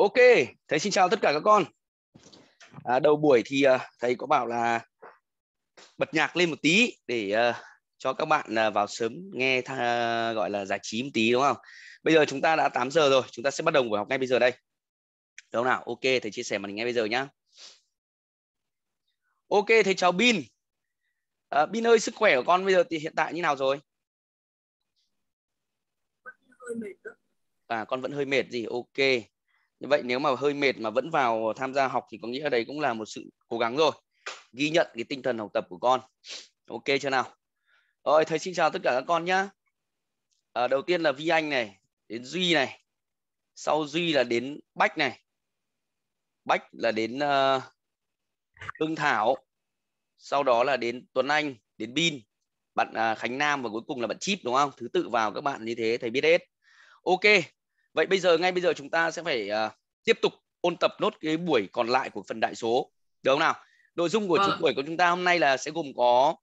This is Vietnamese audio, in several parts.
Ok, thầy xin chào tất cả các con. À, đầu buổi thì uh, thầy có bảo là bật nhạc lên một tí để uh, cho các bạn uh, vào sớm nghe tha, uh, gọi là giải trí một tí đúng không? Bây giờ chúng ta đã 8 giờ rồi, chúng ta sẽ bắt đầu buổi học ngay bây giờ đây. Đâu nào? Ok, thầy chia sẻ màn hình ngay bây giờ nhá. Ok, thầy chào Bin. À, Bin ơi, sức khỏe của con bây giờ thì hiện tại như nào rồi? À, con vẫn hơi mệt gì? Ok như vậy nếu mà hơi mệt mà vẫn vào tham gia học thì có nghĩa đấy cũng là một sự cố gắng rồi ghi nhận cái tinh thần học tập của con ok chưa nào rồi thầy xin chào tất cả các con nhá à, đầu tiên là vi anh này đến duy này sau duy là đến bách này bách là đến uh, hưng thảo sau đó là đến tuấn anh đến bin bạn uh, khánh nam và cuối cùng là bạn chip đúng không thứ tự vào các bạn như thế thầy biết hết ok vậy bây giờ ngay bây giờ chúng ta sẽ phải uh, tiếp tục ôn tập nốt cái buổi còn lại của phần đại số được không nào nội dung của vâng. buổi của chúng ta hôm nay là sẽ gồm có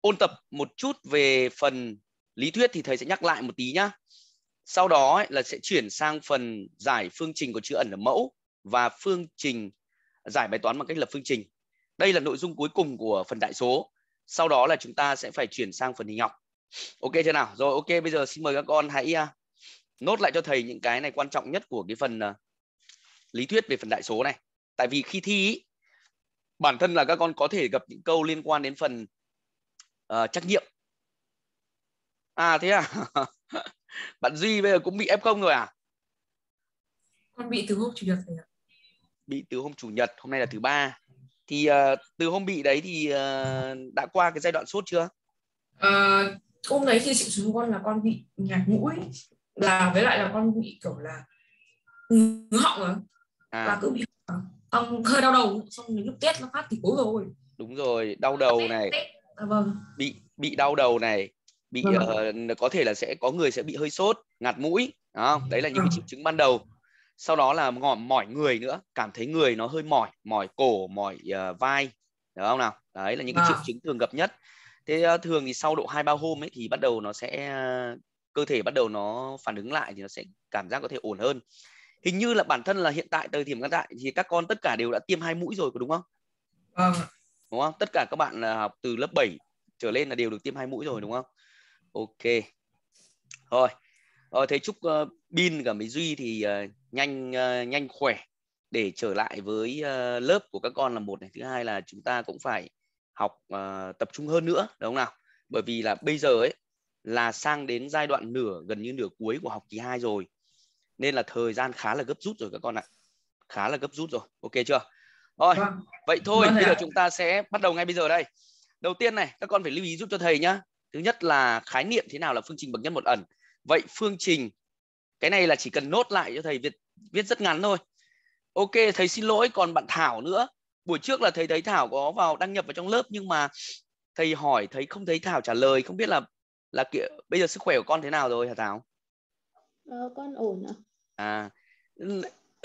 ôn tập một chút về phần lý thuyết thì thầy sẽ nhắc lại một tí nhá sau đó ấy, là sẽ chuyển sang phần giải phương trình của chữ ẩn ở mẫu và phương trình giải bài toán bằng cách lập phương trình đây là nội dung cuối cùng của phần đại số sau đó là chúng ta sẽ phải chuyển sang phần hình học ok chưa nào rồi ok bây giờ xin mời các con hãy à, nốt lại cho thầy những cái này quan trọng nhất của cái phần uh, lý thuyết về phần đại số này tại vì khi thi ý, bản thân là các con có thể gặp những câu liên quan đến phần uh, trắc nghiệm à thế à bạn duy bây giờ cũng bị f không rồi à con bị từ hôm chủ nhật rồi ạ bị từ hôm chủ nhật hôm nay là thứ ba thì uh, từ hôm bị đấy thì uh, đã qua cái giai đoạn sốt chưa uh, hôm đấy khi chịu xuống con là con bị ngạt mũi là với lại là con bị kiểu là ngứa họng rồi à. và cứ bị ờ, ông hơi đau đầu xong lúc tết nó phát thì cố rồi đúng rồi đau đầu tết, này tết. À, vâng. bị bị đau đầu này bị vâng. uh, có thể là sẽ có người sẽ bị hơi sốt ngạt mũi đó. đấy là những vâng. triệu chứng ban đầu sau đó là ngọn mỏi người nữa cảm thấy người nó hơi mỏi mỏi cổ mỏi uh, vai được không nào đấy là những cái triệu vâng. chứng thường gặp nhất thế uh, thường thì sau độ hai ba hôm ấy thì bắt đầu nó sẽ cơ thể bắt đầu nó phản ứng lại thì nó sẽ cảm giác có thể ổn hơn hình như là bản thân là hiện tại thời điểm hiện tại thì các con tất cả đều đã tiêm hai mũi rồi có đúng không vâng đúng không tất cả các bạn là học từ lớp 7 trở lên là đều được tiêm hai mũi rồi đúng không ok rồi ờ, thế chúc uh, bin cả mấy duy thì uh, nhanh uh, nhanh khỏe để trở lại với uh, lớp của các con là một này thứ hai là chúng ta cũng phải học uh, tập trung hơn nữa đúng không nào bởi vì là bây giờ ấy là sang đến giai đoạn nửa gần như nửa cuối của học kỳ 2 rồi nên là thời gian khá là gấp rút rồi các con ạ khá là gấp rút rồi ok chưa rồi vâng. vậy thôi vâng bây giờ à. chúng ta sẽ bắt đầu ngay bây giờ đây đầu tiên này các con phải lưu ý giúp cho thầy nhá thứ nhất là khái niệm thế nào là phương trình bậc nhất một ẩn vậy phương trình cái này là chỉ cần nốt lại cho thầy viết viết rất ngắn thôi ok thầy xin lỗi còn bạn thảo nữa buổi trước là thầy thấy thảo có vào đăng nhập vào trong lớp nhưng mà thầy hỏi thấy không thấy thảo trả lời không biết là là kiểu bây giờ sức khỏe của con thế nào rồi hả Thảo? Ờ, con ổn ạ. À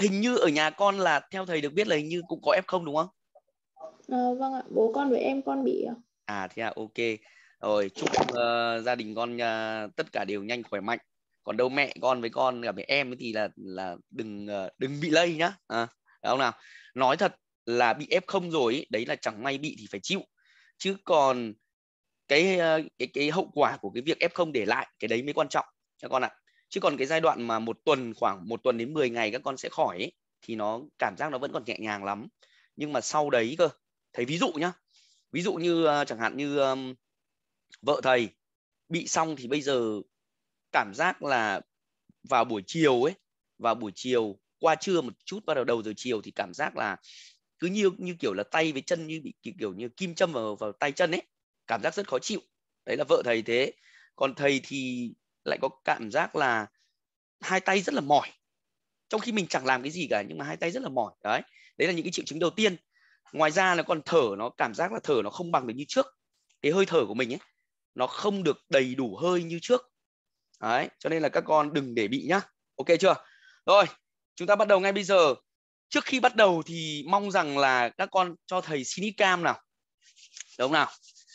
hình như ở nhà con là theo thầy được biết là hình như cũng có F0 đúng không? Ờ, vâng ạ, bố con với em con bị À thế à ok. Rồi chúc uh, gia đình con uh, tất cả đều nhanh khỏe mạnh. Còn đâu mẹ con với con cả với em thì là là đừng uh, đừng bị lây nhá. À không nào? Nói thật là bị F0 rồi ý, đấy là chẳng may bị thì phải chịu. Chứ còn cái ờ, cái cái hậu quả của cái việc F0 để lại cái đấy mới quan trọng các con ạ. Chứ còn cái giai đoạn mà một tuần khoảng một tuần đến 10 ngày các con sẽ khỏi ấy, thì nó cảm giác nó vẫn còn nhẹ nhàng lắm. Nhưng mà sau đấy cơ, thấy ví dụ nhá. Ví dụ như ờ, chẳng hạn như um, vợ thầy bị xong thì bây giờ cảm giác là vào buổi chiều ấy, vào buổi chiều qua trưa một chút vào đầu giờ chiều thì cảm giác là cứ như như kiểu là tay với chân như bị kiểu như kim châm vào vào tay chân ấy cảm giác rất khó chịu đấy là vợ thầy thế còn thầy thì lại có cảm giác là hai tay rất là mỏi trong khi mình chẳng làm cái gì cả nhưng mà hai tay rất là mỏi đấy đấy là những cái triệu chứng đầu tiên ngoài ra là còn thở nó cảm giác là thở nó không bằng được như trước cái hơi thở của mình ấy nó không được đầy đủ hơi như trước đấy cho nên là các con đừng để bị nhá ok chưa rồi chúng ta bắt đầu ngay bây giờ trước khi bắt đầu thì mong rằng là các con cho thầy xin ít cam nào đúng không nào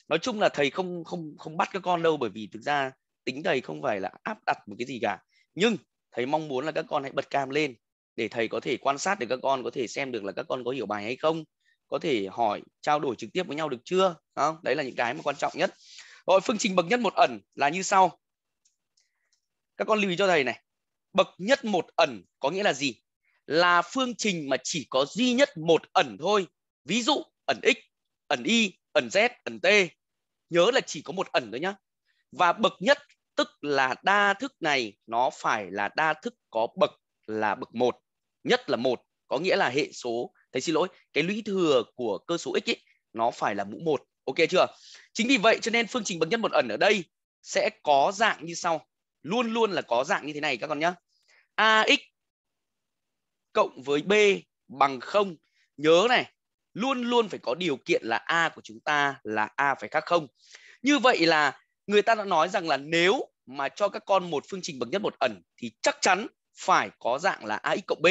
nói chung là thầy không không không bắt các con đâu bởi vì thực ra tính thầy không phải là áp đặt một cái gì cả nhưng thầy mong muốn là các con hãy bật cam lên để thầy có thể quan sát được các con có thể xem được là các con có hiểu bài hay không có thể hỏi trao đổi trực tiếp với nhau được chưa không đấy là những cái mà quan trọng nhất rồi phương trình bậc nhất một ẩn là như sau các con lưu ý cho thầy này bậc nhất một ẩn có nghĩa là gì là phương trình mà chỉ có duy nhất một ẩn thôi ví dụ ẩn x ẩn y ẩn z ẩn t nhớ là chỉ có một ẩn thôi nhá và bậc nhất tức là đa thức này nó phải là đa thức có bậc là bậc một nhất là một có nghĩa là hệ số thầy xin lỗi cái lũy thừa của cơ số x ý, nó phải là mũ một ok chưa chính vì vậy cho nên phương trình bậc nhất một ẩn ở đây sẽ có dạng như sau luôn luôn là có dạng như thế này các con nhá ax cộng với b bằng không nhớ này luôn luôn phải có điều kiện là a của chúng ta là a phải khác không như vậy là người ta đã nói rằng là nếu mà cho các con một phương trình bậc nhất một ẩn thì chắc chắn phải có dạng là ax cộng b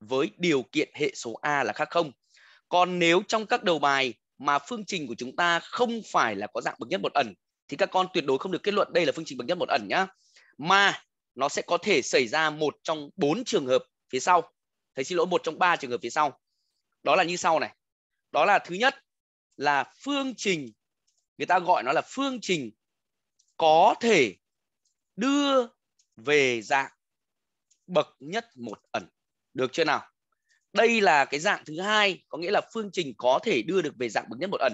với điều kiện hệ số a là khác không còn nếu trong các đầu bài mà phương trình của chúng ta không phải là có dạng bậc nhất một ẩn thì các con tuyệt đối không được kết luận đây là phương trình bậc nhất một ẩn nhá mà nó sẽ có thể xảy ra một trong bốn trường hợp phía sau thầy xin lỗi một trong ba trường hợp phía sau đó là như sau này đó là thứ nhất là phương trình người ta gọi nó là phương trình có thể đưa về dạng bậc nhất một ẩn được chưa nào đây là cái dạng thứ hai có nghĩa là phương trình có thể đưa được về dạng bậc nhất một ẩn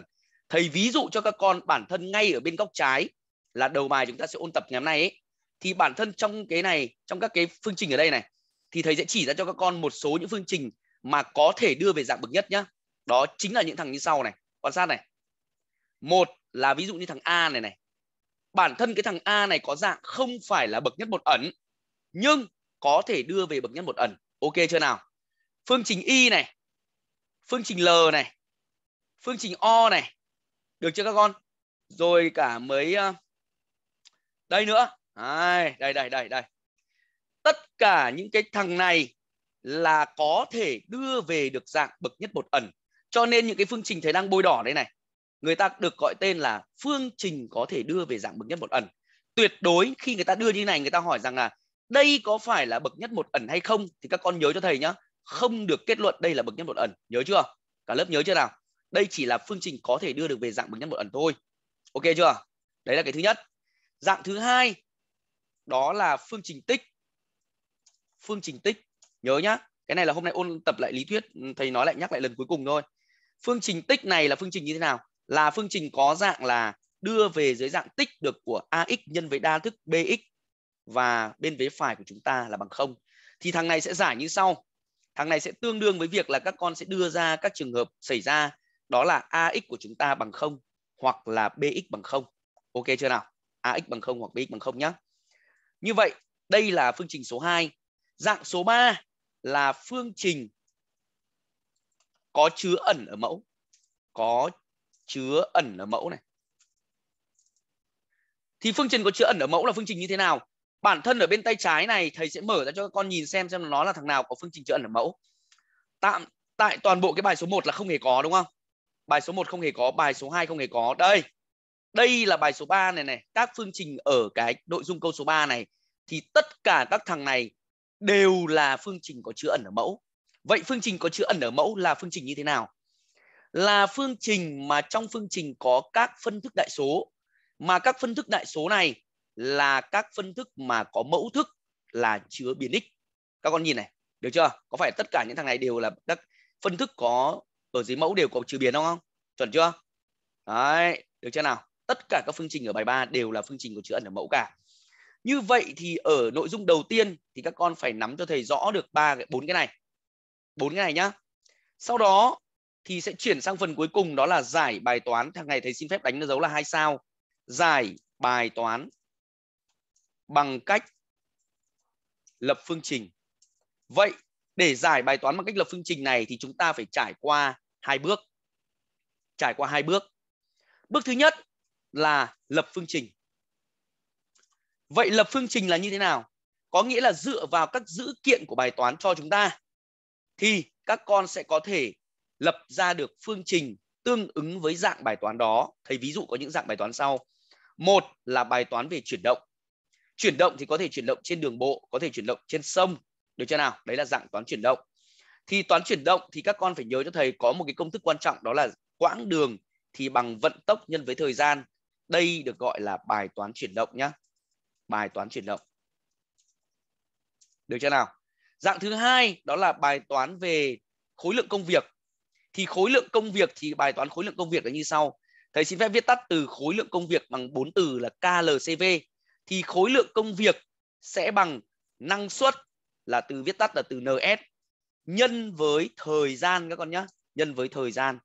thầy ví dụ cho các con bản thân ngay ở bên góc trái là đầu bài chúng ta sẽ ôn tập ngày hôm nay ấy thì bản thân trong cái này trong các cái phương trình ở đây này thì thầy sẽ chỉ ra cho các con một số những phương trình mà có thể đưa về dạng bậc nhất nhá đó chính là những thằng như sau này quan sát này một là ví dụ như thằng A này này bản thân cái thằng A này có dạng không phải là bậc nhất một ẩn nhưng có thể đưa về bậc nhất một ẩn ok chưa nào phương trình y này phương trình l này phương trình o này được chưa các con rồi cả mấy ờ, đây nữa đây đây đây đây tất cả những cái thằng này là có thể đưa về được dạng bậc nhất một ẩn cho nên những cái phương trình thấy đang bôi đỏ đây này người ta được gọi tên là phương trình có thể đưa về dạng bậc nhất một ẩn tuyệt đối khi người ta đưa như này người ta hỏi rằng là đây có phải là bậc nhất một ẩn hay không thì các con nhớ cho thầy nhá không được kết luận đây là bậc nhất một ẩn nhớ chưa cả lớp nhớ chưa nào đây chỉ là phương trình có thể đưa được về dạng bậc nhất một ẩn thôi ok chưa đấy là cái thứ nhất dạng thứ hai đó là phương trình tích phương trình tích nhớ nhá cái này là hôm nay ôn tập lại lý thuyết ừ, thầy nói lại nhắc lại lần cuối cùng thôi phương trình tích này là phương trình như thế nào là phương trình có dạng là đưa về dưới dạng tích được của ax nhân với đa thức bx và bên vế phải của chúng ta là bằng không thì thằng này sẽ giải như sau thằng này sẽ tương đương với việc là các con sẽ đưa ra các trường hợp xảy ra đó là ax của chúng ta bằng không hoặc là bx bằng không ok chưa nào ax bằng không hoặc bx bằng không nhá như vậy đây là phương trình số 2 dạng số 3 là phương trình có chứa ẩn ở mẫu có chứa ẩn ở mẫu này thì phương trình có chứa ẩn ở mẫu là phương trình như thế nào bản thân ở bên tay trái này thầy sẽ mở ra cho các con nhìn xem xem nó là thằng nào có phương trình chứa ẩn ở mẫu tạm tại toàn bộ cái bài số 1 là không hề có đúng không bài số 1 không hề có bài số 2 không hề có đây đây là bài số 3 này này các phương trình ở cái nội dung câu số 3 này thì tất cả các thằng này đều là phương trình có chứa ẩn ở mẫu. Vậy phương trình có chứa ẩn ở mẫu là phương trình như thế nào? Là phương trình mà trong phương trình có các phân thức đại số mà các phân thức đại số này là các phân thức mà có mẫu thức là chứa biến x. Các con nhìn này, được chưa? Có phải tất cả những thằng này đều là các phân thức có ở dưới mẫu đều có chứa biến không không? Chuẩn chưa? Đấy, được chưa nào? Tất cả các phương trình ở bài 3 đều là phương trình có chứa ẩn ở mẫu cả. Như vậy thì ở nội dung đầu tiên thì các con phải nắm cho thầy rõ được ba cái bốn cái này. Bốn cái này nhá. Sau đó thì sẽ chuyển sang phần cuối cùng đó là giải bài toán. Thằng này thầy xin phép đánh dấu là hai sao. Giải bài toán bằng cách lập phương trình. Vậy để giải bài toán bằng cách lập phương trình này thì chúng ta phải trải qua hai bước. Trải qua hai bước. Bước thứ nhất là lập phương trình. Vậy lập phương trình là như thế nào? Có nghĩa là dựa vào các dữ kiện của bài toán cho chúng ta thì các con sẽ có thể lập ra được phương trình tương ứng với dạng bài toán đó. Thầy ví dụ có những dạng bài toán sau. Một là bài toán về chuyển động. Chuyển động thì có thể chuyển động trên đường bộ, có thể chuyển động trên sông. Được chưa nào? Đấy là dạng toán chuyển động. Thì toán chuyển động thì các con phải nhớ cho thầy có một cái công thức quan trọng đó là quãng đường thì bằng vận tốc nhân với thời gian. Đây được gọi là bài toán chuyển động nhá bài toán chuyển động. Được chưa nào? Dạng thứ hai đó là bài toán về khối lượng công việc. Thì khối lượng công việc thì bài toán khối lượng công việc là như sau. Thầy xin phép viết tắt từ khối lượng công việc bằng 4 từ là KLCV. Thì khối lượng công việc sẽ bằng năng suất là từ viết tắt là từ NS nhân với thời gian các con nhá, nhân với thời gian.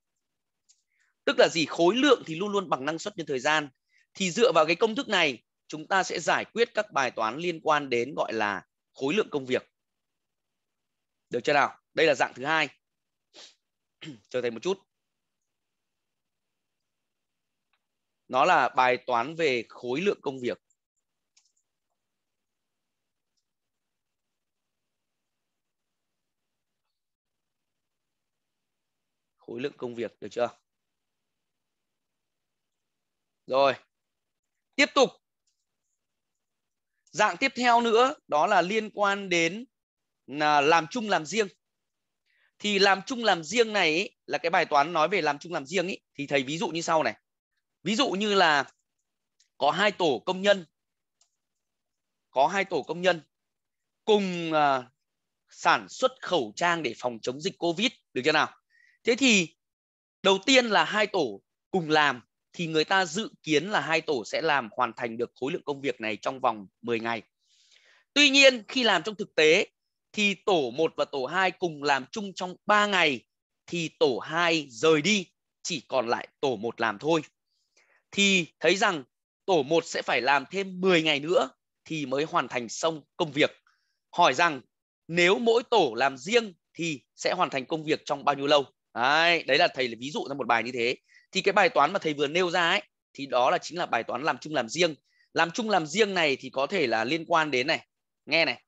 Tức là gì? Khối lượng thì luôn luôn bằng năng suất nhân thời gian. Thì dựa vào cái công thức này chúng ta sẽ giải quyết các bài toán liên quan đến gọi là khối lượng công việc. Được chưa nào? Đây là dạng thứ hai. Chờ thầy một chút. Nó là bài toán về khối lượng công việc. Khối lượng công việc được chưa? Rồi. Tiếp tục Dạng tiếp theo nữa đó là liên quan đến là làm chung làm riêng. Thì làm chung làm riêng này ý, là cái bài toán nói về làm chung làm riêng ý, thì thầy ví dụ như sau này. Ví dụ như là có hai tổ công nhân có hai tổ công nhân cùng uh, sản xuất khẩu trang để phòng chống dịch Covid được chưa nào? Thế thì đầu tiên là hai tổ cùng làm thì người ta dự kiến là hai tổ sẽ làm hoàn thành được khối lượng công việc này trong vòng 10 ngày. Tuy nhiên khi làm trong thực tế thì tổ 1 và tổ 2 cùng làm chung trong 3 ngày thì tổ 2 rời đi chỉ còn lại tổ 1 làm thôi. Thì thấy rằng tổ 1 sẽ phải làm thêm 10 ngày nữa thì mới hoàn thành xong công việc. Hỏi rằng nếu mỗi tổ làm riêng thì sẽ hoàn thành công việc trong bao nhiêu lâu? Đấy, đấy là thầy ví dụ ra một bài như thế thì cái bài toán mà thầy vừa nêu ra ấy thì đó là chính là bài toán làm chung làm riêng làm chung làm riêng này thì có thể là liên quan đến này nghe này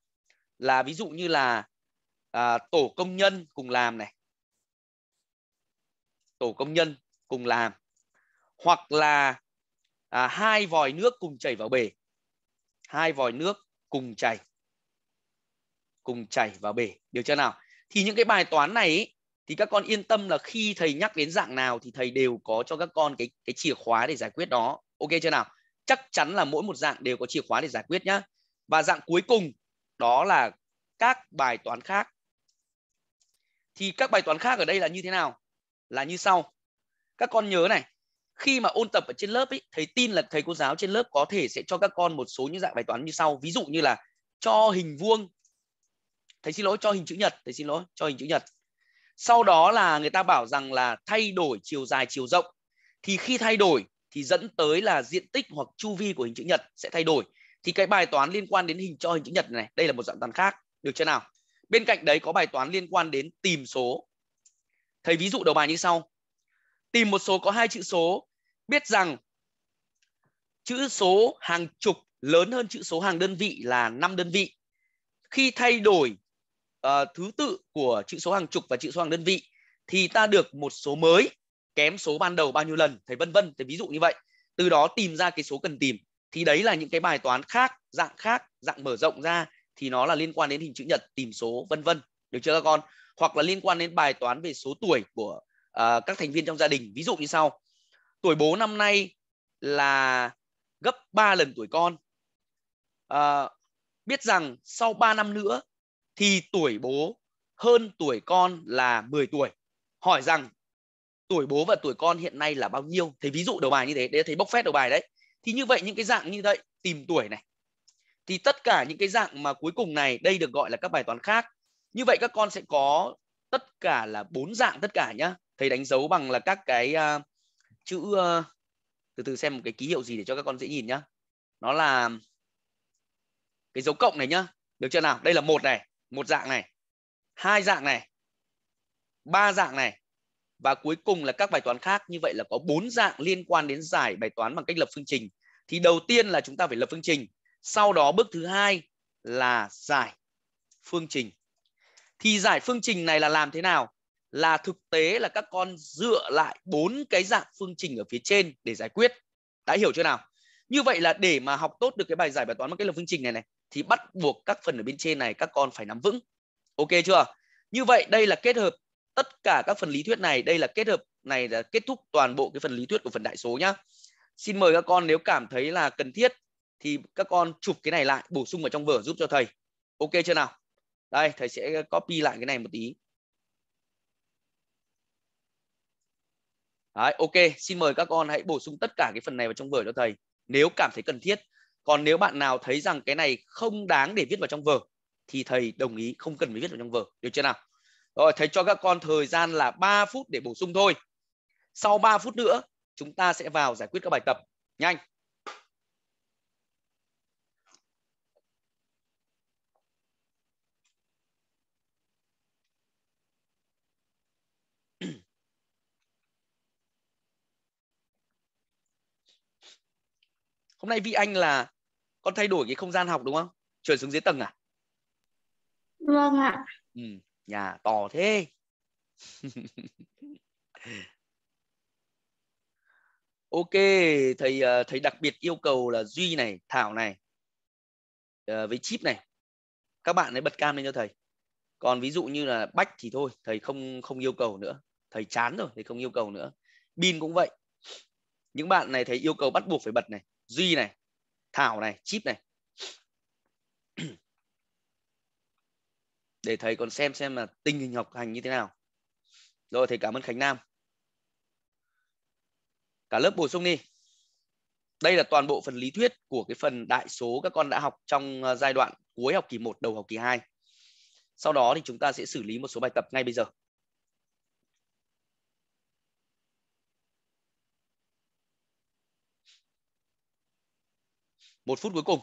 là ví dụ như là à, tổ công nhân cùng làm này tổ công nhân cùng làm hoặc là à, hai vòi nước cùng chảy vào bể hai vòi nước cùng chảy cùng chảy vào bể được chưa nào thì những cái bài toán này thì các con yên tâm là khi thầy nhắc đến dạng nào thì thầy đều có cho các con cái cái chìa khóa để giải quyết đó ok chưa nào chắc chắn là mỗi một dạng đều có chìa khóa để giải quyết nhá và dạng cuối cùng đó là các bài toán khác thì các bài toán khác ở đây là như thế nào là như sau các con nhớ này khi mà ôn tập ở trên lớp ấy thầy tin là thầy cô giáo trên lớp có thể sẽ cho các con một số những dạng bài toán như sau ví dụ như là cho hình vuông thầy xin lỗi cho hình chữ nhật thầy xin lỗi cho hình chữ nhật sau đó là người ta bảo rằng là thay đổi chiều dài chiều rộng thì khi thay đổi thì dẫn tới là diện tích hoặc chu vi của hình chữ nhật sẽ thay đổi thì cái bài toán liên quan đến hình cho hình chữ nhật này đây là một dạng toán khác được chưa nào bên cạnh đấy có bài toán liên quan đến tìm số thầy ví dụ đầu bài như sau tìm một số có hai chữ số biết rằng chữ số hàng chục lớn hơn chữ số hàng đơn vị là 5 đơn vị khi thay đổi uh, thứ tự của chữ số hàng chục và chữ số hàng đơn vị thì ta được một số mới kém số ban đầu bao nhiêu lần thầy vân vân thầy ví dụ như vậy từ đó tìm ra cái số cần tìm thì đấy là những cái bài toán khác dạng khác dạng mở rộng ra thì nó là liên quan đến hình chữ nhật tìm số vân vân được chưa các con hoặc là liên quan đến bài toán về số tuổi của uh, các thành viên trong gia đình ví dụ như sau tuổi bố năm nay là gấp 3 lần tuổi con à, biết rằng sau 3 năm nữa thì tuổi bố hơn tuổi con là 10 tuổi. Hỏi rằng tuổi bố và tuổi con hiện nay là bao nhiêu? Thấy ví dụ đầu bài như thế, để thấy bốc phét đầu bài đấy. Thì như vậy những cái dạng như vậy tìm tuổi này. Thì tất cả những cái dạng mà cuối cùng này đây được gọi là các bài toán khác. Như vậy các con sẽ có tất cả là bốn dạng tất cả nhá. Thầy đánh dấu bằng là các cái uh, chữ uh, từ từ xem một cái ký hiệu gì để cho các con dễ nhìn nhá. Nó là cái dấu cộng này nhá. Được chưa nào? Đây là một này, một dạng này hai dạng này ba dạng này và cuối cùng là các bài toán khác như vậy là có bốn dạng liên quan đến giải bài toán bằng cách lập phương trình thì đầu tiên là chúng ta phải lập phương trình sau đó bước thứ hai là giải phương trình thì giải phương trình này là làm thế nào là thực tế là các con dựa lại bốn cái dạng phương trình ở phía trên để giải quyết đã hiểu chưa nào như vậy là để mà học tốt được cái bài giải bài toán bằng cách lập phương trình này này thì bắt buộc các phần ở bên trên này các con phải nắm vững. Ok chưa? Như vậy đây là kết hợp tất cả các phần lý thuyết này, đây là kết hợp này là kết thúc toàn bộ cái phần lý thuyết của phần đại số nhá. Xin mời các con nếu cảm thấy là cần thiết thì các con chụp cái này lại bổ sung vào trong vở giúp cho thầy. Ok chưa nào? Đây, thầy sẽ copy lại cái này một tí. Đấy, ok, xin mời các con hãy bổ sung tất cả cái phần này vào trong vở cho thầy nếu cảm thấy cần thiết còn nếu bạn nào thấy rằng cái này không đáng để viết vào trong vở thì thầy đồng ý không cần phải viết vào trong vở được chưa nào rồi thầy cho các con thời gian là 3 phút để bổ sung thôi sau 3 phút nữa chúng ta sẽ vào giải quyết các bài tập nhanh hôm nay vị anh là con thay đổi cái không gian học đúng không chuyển xuống dưới tầng à vâng ạ ừ nhà to thế ok thầy ờ, thầy đặc biệt yêu cầu là duy này thảo này ờ, với chip này các bạn ấy bật cam lên cho thầy còn ví dụ như là bách thì thôi thầy không không yêu cầu nữa thầy chán rồi thầy không yêu cầu nữa Pin cũng vậy những bạn này thầy yêu cầu bắt buộc phải bật này duy này thảo này chip này để thầy còn xem xem là tình hình học hành như thế nào rồi thầy cảm ơn khánh nam cả lớp bổ sung đi đây là toàn bộ phần lý thuyết của cái phần đại số các con đã học trong ờ, giai đoạn cuối học kỳ 1 đầu học kỳ 2 sau đó thì chúng ta sẽ xử lý một số bài tập ngay bây giờ một phút cuối cùng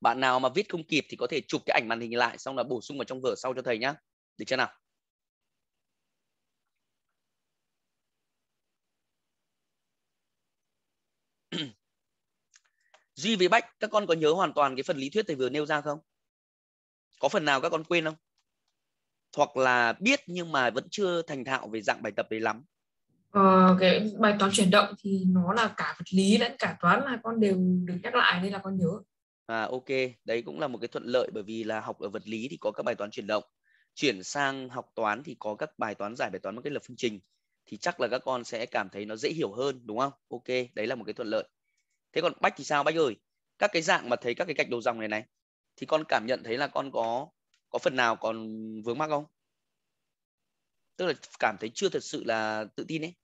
bạn nào mà viết không kịp thì có thể chụp cái ảnh màn hình lại xong là bổ sung vào trong vở sau cho thầy nhá được chưa nào Duy với Bách, các con có nhớ hoàn toàn cái phần lý thuyết thầy vừa nêu ra không? Có phần nào các con quên không? Hoặc là biết nhưng mà vẫn chưa thành thạo về dạng bài tập đấy lắm. Ờ, cái bài toán chuyển động thì nó là cả vật lý lẫn cả toán là con đều được nhắc lại nên là con nhớ. À ok, đấy cũng là một cái thuận lợi bởi vì là học ở vật lý thì có các bài toán chuyển động, chuyển sang học toán thì có các bài toán giải bài toán một cái lập phương trình thì chắc là các con sẽ cảm thấy nó dễ hiểu hơn đúng không? Ok, đấy là một cái thuận lợi. Thế còn Bách thì sao Bách ơi? Các cái dạng mà thấy các cái gạch đầu dòng này này thì con cảm nhận thấy là con có có phần nào còn vướng mắc không? tức là cảm thấy chưa thật sự là tự tin ấy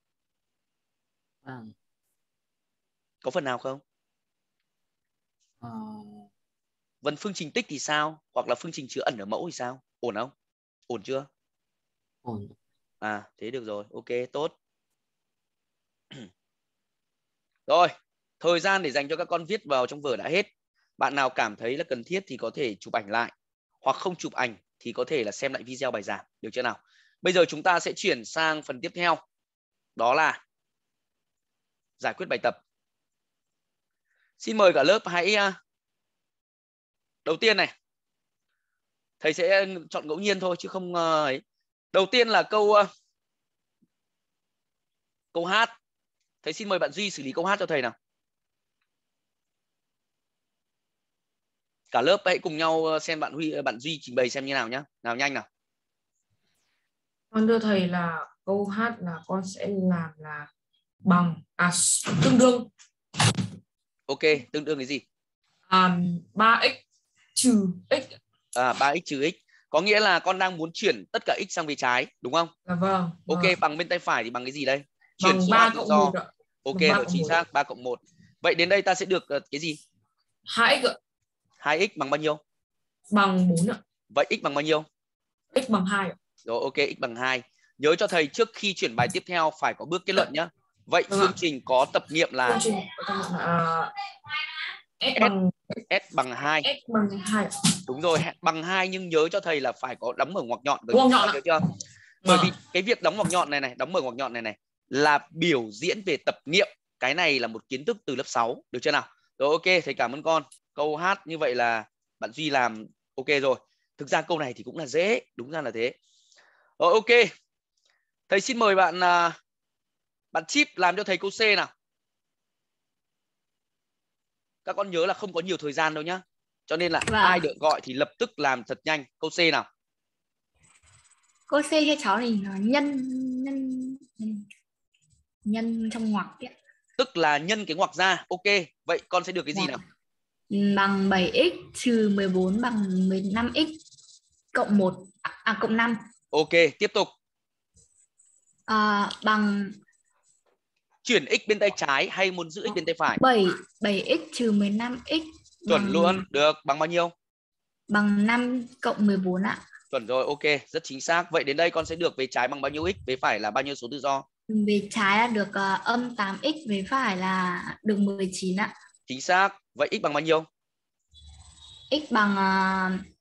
à. có phần nào không à. vân phương trình tích thì sao hoặc là phương trình chứa ẩn ở mẫu thì sao ổn không ổn chưa ổn à thế được rồi ok tốt rồi thời gian để dành cho các con viết vào trong vở đã hết bạn nào cảm thấy là cần thiết thì có thể chụp ảnh lại hoặc không chụp ảnh thì có thể là xem lại video bài giảng được chưa nào Bây giờ chúng ta sẽ chuyển sang phần tiếp theo. Đó là giải quyết bài tập. Xin mời cả lớp hãy à, đầu tiên này. Thầy sẽ chọn ngẫu nhiên thôi chứ không à, ấy. Đầu tiên là câu à, câu hát. Thầy xin mời bạn Duy xử lý câu hát cho thầy nào. Cả lớp hãy cùng nhau xem bạn Huy bạn Duy trình bày xem như nào nhá. Nào nhanh nào con thưa thầy là câu hát là con sẽ làm là bằng à tương đương ok tương đương cái gì à, 3x trừ x à 3x trừ x có nghĩa là con đang muốn chuyển tất cả x sang về trái đúng không à, vâng ok vâng. bằng bên tay phải thì bằng cái gì đây chuyển bằng 3 cộng 1 ạ. ok độ chính xác 3 cộng 1 vậy đến đây ta sẽ được ờ, cái gì 2x ạ. 2x bằng bao nhiêu bằng 4 ạ. vậy x bằng bao nhiêu x bằng 2 ạ. Rồi ok x bằng 2. Nhớ cho thầy trước khi chuyển bài tiếp theo phải có bước kết luận nhé. Vậy phương vâng ừ. trình có tập nghiệm là trình, uh, S bằng S bằng 2. S bằng 2. Đúng rồi, bằng 2 nhưng nhớ cho thầy là phải có đóng mở ngoặc nhọn. Ngoặc nhọn được chưa? Bởi vì vâng. cái việc đóng ngoặc nhọn này này, đóng mở ngoặc nhọn này này là biểu diễn về tập nghiệm. Cái này là một kiến thức từ lớp 6, được chưa nào? Rồi ok, thầy cảm ơn con. Câu hát như vậy là bạn Duy làm ok rồi. Thực ra câu này thì cũng là dễ, đúng ra là thế. Rồi ờ, ok. Thầy xin mời bạn à, bạn chip làm cho thầy câu C nào. Các con nhớ là không có nhiều thời gian đâu nhá. Cho nên là vâng. ai được gọi thì lập tức làm thật nhanh câu C nào. Câu C cho cháu thì nó nhân nhân nhân trong ngoặc ấy. Tức là nhân cái ngoặc ra. Ok, vậy con sẽ được cái vâng. gì nào? Bằng 7x trừ 14 bằng 15x cộng 1 à, à cộng 5 Ok, tiếp tục. À, bằng chuyển x bên tay trái hay muốn giữ x bên tay phải? 7 7x trừ 15x chuẩn bằng... luôn, được bằng bao nhiêu? Bằng 5 cộng 14 ạ. Chuẩn rồi, ok, rất chính xác. Vậy đến đây con sẽ được về trái bằng bao nhiêu x, về phải là bao nhiêu số tự do? Về trái là được uh, âm 8x, về phải là được 19 ạ. Chính xác. Vậy x bằng bao nhiêu? X bằng uh,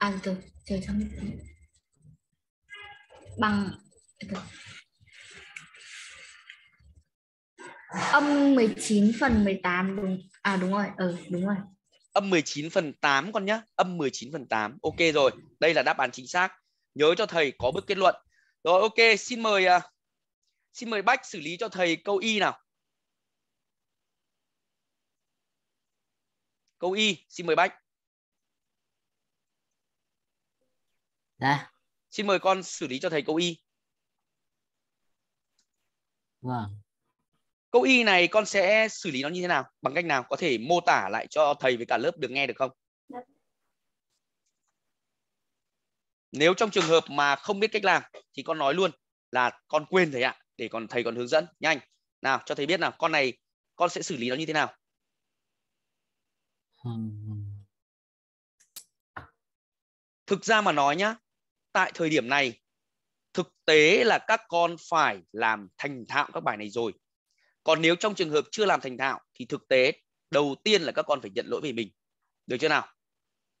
à từ từ chờ cho mình bằng từ. âm 19 phần 18 đúng à đúng rồi ừ đúng rồi âm 19 phần 8 con nhá âm 19 phần 8 ok rồi đây là đáp án chính xác nhớ cho thầy có bước kết luận rồi ok xin mời à, xin mời Bách xử lý cho thầy câu y nào câu y xin mời Bách Dạ. Xin mời con xử lý cho thầy câu y. Vâng. Câu y này con sẽ xử lý nó như thế nào? Bằng cách nào? Có thể mô tả lại cho thầy với cả lớp được nghe được không? Nếu trong trường hợp mà không biết cách làm thì con nói luôn là con quên thầy ạ, để còn thầy còn hướng dẫn nhanh. Nào cho thầy biết nào, con này con sẽ xử lý nó như thế nào? Thực ra mà nói nhá, tại thời điểm này thực tế là các con phải làm thành thạo các bài này rồi còn nếu trong trường hợp chưa làm thành thạo thì thực tế đầu tiên là các con phải nhận lỗi về mình được chưa nào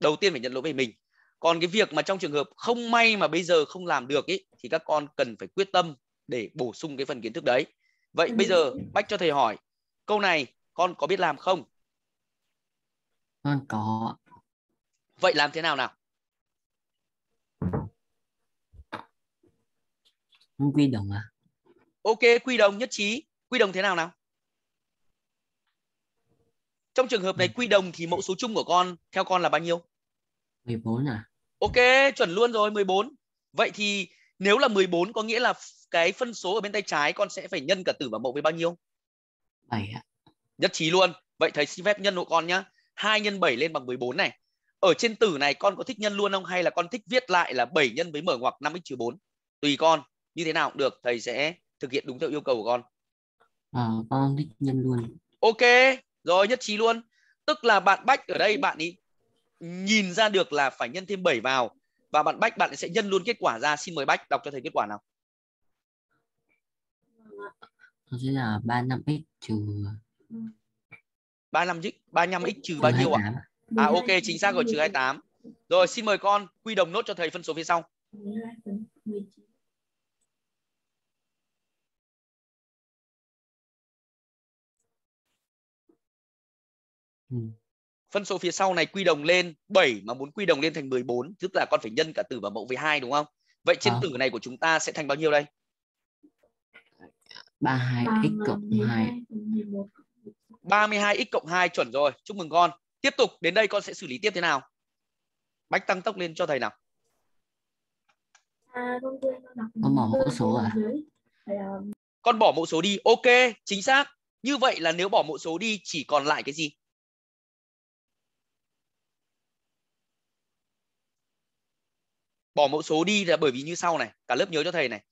đầu tiên phải nhận lỗi về mình còn cái việc mà trong trường hợp không may mà bây giờ không làm được ý, thì các con cần phải quyết tâm để bổ sung cái phần kiến thức đấy vậy bây giờ ừ. bách cho thầy hỏi câu này con có biết làm không con có vậy làm thế nào nào quy đồng à ok quy đồng nhất trí quy đồng thế nào nào trong trường hợp này ừ. quy đồng thì mẫu số chung của con theo con là bao nhiêu 14 à ok chuẩn luôn rồi 14 vậy thì nếu là 14 có nghĩa là cái phân số ở bên tay trái con sẽ phải nhân cả tử và mẫu với bao nhiêu 7 ạ nhất trí luôn vậy thầy xin phép nhân hộ con nhá 2 nhân 7 lên bằng 14 này ở trên tử này con có thích nhân luôn không hay là con thích viết lại là 7 nhân với mở ngoặc 5 x 4 tùy con như thế nào cũng được thầy sẽ thực hiện đúng theo yêu cầu của con à, con thích nhân luôn ok rồi nhất trí luôn tức là bạn bách ở đây bạn ý nhìn ra được là phải nhân thêm 7 vào và bạn bách bạn sẽ nhân luôn kết quả ra xin mời bách đọc cho thầy kết quả nào nó sẽ là 35x trừ 35x 35x trừ bao nhiêu ạ? À? à ok, chính xác rồi trừ 28. Rồi xin mời con quy đồng nốt cho thầy phân số phía sau. Ừ. phân số phía sau này quy đồng lên 7 mà muốn quy đồng lên thành 14 tức là con phải nhân cả tử và mẫu với hai đúng không vậy trên à. tử này của chúng ta sẽ thành bao nhiêu đây 32 x cộng 2 32 x cộng 2 chuẩn rồi chúc mừng con tiếp tục đến đây con sẽ xử lý tiếp thế nào bách tăng tốc lên cho thầy nào à, con bỏ mẫu số à con bỏ mẫu số đi ok chính xác như vậy là nếu bỏ mẫu số đi chỉ còn lại cái gì bỏ mẫu số đi là bởi vì như sau này cả lớp nhớ cho thầy này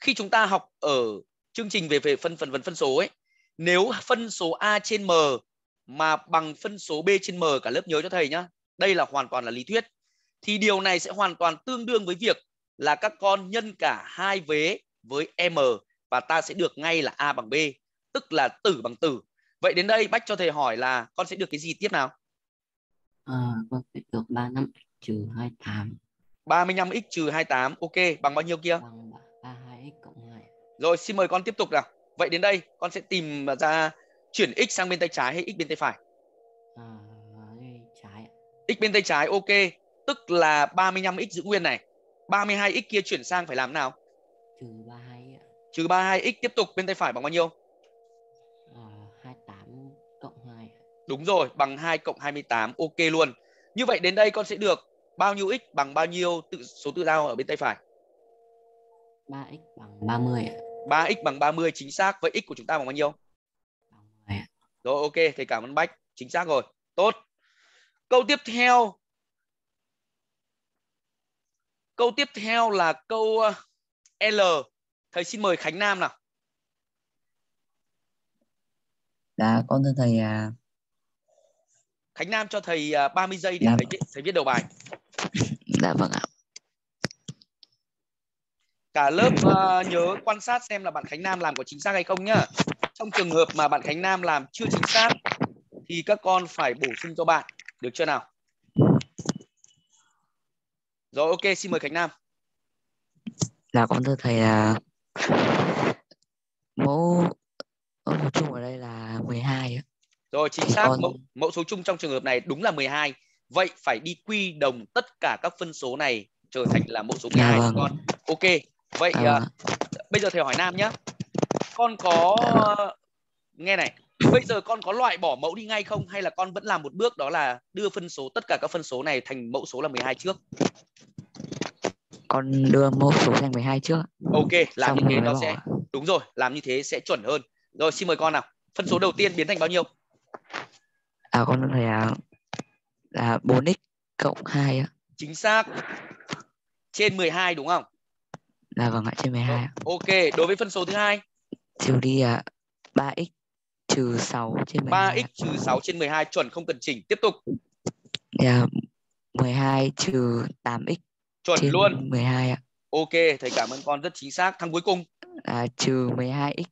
khi chúng ta học ở chương trình về về phân phần phần phân số ấy nếu phân số a trên m mà bằng phân số b trên m cả lớp nhớ cho thầy nhá đây là hoàn toàn là lý thuyết thì điều này sẽ hoàn toàn tương đương với việc là các con nhân cả hai vế với m và ta sẽ được ngay là a bằng b tức là tử bằng tử vậy đến đây bách cho thầy hỏi là con sẽ được cái gì tiếp nào à, con sẽ được ba năm trừ hai tám 35x trừ 28 ok bằng bao nhiêu kia? Bằng 32x cộng 2. Rồi xin mời con tiếp tục nào. Vậy đến đây con sẽ tìm ra chuyển x sang bên tay trái hay x bên tay phải? À, trái. X bên tay trái ok, tức là 35x giữ nguyên này. 32x kia chuyển sang phải làm nào? Trừ 32 Trừ 32x tiếp tục bên tay phải bằng bao nhiêu? À, 28 cộng 2. Đúng rồi, bằng 2 cộng 28 ok luôn. Như vậy đến đây con sẽ được bao nhiêu x bằng bao nhiêu tự số tự do ở bên tay phải 3x bằng 30 ạ. 3x bằng 30 chính xác. Vậy x của chúng ta bằng bao nhiêu? 30 ạ. Rồi ok, thầy cảm ơn Bách. Chính xác rồi. Tốt. Câu tiếp theo. Câu tiếp theo là câu ờ, L. Thầy xin mời Khánh Nam nào. Dạ, con thưa thầy à. Khánh Nam cho thầy 30 à, giây để dạ. thầy, thầy viết đầu bài dạ vâng ạ cả lớp uh, nhớ quan sát xem là bạn Khánh Nam làm có chính xác hay không nhá. Trong trường hợp mà bạn Khánh Nam làm chưa chính xác thì các con phải bổ sung cho bạn, được chưa nào? Rồi ok, xin mời Khánh Nam. Là dạ, con thưa thầy là mẫu mẫu chung ở đây là 12 hai Rồi chính xác con... mẫu mẫu số chung trong trường hợp này đúng là 12 vậy phải đi quy đồng tất cả các phân số này trở thành là mẫu số 12 dạ vâng. con ok vậy dạ à, bây giờ thầy hỏi nam nhé con có nghe này bây giờ con có loại bỏ mẫu đi ngay không hay là con vẫn làm một bước đó là đưa phân số tất cả các phân số này thành mẫu số là 12 trước con đưa mẫu số thành 12 trước ok làm Xong như thế nó bỏ. sẽ đúng rồi làm như thế sẽ chuẩn hơn rồi xin mời con nào phân số đầu tiên biến thành bao nhiêu à con thầy à, là 4x cộng 2 ạ. Chính xác. Trên 12 đúng không? Dạ vâng ạ, trên 12 ạ. Vâng, ok, đối với phân số thứ hai trừ đi ạ. À, 3x trừ 6 trên 12. 3x trừ 6 trên 12 chuẩn không cần chỉnh. Tiếp tục. Dạ 12 trừ 8x chuẩn trên luôn. 12 ạ. Ok, thầy cảm ơn con rất chính xác. Thằng cuối cùng. À, trừ 12x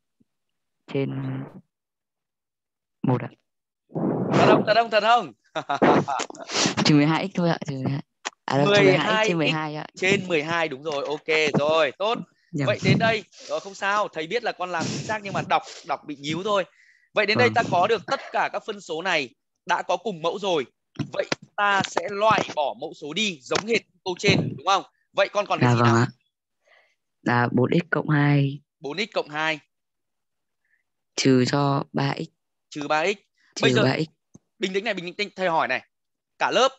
trên 1 ạ. Thật không? Thật không? Thật không? trừ 12 x thôi ạ, trừ 12. À đâu, 12 trên 12 ạ. Trên 12 đúng rồi. Ok rồi, tốt. Dạ. Vậy đến đây, rồi không sao, thầy biết là con làm chính xác nhưng mà đọc đọc bị nhíu thôi. Vậy đến đây vâng. ta có được tất cả các phân số này đã có cùng mẫu rồi. Vậy ta sẽ loại bỏ mẫu số đi giống hệt câu trên đúng không? Vậy con còn cái à, gì vâng nào? Là 4x cộng 2. 4x cộng 2 trừ cho 3x. Trừ 3x. Trừ Bây giờ 3x bình tĩnh này bình tĩnh thầy hỏi này cả lớp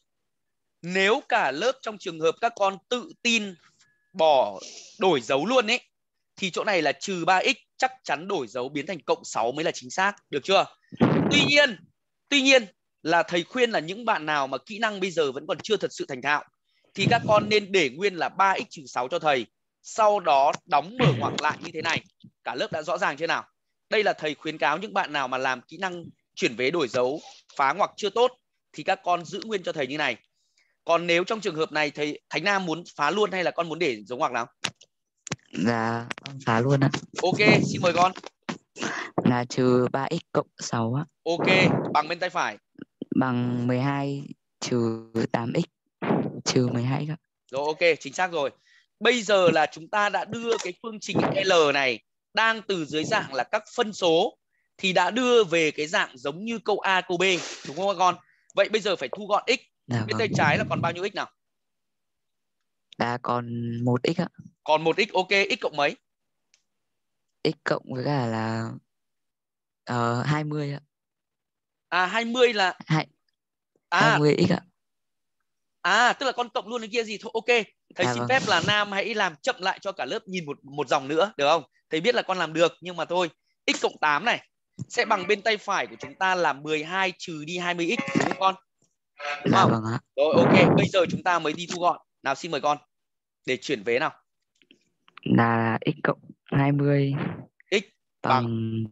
nếu cả lớp trong trường hợp các con tự tin bỏ đổi dấu luôn ấy thì chỗ này là trừ 3x chắc chắn đổi dấu biến thành cộng 6 mới là chính xác được chưa tuy nhiên tuy nhiên là thầy khuyên là những bạn nào mà kỹ năng bây giờ vẫn còn chưa thật sự thành thạo thì các con nên để nguyên là 3x trừ 6 cho thầy sau đó đóng mở ngoặc lại như thế này cả lớp đã rõ ràng chưa nào đây là thầy khuyến cáo những bạn nào mà làm kỹ năng chuyển vế đổi dấu phá ngoặc chưa tốt thì các con giữ nguyên cho thầy như này còn nếu trong trường hợp này thầy Thánh Nam muốn phá luôn hay là con muốn để dấu ngoặc nào? Dạ, phá luôn ạ. Ok, xin mời con. Là trừ 3x cộng 6 á. Ok, bằng bên tay phải. Bằng 12 trừ 8x trừ 12 ạ. Rồi ok, chính xác rồi. Bây giờ là chúng ta đã đưa cái phương trình L này đang từ dưới dạng là các phân số thì đã đưa về cái dạng giống như câu A câu B đúng không các con? Vậy bây giờ phải thu gọn x. Dạ, Bên vâng. tay trái là còn bao nhiêu x nào? Đã dạ, còn 1x ạ. Còn 1x ok, x cộng mấy? X cộng với cả là uh, ờ, 20 ạ. À 20 là Hai... à, 20x ạ. À tức là con cộng luôn cái kia gì thôi ok. Thầy à, xin vâng. phép là Nam hãy làm chậm lại cho cả lớp nhìn một một dòng nữa được không? Thầy biết là con làm được nhưng mà thôi x cộng 8 này sẽ bằng bên tay phải của chúng ta là 12 trừ đi 20x đúng không con? Đúng dạ không? Vâng ạ. Rồi ok, bây giờ chúng ta mới đi thu gọn. Nào xin mời con. Để chuyển vế nào. Là x cộng 20 x bằng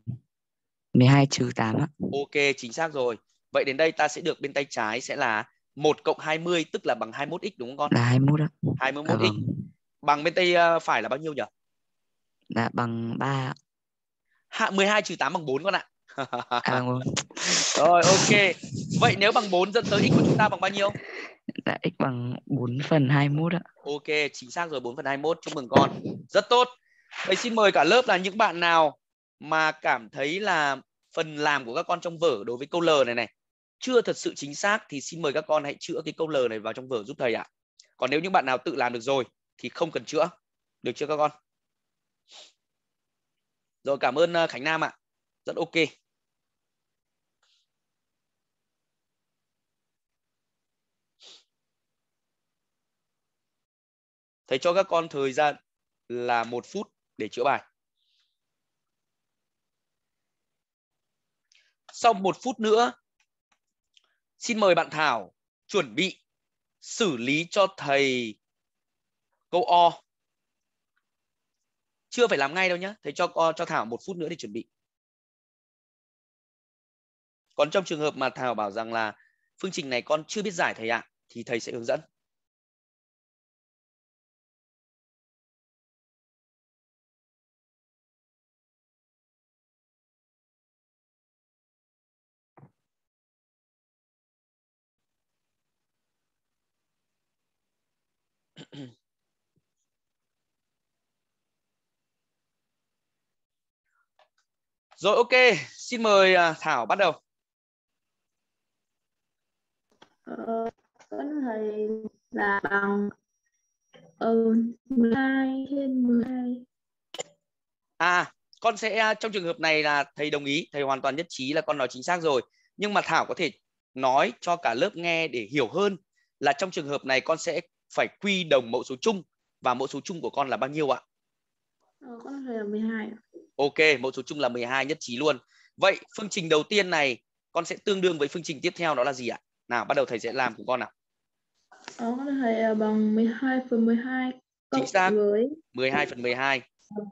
12 trừ 8 ạ. Ok, chính xác rồi. Vậy đến đây ta sẽ được bên tay trái sẽ là 1 cộng 20 tức là bằng 21x đúng không con? Là 21 ạ. 21x. Dạ à, vâng. Bằng bên tay ờ, phải là bao nhiêu nhỉ? Là bằng 3 hạ 12 trừ 8 bằng 4 con ạ. à, Rồi ok. Vậy nếu bằng 4 dẫn tới x của chúng ta bằng bao nhiêu? Dạ x bằng 4 phần 21 ạ. Ok, chính xác rồi 4 phần 21. Chúc mừng con. Rất tốt. Vậy xin mời cả lớp là những bạn nào mà cảm thấy là phần làm của các con trong vở đối với câu L này này chưa thật sự chính xác thì xin mời các con hãy chữa cái câu L này vào trong vở giúp thầy ạ. Còn nếu những bạn nào tự làm được rồi thì không cần chữa. Được chưa các con? rồi cảm ơn ờ, khánh nam ạ rất ok thầy cho các con thời gian là một phút để chữa bài sau một phút nữa xin mời bạn thảo chuẩn bị xử lý cho thầy câu o chưa phải làm ngay đâu nhé thầy cho ờ, cho thảo một phút nữa để chuẩn bị còn trong trường hợp mà thảo bảo rằng là phương trình này con chưa biết giải thầy ạ à, thì thầy sẽ hướng dẫn Rồi ok, xin mời à, Thảo bắt đầu. Ờ, thầy là bằng ừ, ờ, 12 trên 12. À, con sẽ à, trong trường hợp này là thầy đồng ý, thầy hoàn toàn nhất trí là con nói chính xác rồi. Nhưng mà Thảo có thể nói cho cả lớp nghe để hiểu hơn là trong trường hợp này con sẽ phải quy đồng mẫu số chung và mẫu số chung của con là bao nhiêu ạ? Ờ, con là 12 ạ. Ok, mẫu số chung là 12 nhất trí luôn. Vậy phương trình đầu tiên này con sẽ tương đương với phương trình tiếp theo đó là gì ạ? Nào, bắt đầu thầy sẽ làm cùng con nào. Đó, ờ, thầy ờ, bằng 12 phần 12 cộng Chính xác. với 12 phần 12.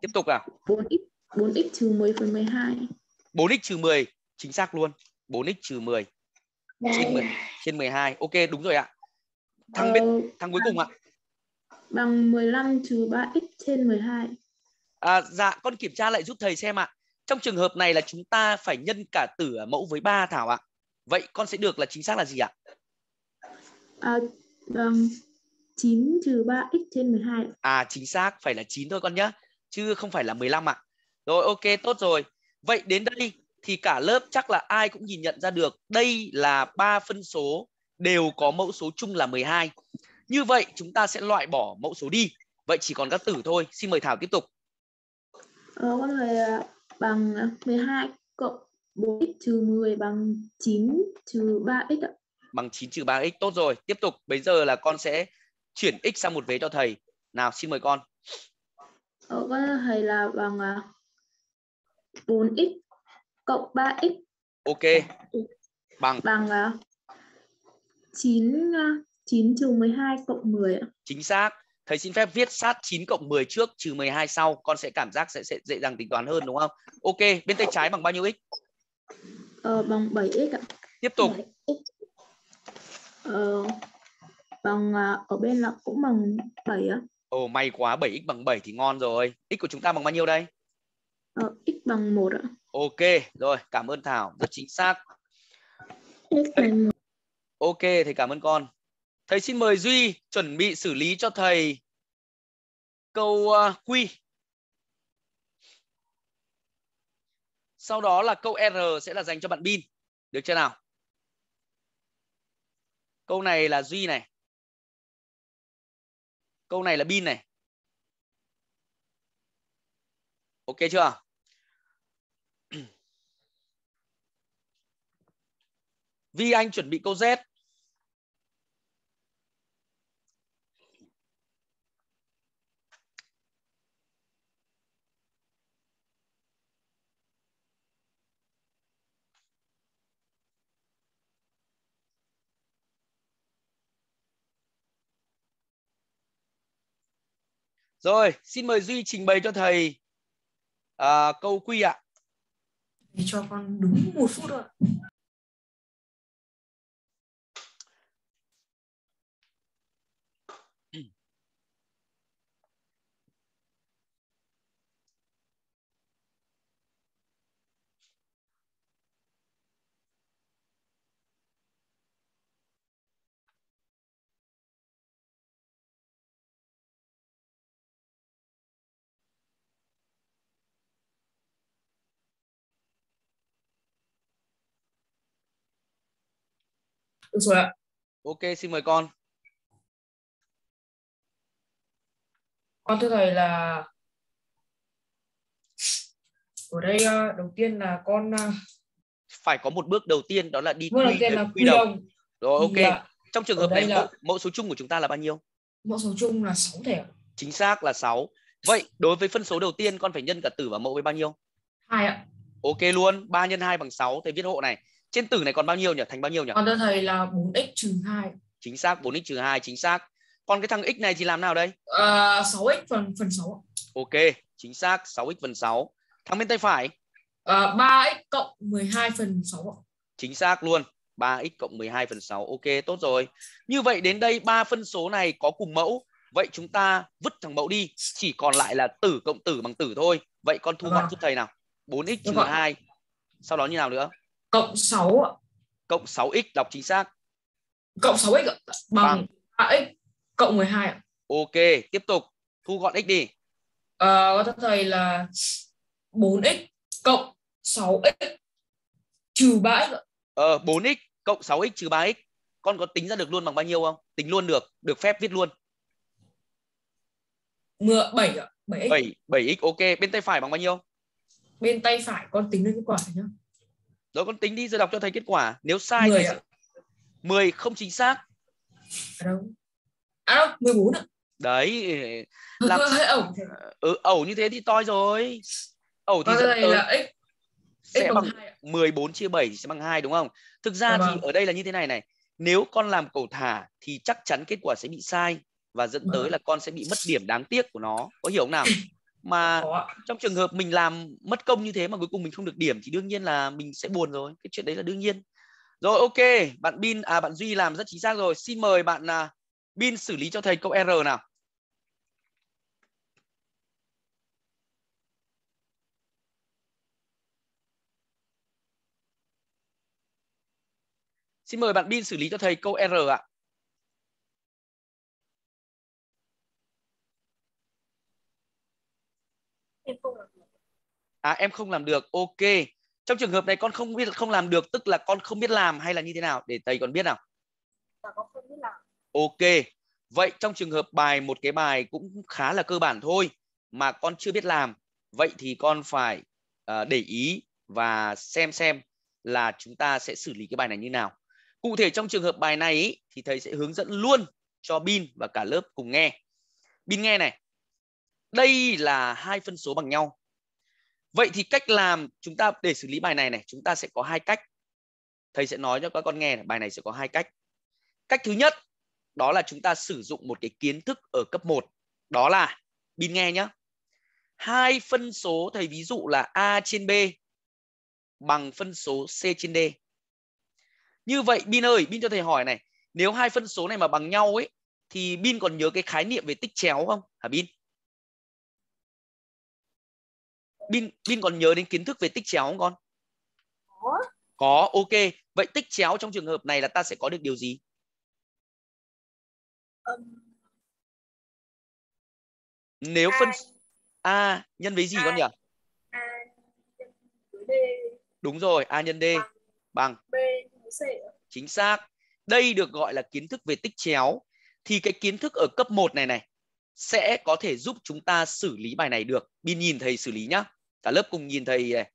Tiếp tục à? 4x 4x trừ 10 phần 12. 4x trừ 10, chính xác luôn. 4x trừ 10 trên 10, trên 12. Ok, đúng rồi ạ. Thằng ờ, bên thằng cuối cùng ạ. Bằng 15 trừ 3x trên 12. À, dạ con kiểm tra lại giúp thầy xem ạ. Trong trường hợp này là chúng ta phải nhân cả tử mẫu với 3 Thảo ạ. Vậy con sẽ được là chính xác là gì ạ? À, um, vâng, 9 trừ 3 x trên 12. À chính xác, phải là 9 thôi con nhé. Chứ không phải là 15 ạ. Rồi ok, tốt rồi. Vậy đến đây thì cả lớp chắc là ai cũng nhìn nhận ra được đây là ba phân số đều có mẫu số chung là 12. Như vậy chúng ta sẽ loại bỏ mẫu số đi. Vậy chỉ còn các tử thôi. Xin mời Thảo tiếp tục ờ, con người à, bằng 12 à, cộng 4x trừ 10 bằng 9 trừ 3x ạ. Bằng 9 trừ 3x tốt rồi. Tiếp tục bây giờ là con sẽ chuyển x sang một vế cho thầy. Nào xin mời con. Ờ, con à, thầy là bằng 4x cộng 3x. Ok. Bằng bằng 9 9 trừ 12 cộng 10 ạ. Chính xác thầy xin phép viết sát 9 cộng 10 trước trừ 12 sau con sẽ cảm giác sẽ, sẽ dễ dàng tính toán hơn đúng không ok bên tay trái bằng bao nhiêu x ờ, bằng 7x ạ tiếp tục x Ờ, bằng à, ở bên là cũng bằng 7 á ồ may quá 7x bằng 7 thì ngon rồi x của chúng ta bằng bao nhiêu đây ờ, x bằng 1 ạ ok rồi cảm ơn Thảo rất chính xác x bằng 1 ok thì cảm ơn con Thầy xin mời Duy chuẩn bị xử lý cho thầy câu ờ, Q. Sau đó là câu R sẽ là dành cho bạn Bin. Được chưa nào? Câu này là Duy này. Câu này là Bin này. Ok chưa? Vi Anh chuẩn bị câu Z. Rồi, xin mời Duy trình bày cho thầy à, câu quy ạ. Để cho con đúng một phút thôi. Được rồi ạ. Ok, xin mời con. Con thưa thầy là ở đây ờ, đầu tiên là con ờ, phải có một bước đầu tiên đó là đi bước quy, đầu tiên là quy, đồng. đồng. Rồi ok. Là... Dạ. Trong trường hợp này là... mẫu, số chung của chúng ta là bao nhiêu? Mẫu số chung là 6 thầy Chính xác là 6. Vậy đối với phân số đầu tiên con phải nhân cả tử và mẫu với bao nhiêu? 2 ạ. Ok luôn, 3 nhân 2 bằng 6 thầy viết hộ này trên tử này còn bao nhiêu nhỉ thành bao nhiêu nhỉ con cho thầy là 4x trừ 2 chính xác 4x trừ 2 chính xác còn cái thằng x này thì làm nào đây à, ờ, 6x phần phần 6 ok chính xác 6x phần 6 thằng bên tay phải à, ờ, 3x cộng 12 phần 6 chính xác luôn 3x cộng 12 phần 6 ok tốt rồi như vậy đến đây ba phân số này có cùng mẫu vậy chúng ta vứt thằng mẫu đi chỉ còn lại là tử cộng tử bằng tử thôi vậy con thu gọn vâng. giúp thầy nào 4x trừ 2 sau đó như nào nữa cộng 6 Cộng 6x đọc chính xác. Cộng 6x bằng, bằng. 3x cộng 12 ạ. Ok, tiếp tục thu gọn x đi. Ờ à, có thầy là 4x cộng 6x trừ 3x ạ. Ờ 4x cộng 6x trừ 3x. Con có tính ra được luôn bằng bao nhiêu không? Tính luôn được, được phép viết luôn. 7 ạ, 7x. 7 7x ok, bên tay phải bằng bao nhiêu? Bên tay phải con tính được kết quả nhá rồi con tính đi rồi đọc cho thầy kết quả nếu sai 10 thì 10 không chính xác à đâu à đâu 14 đấy làm hơi ẩu ừ, ẩu như thế thì toi rồi ẩu thì dẫn tới là x sẽ bằng 14 chia 7 sẽ bằng 2 đúng không? Thực ra dạ thì vâng. ở đây là như thế này này. Nếu con làm cầu thả thì chắc chắn kết quả sẽ bị sai và dẫn vâng tới là con sẽ bị mất điểm đáng tiếc của nó. Có hiểu không nào? mà trong trường hợp mình làm mất công như thế mà cuối cùng mình không được điểm thì đương nhiên là mình sẽ buồn rồi cái chuyện đấy là đương nhiên rồi ok bạn bin à bạn duy làm rất chính xác rồi xin mời bạn à, bin xử lý cho thầy câu r nào xin mời bạn bin xử lý cho thầy câu r ạ à, em không làm được ok trong trường hợp này con không biết không làm được tức là con không biết làm hay là như thế nào để thầy còn biết nào dạ, ok vậy trong trường hợp bài một cái bài cũng khá là cơ bản thôi mà con chưa biết làm vậy thì con phải uh, để ý và xem xem là chúng ta sẽ xử lý cái bài này như nào cụ thể trong trường hợp bài này ý, thì thầy sẽ hướng dẫn luôn cho bin và cả lớp cùng nghe bin nghe này đây là hai phân số bằng nhau vậy thì cách làm chúng ta để xử lý bài này này chúng ta sẽ có hai cách thầy sẽ nói cho các con nghe là bài này sẽ có hai cách cách thứ nhất đó là chúng ta sử dụng một cái kiến thức ở cấp 1 đó là bin nghe nhá hai phân số thầy ví dụ là a trên b bằng phân số c trên d như vậy bin ơi bin cho thầy hỏi này nếu hai phân số này mà bằng nhau ấy thì bin còn nhớ cái khái niệm về tích chéo không hả bin Bin Bin còn nhớ đến kiến thức về tích chéo không con? Có. Có, ok. Vậy tích chéo trong trường hợp này là ta sẽ có được điều gì? Um, Nếu à. phân A à. à, nhân với gì A, con nhỉ? A nhân D. Đúng rồi, A nhân D bằng, bằng B C. Chính xác. Đây được gọi là kiến thức về tích chéo. Thì cái kiến thức ở cấp 1 này này sẽ có thể giúp chúng ta xử lý bài này được. Bin nhìn thầy xử lý nhá cả lớp cùng nhìn thầy này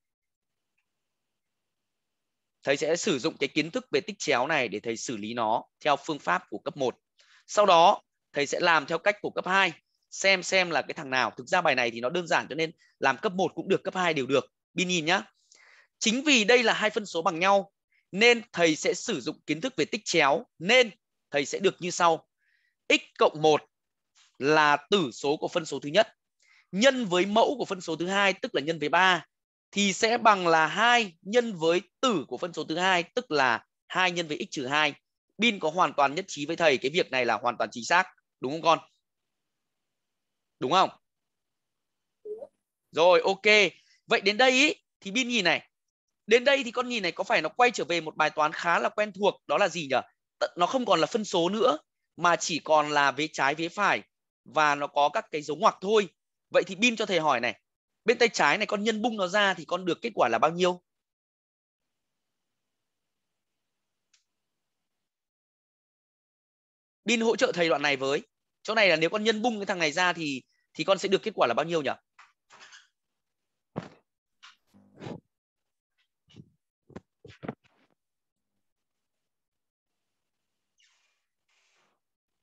thầy sẽ sử dụng cái kiến thức về tích chéo này để thầy xử lý nó theo phương pháp của cấp 1. Sau đó thầy sẽ làm theo cách của cấp 2, xem xem là cái thằng nào. Thực ra bài này thì nó đơn giản cho nên làm cấp 1 cũng được, cấp 2 đều được. Bin nhìn nhá. Chính vì đây là hai phân số bằng nhau nên thầy sẽ sử dụng kiến thức về tích chéo nên thầy sẽ được như sau. x cộng 1 là tử số của phân số thứ nhất nhân với mẫu của phân số thứ hai tức là nhân với 3 thì sẽ bằng là 2 nhân với tử của phân số thứ hai tức là 2 nhân với x trừ 2. Bin có hoàn toàn nhất trí với thầy cái việc này là hoàn toàn chính xác, đúng không con? Đúng không? Rồi ok. Vậy đến đây ý, thì Bin nhìn này. Đến đây thì con nhìn này có phải nó quay trở về một bài toán khá là quen thuộc đó là gì nhỉ? Nó không còn là phân số nữa mà chỉ còn là vế trái vế phải và nó có các cái dấu ngoặc thôi Vậy thì bin cho thầy hỏi này, bên tay trái này con nhân bung nó ra thì con được kết quả là bao nhiêu? Bin hỗ trợ thầy đoạn này với. Chỗ này là nếu con nhân bung cái thằng này ra thì thì con sẽ được kết quả là bao nhiêu nhỉ?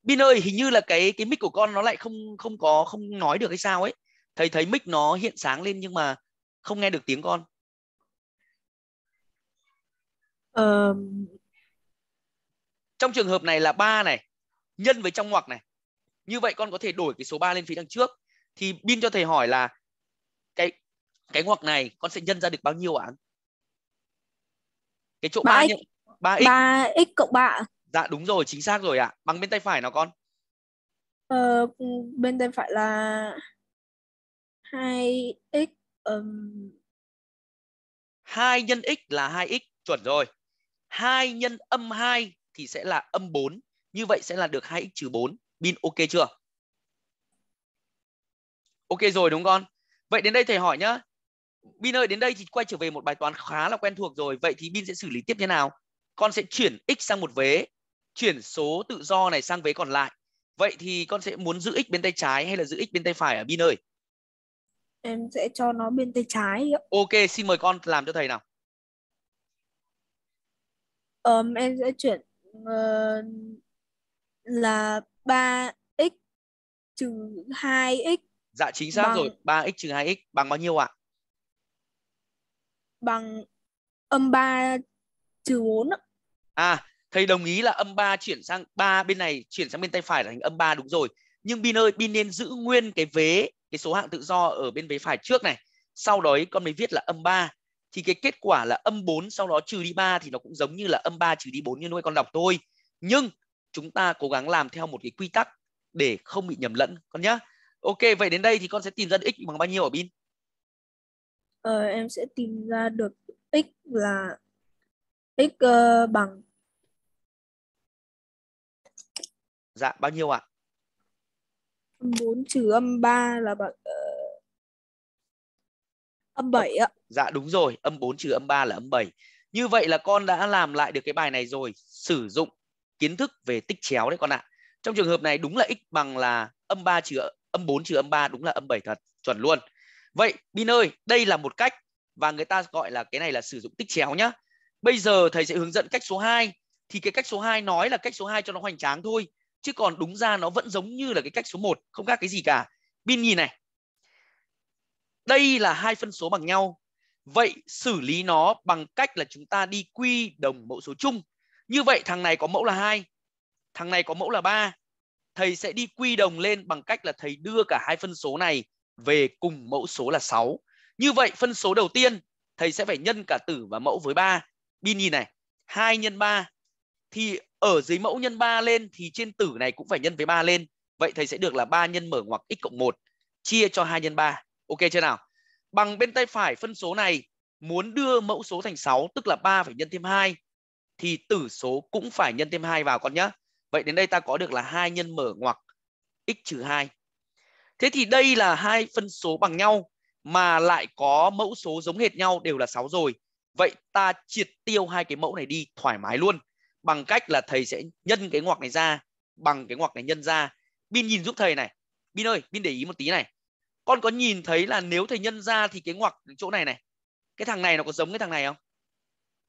Bin ơi hình như là cái cái mic của con nó lại không không có không nói được hay sao ấy thầy thấy mic nó hiện sáng lên nhưng mà không nghe được tiếng con ờ... trong trường hợp này là ba này nhân với trong ngoặc này như vậy con có thể đổi cái số 3 lên phía đằng trước thì bin cho thầy hỏi là cái cái ngoặc này con sẽ nhân ra được bao nhiêu ạ cái chỗ 3 nhân 3x 3x cộng 3 dạ đúng rồi chính xác rồi ạ à. bằng bên tay phải nào con ờ, ừ, bên tay phải là 2x um... 2 nhân x là 2x chuẩn rồi 2 nhân âm 2 thì sẽ là âm 4 như vậy sẽ là được 2x trừ 4 bin ok chưa ok rồi đúng không con vậy đến đây thầy hỏi nhá bin ơi đến đây thì quay trở về một bài toán khá là quen thuộc rồi vậy thì bin sẽ xử lý tiếp thế nào con sẽ chuyển x sang một vế chuyển số tự do này sang vế còn lại. Vậy thì con sẽ muốn giữ x bên tay trái hay là giữ x bên tay phải ở bin ơi? Em sẽ cho nó bên tay trái. Ok, xin mời con làm cho thầy nào. Um, em sẽ chuyển uh, là 3x trừ 2x. Dạ chính xác bằng... rồi, 3x trừ 2x bằng bao nhiêu ạ? À? Bằng âm 3 trừ 4 ạ. À, thầy đồng ý là âm 3 chuyển sang 3 bên này chuyển sang bên tay phải là thành âm 3 đúng rồi nhưng pin ơi pin nên giữ nguyên cái vế cái số hạng tự do ở bên vế phải trước này sau đó ấy, con mới viết là âm 3 thì cái kết quả là âm 4 sau đó trừ đi 3 thì nó cũng giống như là âm 3 trừ đi 4 như nuôi con đọc thôi nhưng chúng ta cố gắng làm theo một cái quy tắc để không bị nhầm lẫn con nhá ok vậy đến đây thì con sẽ tìm ra x bằng bao nhiêu ở pin ờ, em sẽ tìm ra được x là x uh, bằng Dạ, bao nhiêu ạ? À? 4 trừ âm 3 là bằng uh, ờ, âm 7 ạ. Dạ đúng rồi, âm 4 trừ âm 3 là âm 7. Như vậy là con đã làm lại được cái bài này rồi, sử dụng kiến thức về tích chéo đấy con ạ. À. Trong trường hợp này đúng là x bằng là âm 3 trừ âm 4 trừ âm 3 đúng là âm 7 thật, chuẩn luôn. Vậy Bin ơi, đây là một cách và người ta gọi là cái này là sử dụng tích chéo nhá. Bây giờ thầy sẽ hướng dẫn cách số 2 thì cái cách số 2 nói là cách số 2 cho nó hoành tráng thôi chứ còn đúng ra nó vẫn giống như là cái cách số 1 không khác cái gì cả pin nhìn này đây là hai phân số bằng nhau vậy xử lý nó bằng cách là chúng ta đi quy đồng mẫu số chung như vậy thằng này có mẫu là hai thằng này có mẫu là ba thầy sẽ đi quy đồng lên bằng cách là thầy đưa cả hai phân số này về cùng mẫu số là 6. Như vậy phân số đầu tiên thầy sẽ phải nhân cả tử và mẫu với 3. Bin nhìn này, 2 nhân 3 thì ở dưới mẫu nhân 3 lên thì trên tử này cũng phải nhân với 3 lên. Vậy thầy sẽ được là 3 nhân mở ngoặc x cộng 1 chia cho 2 nhân 3. Ok chưa nào? Bằng bên tay phải phân số này muốn đưa mẫu số thành 6 tức là 3 phải nhân thêm 2 thì tử số cũng phải nhân thêm 2 vào con nhé Vậy đến đây ta có được là 2 nhân mở ngoặc x trừ 2. Thế thì đây là hai phân số bằng nhau mà lại có mẫu số giống hệt nhau đều là 6 rồi. Vậy ta triệt tiêu hai cái mẫu này đi thoải mái luôn bằng cách là thầy sẽ nhân cái ngoặc này ra bằng cái ngoặc này nhân ra bin nhìn giúp thầy này bin ơi bin để ý một tí này con có nhìn thấy là nếu thầy nhân ra thì cái ngoặc chỗ này này cái thằng này nó có giống cái thằng này không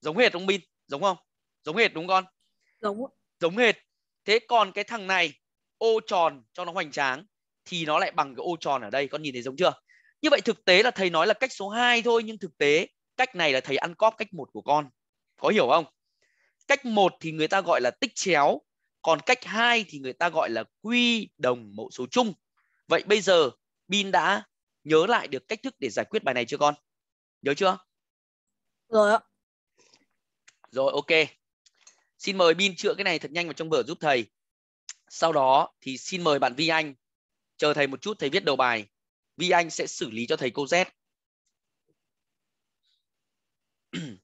giống hệt ông bin giống không giống hệt đúng không con giống giống hệt thế còn cái thằng này ô tròn cho nó hoành tráng thì nó lại bằng cái ô tròn ở đây con nhìn thấy giống chưa như vậy thực tế là thầy nói là cách số 2 thôi nhưng thực tế cách này là thầy ăn cóp cách một của con có hiểu không cách một thì người ta gọi là tích chéo còn cách hai thì người ta gọi là quy đồng mẫu số chung vậy bây giờ bin đã nhớ lại được cách thức để giải quyết bài này chưa con nhớ chưa rồi ạ rồi ok xin mời bin chữa cái này thật nhanh vào trong vở giúp thầy sau đó thì xin mời bạn vi anh chờ thầy một chút thầy viết đầu bài vi anh sẽ xử lý cho thầy cô z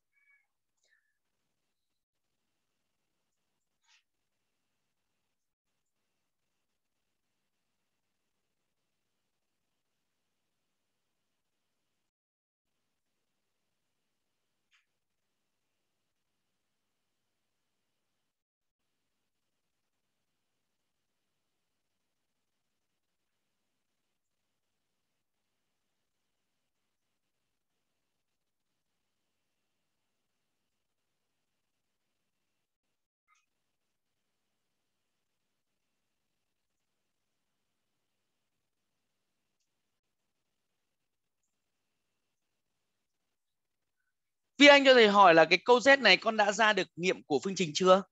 Vi Anh cho thầy hỏi là cái câu Z này con đã ra được nghiệm của phương trình chưa?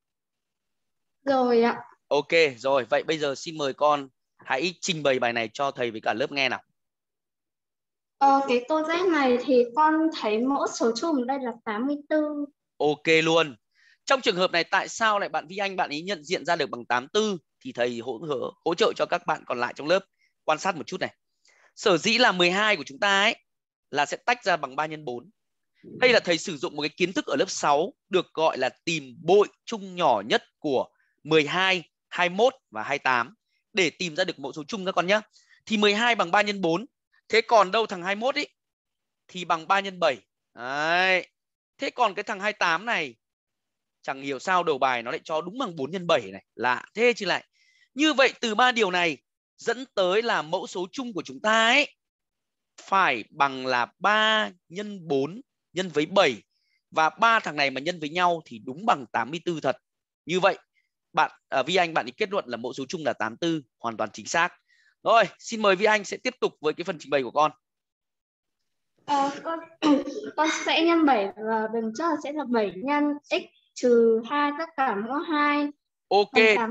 Rồi ạ. Ok, rồi. Vậy bây giờ xin mời con hãy trình bày bài này cho thầy với cả lớp nghe nào. Ờ, cái câu Z này thì con thấy mẫu số chung đây là 84. Ok luôn. Trong trường hợp này tại sao lại bạn Vi Anh bạn ấy nhận diện ra được bằng 84 thì thầy hỗ, hỗ trợ cho các bạn còn lại trong lớp quan sát một chút này. Sở dĩ là 12 của chúng ta ấy là sẽ tách ra bằng 3 nhân 4 hay là thầy sử dụng một cái kiến thức ở lớp 6 được gọi là tìm bội chung nhỏ nhất của 12, 21 và 28 để tìm ra được mẫu số chung các con nhé. Thì 12 bằng 3 nhân 4. Thế còn đâu thằng 21 ấy thì bằng 3 nhân 7. Đấy. Thế còn cái thằng 28 này chẳng hiểu sao đầu bài nó lại cho đúng bằng 4 nhân 7 này, lạ thế chứ lại. Như vậy từ ba điều này dẫn tới là mẫu số chung của chúng ta ấy phải bằng là 3 nhân 4 nhân với 7 và ba thằng này mà nhân với nhau thì đúng bằng 84 thật. Như vậy bạn à, Vi Anh bạn ấy kết luận là mẫu số chung là 84 hoàn toàn chính xác. Rồi, xin mời Vi Anh sẽ tiếp tục với cái phần trình bày của con. À, con con sẽ nhân 7 và bình cho sẽ là 7 nhân x trừ 2 tất cả mũ 2. Ok.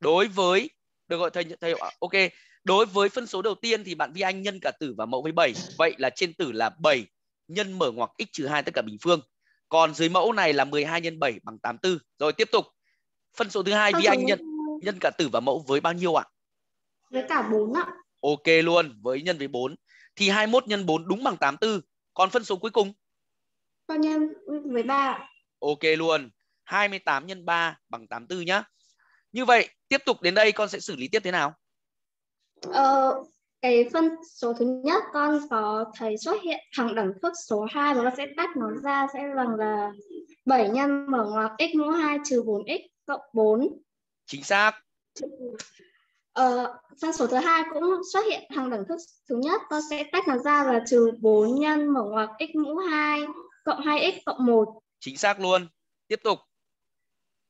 Đối với được gọi thầy thầy à, ok, đối với phân số đầu tiên thì bạn Vi Anh nhân cả tử và mẫu với 7. Vậy là trên tử là 7 nhân mở ngoặc x trừ 2 tất cả bình phương. Còn dưới mẫu này là 12 nhân 7 bằng 84. Rồi tiếp tục. Phân số thứ hai vi anh nhân nhân cả tử và mẫu với bao nhiêu ạ? Với cả 4 ạ. Ok luôn, với nhân với 4 thì 21 nhân 4 đúng bằng 84. Còn phân số cuối cùng? Con nhân với 3 Ok luôn. 28 nhân 3 bằng 84 nhá. Như vậy tiếp tục đến đây con sẽ xử lý tiếp thế nào? Ờ, cái phân số thứ nhất con có thấy xuất hiện thẳng đẳng thức số 2 và con sẽ tách nó ra sẽ bằng là 7 nhân mở ngoặc x mũ 2 trừ 4x cộng 4. Chính xác. Ờ, phân số thứ hai cũng xuất hiện thẳng đẳng thức thứ nhất con sẽ tách nó ra là trừ 4 nhân mở ngoặc x mũ 2 cộng 2x cộng 1. Chính xác luôn. Tiếp tục.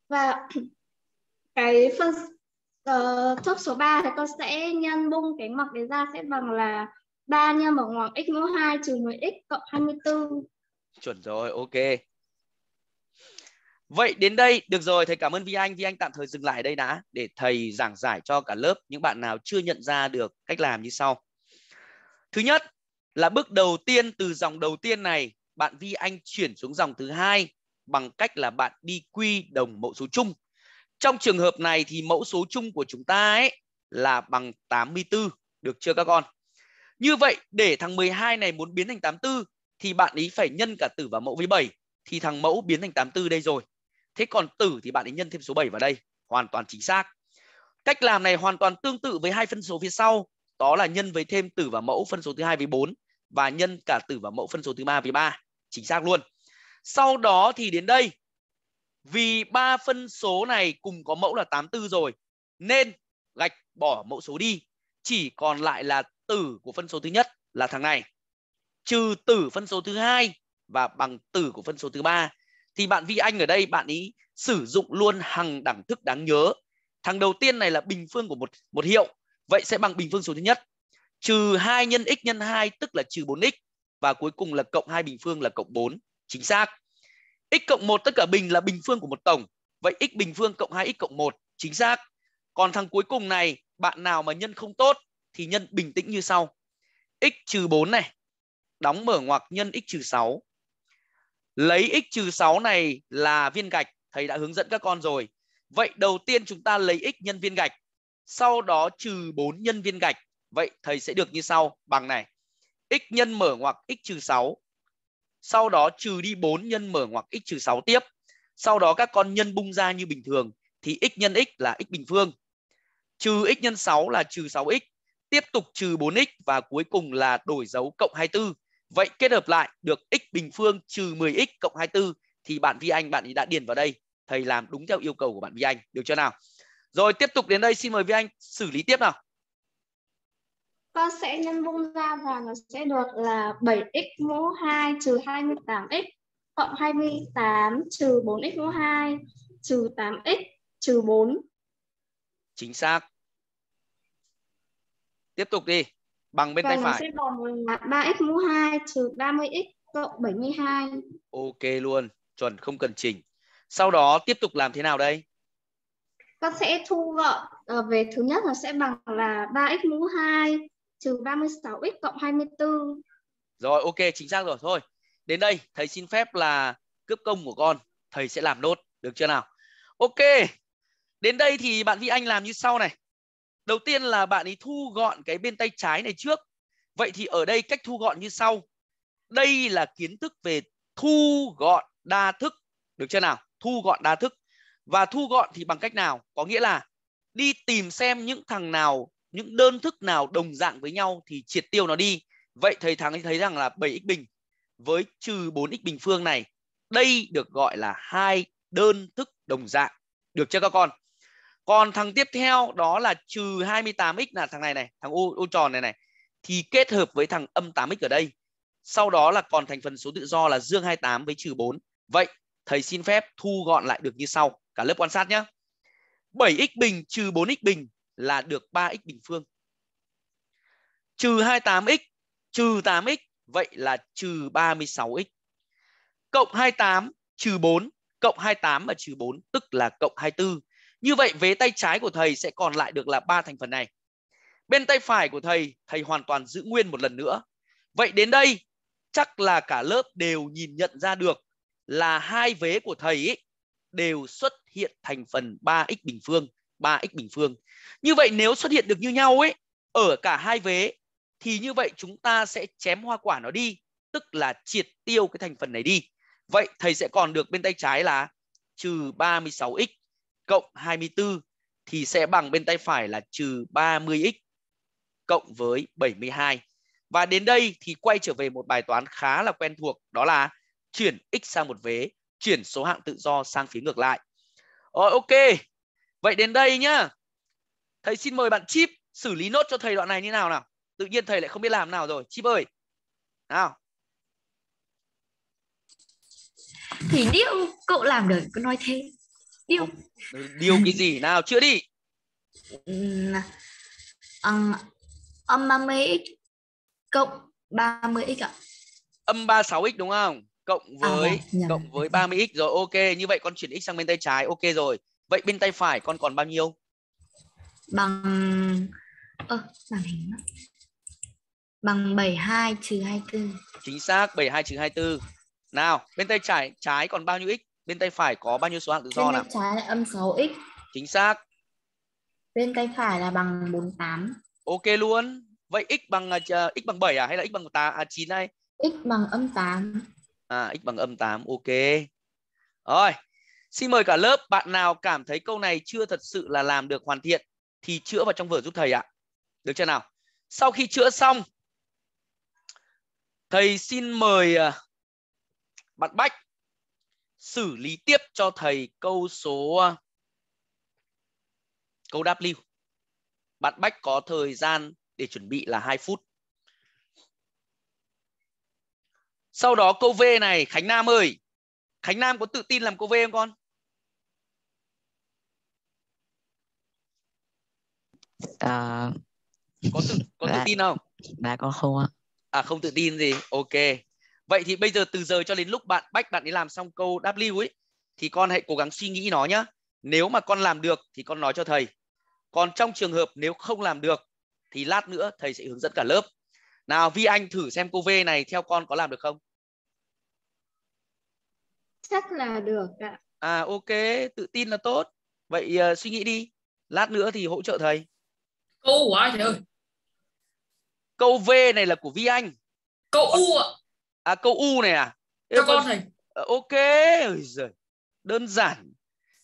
Và cái phân uh, ờ, thước số 3 thì con sẽ nhân bung cái mặt đấy ra sẽ bằng là 3 nhân bằng ngoặc x mũ 2 trừ 10x cộng 24. Chuẩn rồi, ok. Vậy đến đây được rồi, thầy cảm ơn Vi Anh. Vi Anh tạm thời dừng lại đây đã để thầy giảng giải cho cả lớp những bạn nào chưa nhận ra được cách làm như sau. Thứ nhất là bước đầu tiên từ dòng đầu tiên này, bạn Vi Anh chuyển xuống dòng thứ hai bằng cách là bạn đi quy đồng mẫu số chung trong trường hợp này thì mẫu số chung của chúng ta ấy là bằng 84, được chưa các con? Như vậy để thằng 12 này muốn biến thành 84 thì bạn ý phải nhân cả tử và mẫu với 7 thì thằng mẫu biến thành 84 đây rồi. Thế còn tử thì bạn ấy nhân thêm số 7 vào đây, hoàn toàn chính xác. Cách làm này hoàn toàn tương tự với hai phân số phía sau, đó là nhân với thêm tử và mẫu phân số thứ hai với 4 và nhân cả tử và mẫu phân số thứ ba với 3, chính xác luôn. Sau đó thì đến đây vì ba phân số này cùng có mẫu là 84 rồi nên gạch bỏ mẫu số đi, chỉ còn lại là tử của phân số thứ nhất là thằng này trừ tử phân số thứ hai và bằng tử của phân số thứ ba thì bạn Vi Anh ở đây bạn ý sử dụng luôn hằng đẳng thức đáng nhớ. Thằng đầu tiên này là bình phương của một một hiệu, vậy sẽ bằng bình phương số thứ nhất trừ 2 nhân x nhân 2 tức là trừ 4x và cuối cùng là cộng hai bình phương là cộng 4. Chính xác x cộng 1 tất cả bình là bình phương của một tổng. Vậy x bình phương cộng 2x cộng 1 chính xác. Còn thằng cuối cùng này, bạn nào mà nhân không tốt thì nhân bình tĩnh như sau. x trừ 4 này, đóng mở ngoặc nhân x trừ 6. Lấy x trừ 6 này là viên gạch, thầy đã hướng dẫn các con rồi. Vậy đầu tiên chúng ta lấy x nhân viên gạch, sau đó trừ 4 nhân viên gạch. Vậy thầy sẽ được như sau bằng này. x nhân mở ngoặc x trừ 6 sau đó trừ đi 4 nhân mở ngoặc x trừ 6 tiếp. Sau đó các con nhân bung ra như bình thường thì x nhân x là x bình phương. Trừ x nhân 6 là trừ 6x, tiếp tục trừ 4x và cuối cùng là đổi dấu cộng 24. Vậy kết hợp lại được x bình phương trừ 10x cộng 24 thì bạn Vi Anh bạn ấy đã điền vào đây. Thầy làm đúng theo yêu cầu của bạn Vi Anh, được chưa nào? Rồi tiếp tục đến đây xin mời Vi Anh xử lý tiếp nào con sẽ nhân vuông ra và nó sẽ được là 7x mũ 2 trừ 28x cộng 28 trừ 4x mũ 2 trừ 8x trừ 4. Chính xác. Tiếp tục đi. Bằng bên và tay nó phải. sẽ bằng là 3x mũ 2 trừ 30x cộng 72. Ok luôn. Chuẩn không cần chỉnh. Sau đó tiếp tục làm thế nào đây? Con sẽ thu gọn ờ, về thứ nhất là sẽ bằng là 3x mũ 2 trừ 36x cộng 24. Rồi ok, chính xác rồi. Thôi, đến đây thầy xin phép là cướp công của con. Thầy sẽ làm nốt, được chưa nào? Ok, đến đây thì bạn Vi Anh làm như sau này. Đầu tiên là bạn ấy thu gọn cái bên tay trái này trước. Vậy thì ở đây cách thu gọn như sau. Đây là kiến thức về thu gọn đa thức. Được chưa nào? Thu gọn đa thức. Và thu gọn thì bằng cách nào? Có nghĩa là đi tìm xem những thằng nào những đơn thức nào đồng dạng với nhau thì triệt tiêu nó đi. Vậy thầy Thắng thấy rằng là 7x bình với trừ 4x bình phương này, đây được gọi là hai đơn thức đồng dạng. Được chưa các con? Còn thằng tiếp theo đó là trừ 28x là thằng này này, thằng ô, ô tròn này này. Thì kết hợp với thằng âm 8x ở đây. Sau đó là còn thành phần số tự do là dương 28 với trừ 4. Vậy thầy xin phép thu gọn lại được như sau. Cả lớp quan sát nhé. 7x bình trừ 4x bình là được 3x bình phương. Trừ 28x trừ 8x vậy là trừ 36x. Cộng 28 trừ 4 cộng 28 và trừ 4 tức là cộng 24. Như vậy vế tay trái của thầy sẽ còn lại được là ba thành phần này. Bên tay phải của thầy, thầy hoàn toàn giữ nguyên một lần nữa. Vậy đến đây chắc là cả lớp đều nhìn nhận ra được là hai vế của thầy ấy đều xuất hiện thành phần 3x bình phương. 3x bình phương. Như vậy nếu xuất hiện được như nhau ấy ở cả hai vế thì như vậy chúng ta sẽ chém hoa quả nó đi, tức là triệt tiêu cái thành phần này đi. Vậy thầy sẽ còn được bên tay trái là trừ 36x cộng 24 thì sẽ bằng bên tay phải là trừ 30x cộng với 72. Và đến đây thì quay trở về một bài toán khá là quen thuộc đó là chuyển x sang một vế, chuyển số hạng tự do sang phía ngược lại. Rồi ok, Vậy đến đây nhá. Thầy xin mời bạn Chip xử lý nốt cho thầy đoạn này như nào nào. Tự nhiên thầy lại không biết làm nào rồi. Chip ơi. Nào. Thì điêu cậu làm được cứ nói thế. Điêu. Điêu cái gì nào chưa đi. Âm âm 30x cộng 30x ạ. Âm 36x đúng không? Cộng à, dạ, với à, cộng với 30x dạ. rồi ok, như vậy con chuyển x sang bên tay trái ok rồi vậy bên tay phải con còn bao nhiêu bằng ơ ờ, màn hình đó. bằng 72 trừ 24 chính xác 72 trừ 24 nào bên tay trái trái còn bao nhiêu x bên tay phải có bao nhiêu số hạng tự do nào bên tay trái là âm 6x chính xác bên tay phải là bằng 48 ok luôn vậy x bằng uh, x bằng 7 à hay là x bằng 8 à 9 đây x bằng âm 8 à x bằng âm 8 ok rồi Xin mời cả lớp, bạn nào cảm thấy câu này chưa thật sự là làm được hoàn thiện thì chữa vào trong vở giúp thầy ạ. Được chưa nào? Sau khi chữa xong, thầy xin mời à, bạn Bách xử lý tiếp cho thầy câu số à, câu W. Bạn Bách có thời gian để chuẩn bị là 2 phút. Sau đó câu V này, Khánh Nam ơi, Khánh Nam có tự tin làm câu V không con? uh, có tự có tự tin không đã có không ạ à không tự tin gì ok vậy thì bây giờ từ giờ cho đến lúc bạn bách bạn ấy làm xong câu W ấy thì con hãy cố gắng suy nghĩ nó nhá nếu mà con làm được thì con nói cho thầy còn trong trường hợp nếu không làm được thì lát nữa thầy sẽ hướng dẫn cả lớp nào Vi Anh thử xem cô V này theo con có làm được không chắc là được ạ à ok tự tin là tốt vậy uh, suy nghĩ đi lát nữa thì hỗ trợ thầy câu của ai thầy ơi câu v này là của vi anh câu u ạ à câu u này à cho con thầy ờ, ok Ôi giời. đơn giản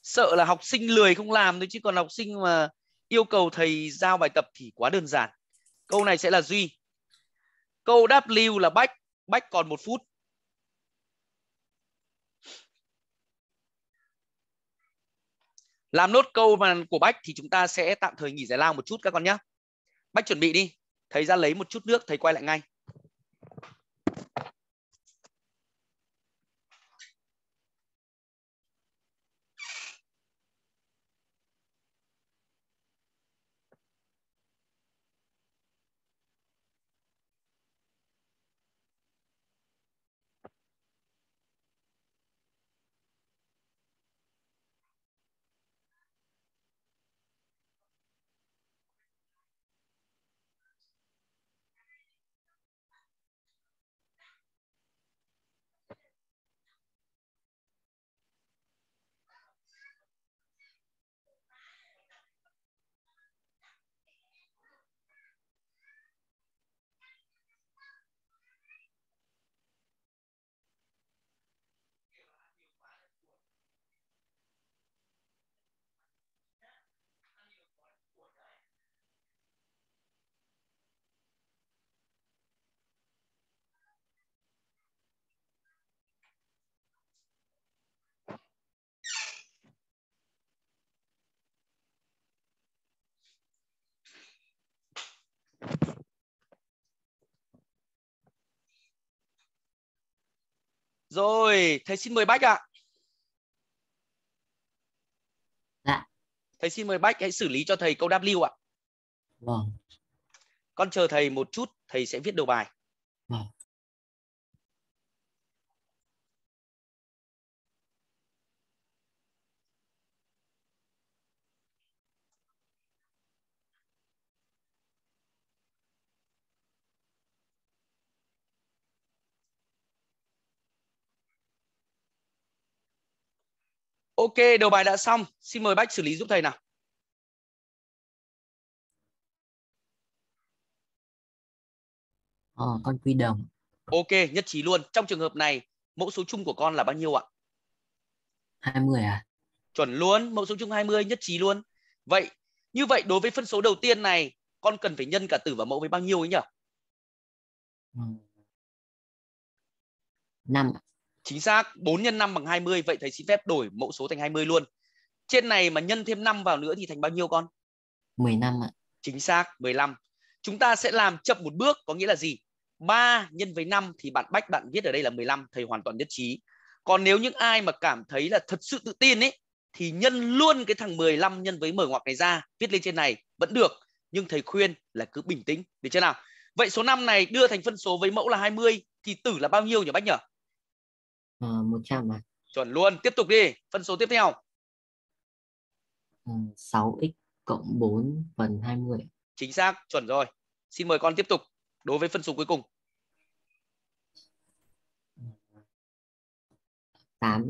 sợ là học sinh lười không làm thôi chứ còn học sinh mà yêu cầu thầy giao bài tập thì quá đơn giản câu này sẽ là duy câu W là bách bách còn một phút Làm nốt câu mà của Bách thì chúng ta sẽ tạm thời nghỉ giải lao một chút các con nhé. Bách chuẩn bị đi. Thầy ra lấy một chút nước, thầy quay lại ngay. Rồi, thầy xin mời Bách ạ. Dạ. Thầy xin mời Bách hãy xử lý cho thầy câu W ạ. Vâng. Con chờ thầy một chút, thầy sẽ viết đầu bài. Vâng. Ok, đầu bài đã xong. Xin mời Bách xử lý giúp thầy nào. Ờ, con quy đồng. Ok, nhất trí luôn. Trong trường hợp này, mẫu số chung của con là bao nhiêu ạ? 20 à? Chuẩn luôn, mẫu số chung 20, nhất trí luôn. Vậy, như vậy đối với phân số đầu tiên này, con cần phải nhân cả tử và mẫu với bao nhiêu ấy nhỉ? 5 ừ. Chính xác 4 x 5 bằng 20 Vậy thầy xin phép đổi mẫu số thành 20 luôn Trên này mà nhân thêm 5 vào nữa thì thành bao nhiêu con? 15 ạ Chính xác 15 Chúng ta sẽ làm chậm một bước có nghĩa là gì? 3 nhân với 5 thì bạn Bách bạn viết ở đây là 15 Thầy hoàn toàn nhất trí Còn nếu những ai mà cảm thấy là thật sự tự tin ấy Thì nhân luôn cái thằng 15 nhân với mở ngoặc này ra Viết lên trên này vẫn được Nhưng thầy khuyên là cứ bình tĩnh Được chưa nào? Vậy số 5 này đưa thành phân số với mẫu là 20 Thì tử là bao nhiêu nhỉ Bách nhỉ? à, 100 à chuẩn luôn tiếp tục đi phân số tiếp theo à, ờ, 6x cộng 4 phần 20 chính xác chuẩn rồi xin mời con tiếp tục đối với phân số cuối cùng 8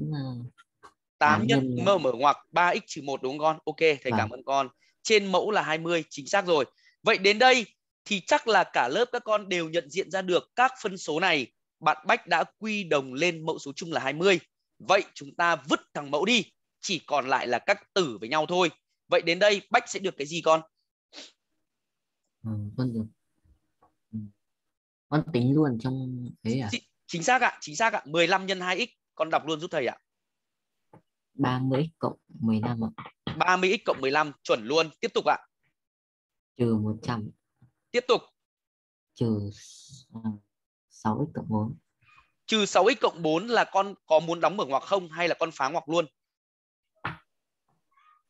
8 ờ, nhân mở mở ngoặc 3x trừ 1 đúng không con? Ok, thầy vâng. cảm ơn con. Trên mẫu là 20, chính xác rồi. Vậy đến đây thì chắc là cả lớp các con đều nhận diện ra được các phân số này bạn Bách đã quy đồng lên mẫu số chung là 20. Vậy chúng ta vứt thằng mẫu đi, chỉ còn lại là các tử với nhau thôi. Vậy đến đây Bách sẽ được cái gì con? Ừ, con được. Ừ. Con tính luôn trong thế à? Chính xác ạ, chính xác ạ. À. 15 nhân 2x, con đọc luôn giúp thầy ạ. À. 30x cộng 15 ạ. 30x cộng 15 chuẩn luôn, tiếp tục ạ. Trừ 100. Tiếp tục. Trừ à, 6x cộng 4. Trừ 6x cộng 4 là con có muốn đóng mở ngoặc không hay là con phá ngoặc luôn?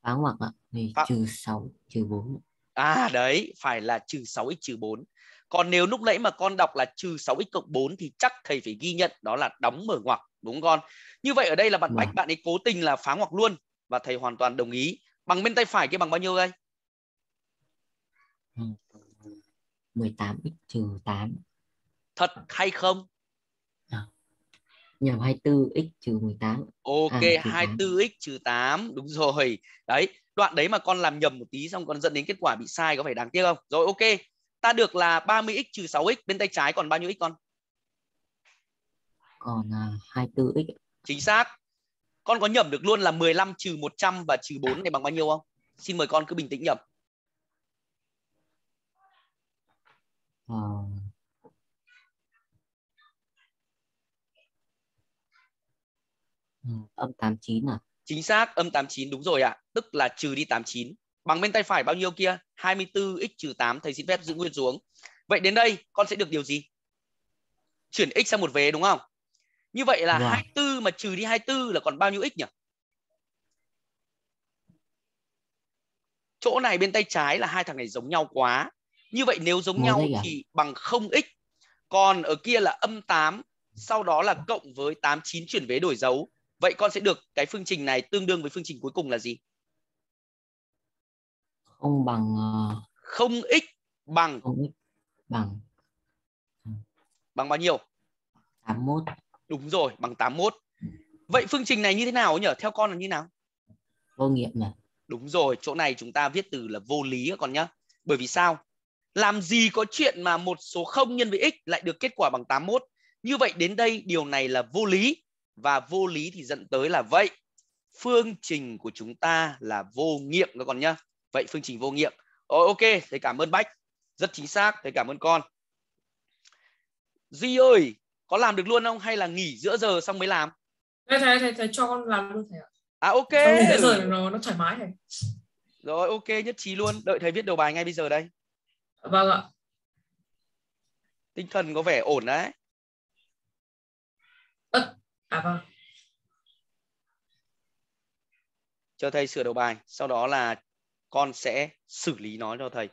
Phá ngoặc ạ, vì phá... trừ 6 trừ 4. À đấy, phải là trừ 6x trừ 4. Còn nếu lúc nãy mà con đọc là trừ 6x cộng 4 thì chắc thầy phải ghi nhận đó là đóng mở ngoặc, đúng không con? Như vậy ở đây là bạn vâng. bạch bạn ấy cố tình là phá ngoặc luôn và thầy hoàn toàn đồng ý. Bằng bên tay phải kia bằng bao nhiêu đây? 18x trừ 8 thật hay không dạ. nhầm 24x trừ 18. Ok, à, 24x trừ 8, đúng rồi. Đấy, đoạn đấy mà con làm nhầm một tí xong con dẫn đến kết quả bị sai có phải đáng tiếc không? Rồi ok. Ta được là 30x trừ 6x, bên tay trái còn bao nhiêu x con? Còn uh, à, 24x. Chính xác. Con có nhầm được luôn là 15 trừ 100 và trừ 4 này bằng bao nhiêu không? Xin mời con cứ bình tĩnh nhầm. Uh, ờ, ừ, âm 89 à chính xác âm 89 đúng rồi ạ à. tức là trừ đi 89 bằng bên tay phải bao nhiêu kia 24 x trừ 8 thầy xin phép giữ nguyên xuống vậy đến đây con sẽ được điều gì chuyển x sang một vế đúng không như vậy là wow. Vâng. 24 mà trừ đi 24 là còn bao nhiêu x nhỉ chỗ này bên tay trái là hai thằng này giống nhau quá như vậy nếu giống nhau à? thì bằng 0x còn ở kia là âm 8 sau đó là cộng với 89 chuyển vế đổi dấu Vậy con sẽ được cái phương trình này tương đương với phương trình cuối cùng là gì? Không bằng ờ, không x bằng không x bằng bằng bao nhiêu? 81. Đúng rồi, bằng 81. Ừ. Vậy phương trình này như thế nào nhỉ? Theo con là như nào? Vô nghiệm nhỉ. Đúng rồi, chỗ này chúng ta viết từ là vô lý các con nhá. Bởi vì sao? Làm gì có chuyện mà một số 0 nhân với x lại được kết quả bằng 81. Như vậy đến đây điều này là vô lý và vô lý thì dẫn tới là vậy phương trình của chúng ta là vô nghiệm các con nhá vậy phương trình vô nghiệm Ồ, ok thầy cảm ơn bách rất chính xác thầy cảm ơn con duy ơi có làm được luôn không hay là nghỉ giữa giờ xong mới làm thầy thầy thầy, thầy cho con làm luôn thầy ạ à ok giữa giờ nó, nó thoải mái thầy rồi ok nhất trí luôn đợi thầy viết đầu bài ngay bây giờ đây vâng ạ tinh thần có vẻ ổn đấy à, Dạ vâng. Cho thầy sửa đầu bài, sau đó là con sẽ xử lý nó cho thầy.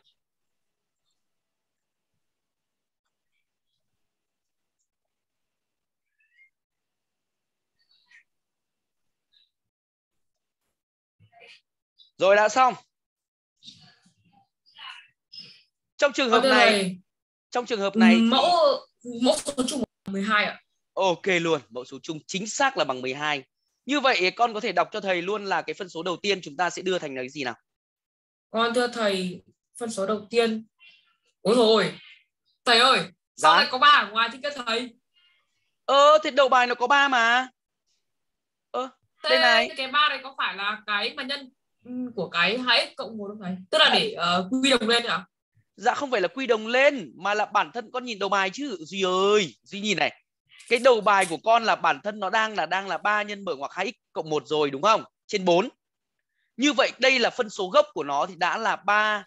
Rồi đã xong. Trong trường hợp ờ, này, trong trường hợp này mẫu mẫu số trùng 12 ạ. Ok luôn, mẫu số chung chính xác là bằng 12. Như vậy con có thể đọc cho thầy luôn là cái phân số đầu tiên chúng ta sẽ đưa thành là cái gì nào? Con thưa thầy, phân số đầu tiên. Ôi rồi Thầy ơi, sao dạ? lại có ba ở ngoài thì các thầy? Ờ thì đầu bài nó có ba mà. Ờ, Thế đây này. cái ba này có phải là cái mà nhân của cái x cộng một không thầy? Tức là để uh, quy đồng lên à? Dạ không phải là quy đồng lên mà là bản thân con nhìn đầu bài chứ. Duy ơi, Duy nhìn này cái đầu bài của con là bản thân nó đang là đang là 3 nhân mở ngoặc 2x cộng 1 rồi đúng không? Trên 4. Như vậy đây là phân số gốc của nó thì đã là 3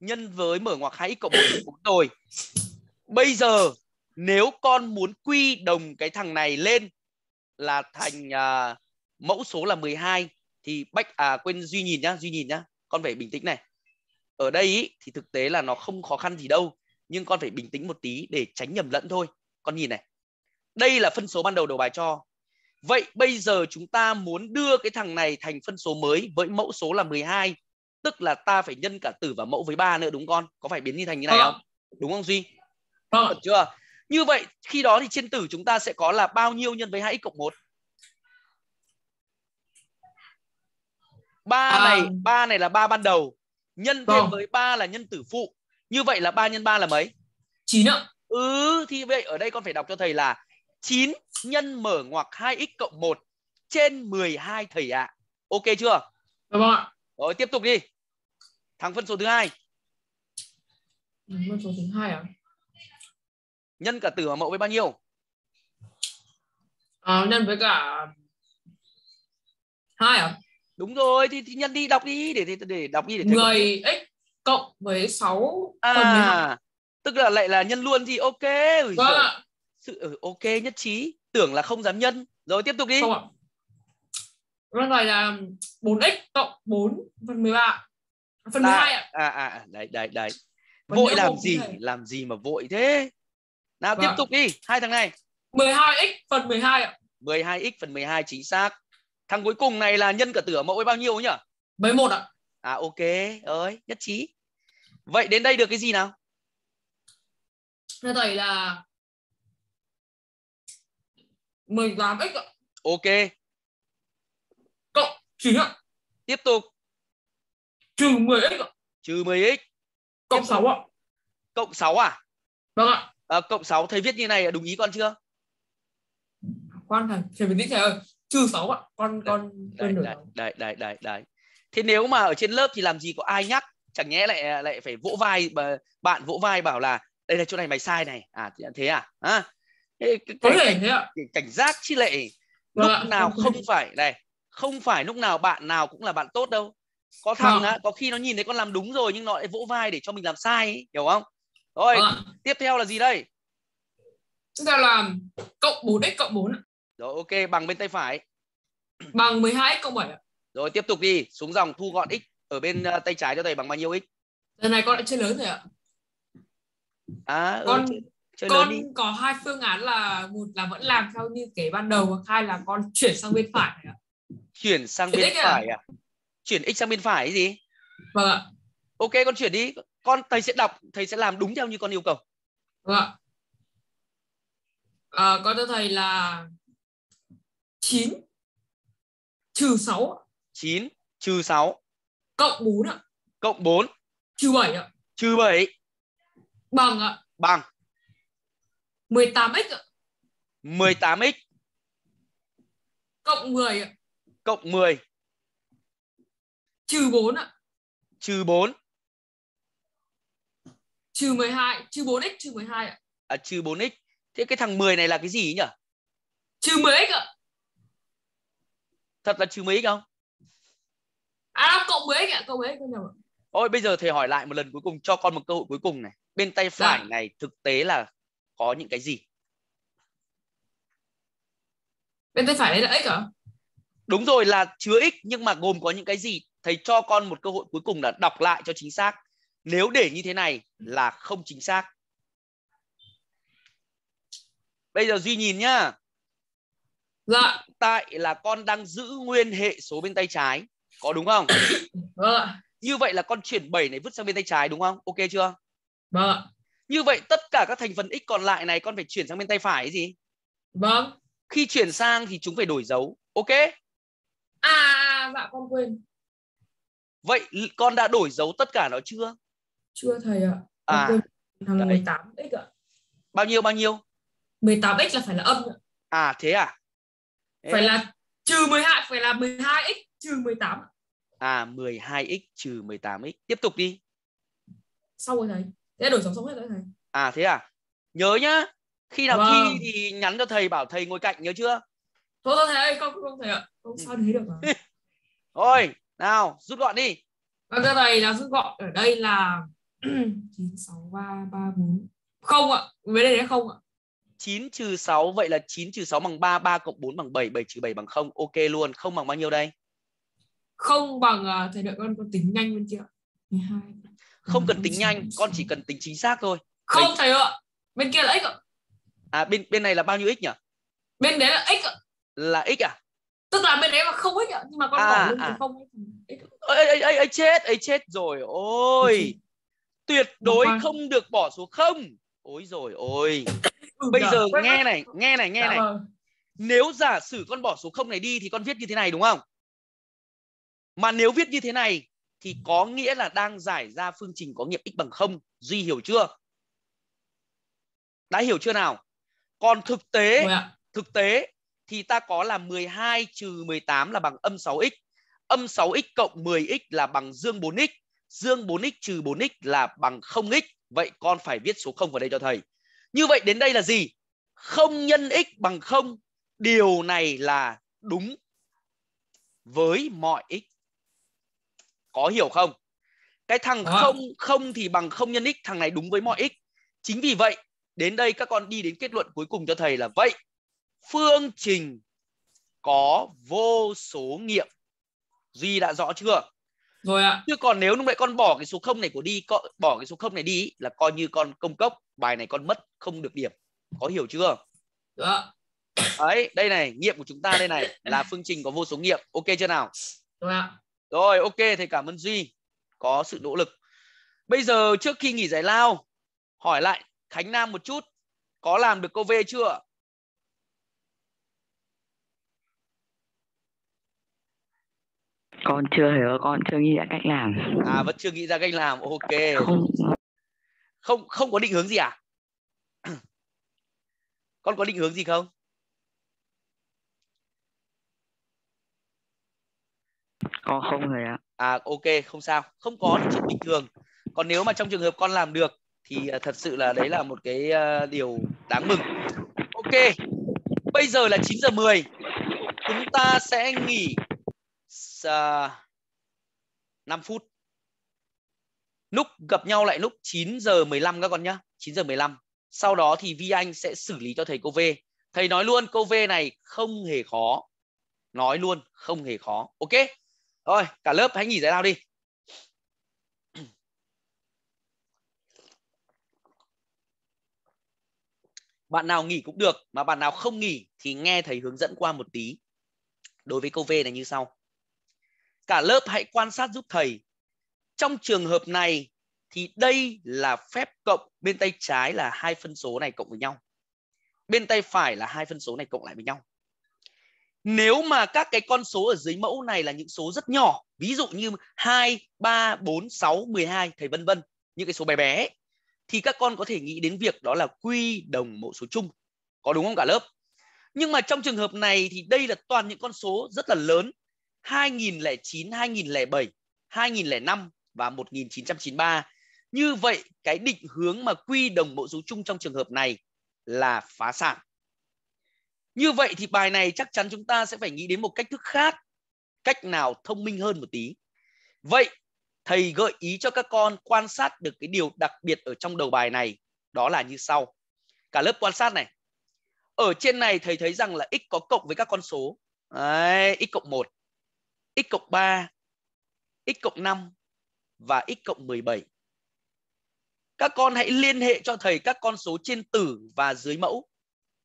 nhân với mở ngoặc 2x cộng 1 4 rồi. Bây giờ nếu con muốn quy đồng cái thằng này lên là thành à, mẫu số là 12 thì bách à quên duy nhìn nhá, duy nhìn nhá. Con phải bình tĩnh này. Ở đây ý, thì thực tế là nó không khó khăn gì đâu, nhưng con phải bình tĩnh một tí để tránh nhầm lẫn thôi. Con nhìn này đây là phân số ban đầu đầu bài cho. Vậy bây giờ chúng ta muốn đưa cái thằng này thành phân số mới với mẫu số là 12, tức là ta phải nhân cả tử và mẫu với ba nữa đúng con? Có phải biến như thành như này ờ. không? Đúng không Duy? Được ờ. chưa? Như vậy khi đó thì trên tử chúng ta sẽ có là bao nhiêu nhân với 2x cộng 1? 3 à. này, 3 này là 3 ban đầu, nhân thêm vâng. với 3 là nhân tử phụ. Như vậy là 3 nhân 3 là mấy? 9 ạ. Ừ thì vậy ở đây con phải đọc cho thầy là 9 nhân mở ngoặc 2x cộng 1 trên 12 thầy ạ. À. Ok chưa? Được dạ vâng ạ. Rồi tiếp tục đi. Thằng phân số thứ hai. Phân số thứ hai à? Nhân cả tử và mẫu với bao nhiêu? À, nhân với cả hai à? Đúng rồi, thì, thì nhân đi đọc đi để để, để đọc đi để 10 x cộng với 6 à, tức là lại là nhân luôn thì ok. Vâng ạ sự ừ, ok nhất trí tưởng là không dám nhân rồi tiếp tục đi không ạ nó gọi là 4x cộng 4 phần 13 phần à, 12 ạ à, à à đấy đấy đấy phần vội làm gì làm gì mà vội thế nào vâng. tiếp tục đi hai thằng này 12x phần 12 ạ 12x phần 12 chính xác thằng cuối cùng này là nhân cả tử mẫu với bao nhiêu nhỉ 71 ạ à ok ơi nhất trí vậy đến đây được cái gì nào nó thầy là 18 x ok cộng trừ ạ tiếp tục trừ 10 x trừ 10 x cộng 6 ạ cộng 6 à vâng ạ à, cộng 6 thầy viết như này đúng ý con chưa con thầy thầy viết thầy ơi trừ 6 ạ con đấy, con đấy đấy, đấy đấy đấy đấy thế nếu mà ở trên lớp thì làm gì có ai nhắc chẳng nhẽ lại lại phải vỗ vai bạn vỗ vai bảo là đây là chỗ này mày sai này à thế à, à cái, cái, cái, cái cảnh giác chi lệ vâng lúc à, nào không phải này không phải lúc nào bạn nào cũng là bạn tốt đâu có thằng à. á, có khi nó nhìn thấy con làm đúng rồi nhưng nó lại vỗ vai để cho mình làm sai ấy, hiểu không rồi à. tiếp theo là gì đây chúng ta làm cộng 4 x cộng 4 rồi ok bằng bên tay phải bằng 12 x cộng 7 rồi tiếp tục đi xuống dòng thu gọn x ở bên ờ, tay trái cho thầy bằng bao nhiêu x lần này con đã chơi lớn rồi ạ à, con ừ, chơi con đi. có hai phương án là một là vẫn làm theo như kế ban đầu và hai là con chuyển sang bên phải ạ chuyển sang chuyển bên phải à? à chuyển x sang bên phải gì vâng ạ ok con chuyển đi con thầy sẽ đọc thầy sẽ làm đúng theo như con yêu cầu vâng ạ à, con cho thầy là 9 trừ 6 9 trừ 6 cộng 4 ạ cộng 4 trừ 7 ạ trừ 7 bằng ạ bằng 18x ạ. 18x cộng 10 ạ. Cộng 10 trừ 4 ạ. Trừ 4 trừ 12, trừ 4x trừ 12 ạ. À trừ 4x. Thế cái thằng 10 này là cái gì nhỉ? Trừ 10x ạ. Thật là trừ 10x không? À cộng 10x ạ, cộng 10x không nhầm Ôi bây giờ thầy hỏi lại một lần cuối cùng cho con một cơ hội cuối cùng này. Bên tay phải dạ. này thực tế là có những cái gì bên tay phải đấy là x hả đúng rồi là chứa x nhưng mà gồm có những cái gì thầy cho con một cơ hội cuối cùng là đọc lại cho chính xác nếu để như thế này là không chính xác bây giờ duy nhìn nhá dạ tại là con đang giữ nguyên hệ số bên tay trái có đúng không vâng. như vậy là con chuyển 7 này vứt sang bên tay trái đúng không ok chưa vâng như vậy tất cả các thành phần x còn lại này con phải chuyển sang bên tay phải gì vâng khi chuyển sang thì chúng phải đổi dấu ok à dạ con quên vậy con đã đổi dấu tất cả nó chưa chưa thầy ạ con à quên. thằng đấy. 18 x ạ bao nhiêu bao nhiêu 18 x là phải là âm ạ. à thế à thế phải là trừ 12 phải là 12 x trừ 18 à 12 x trừ 18 x tiếp tục đi sau rồi thầy thế đổi sống sống hết đấy thầy à thế à nhớ nhá khi nào vâng. thi thì nhắn cho thầy bảo thầy ngồi cạnh nhớ chưa thôi thôi thầy ơi không không thầy ạ không ừ. sao thế được mà. thôi nào rút gọn đi vâng thưa thầy là rút gọn ở đây là chín sáu ba ba bốn không ạ với đây là không ạ 9 trừ 6 vậy là 9 trừ 6 bằng 3, 3 cộng 4 bằng 7, 7 trừ 7 bằng 0. Ok luôn, không bằng bao nhiêu đây? Không bằng à, thầy đợi con con tính nhanh bên kia. 12 không cần ừ, tính nhanh ừ, con ừ. chỉ cần tính chính xác thôi không đấy. thầy ạ bên kia là x ạ à bên bên này là bao nhiêu x nhỉ bên đấy là x ạ là x à tức là bên đấy là không x ạ nhưng mà con à, bỏ luôn à. không x ấy ấy ấy chết ấy chết rồi ôi tuyệt đối Đúng không được bỏ số không ôi rồi ôi bây dạ. giờ nghe này nghe này nghe dạ này vâng. nếu giả sử con bỏ số không này đi thì con viết như thế này đúng không mà nếu viết như thế này thì có nghĩa là đang giải ra phương trình có nghiệm x bằng 0. Duy hiểu chưa? Đã hiểu chưa nào? Còn thực tế thực tế thì ta có là 12 trừ 18 là bằng âm 6x. Âm 6x cộng 10x là bằng dương 4x. Dương 4x trừ 4x là bằng 0x. Vậy con phải viết số 0 vào đây cho thầy. Như vậy đến đây là gì? 0 nhân x bằng 0. Điều này là đúng với mọi x có hiểu không cái thằng à. không không thì bằng không nhân x thằng này đúng với mọi x chính vì vậy đến đây các con đi đến kết luận cuối cùng cho thầy là vậy phương trình có vô số nghiệm duy đã rõ chưa rồi ạ chứ còn nếu lúc vậy con bỏ cái số không này của đi bỏ cái số không này đi là coi như con công cốc bài này con mất không được điểm có hiểu chưa đó. Dạ. đấy đây này nghiệm của chúng ta đây này là phương trình có vô số nghiệm ok chưa nào đúng ạ rồi ok thầy cảm ơn duy có sự nỗ lực bây giờ trước khi nghỉ giải lao hỏi lại khánh nam một chút có làm được câu v chưa con chưa hiểu con chưa nghĩ ra cách làm à vẫn chưa nghĩ ra cách làm ok không không không có định hướng gì à con có định hướng gì không Ờ, không hề ạ. À ok, không sao. Không có thì chuyện bình thường. Còn nếu mà trong trường hợp con làm được thì à, thật sự là đấy là một cái à, điều đáng mừng. Ok. Bây giờ là 9 giờ 10. Chúng ta sẽ nghỉ uh, à, 5 phút. Lúc gặp nhau lại lúc 9 giờ 15 các con nhá. 9 giờ 15. Sau đó thì Vi Anh sẽ xử lý cho thầy cô V. Thầy nói luôn câu V này không hề khó. Nói luôn không hề khó. Ok thôi cả lớp hãy nghỉ giải lao đi bạn nào nghỉ cũng được mà bạn nào không nghỉ thì nghe thầy hướng dẫn qua một tí đối với câu V này như sau cả lớp hãy quan sát giúp thầy trong trường hợp này thì đây là phép cộng bên tay trái là hai phân số này cộng với nhau bên tay phải là hai phân số này cộng lại với nhau nếu mà các cái con số ở dưới mẫu này là những số rất nhỏ ví dụ như 2, 3, 4, 6, 12 thầy vân vân những cái số bé bé thì các con có thể nghĩ đến việc đó là quy đồng mẫu số chung có đúng không cả lớp nhưng mà trong trường hợp này thì đây là toàn những con số rất là lớn 2009, 2007, 2005 và 1993. Như vậy cái định hướng mà quy đồng mẫu số chung trong trường hợp này là phá sản như vậy thì bài này chắc chắn chúng ta sẽ phải nghĩ đến một cách thức khác, cách nào thông minh hơn một tí. Vậy thầy gợi ý cho các con quan sát được cái điều đặc biệt ở trong đầu bài này, đó là như sau. Cả lớp quan sát này. Ở trên này thầy thấy rằng là x có cộng với các con số. Đấy, x cộng 1, x cộng 3, x cộng 5 và x cộng 17. Các con hãy liên hệ cho thầy các con số trên tử và dưới mẫu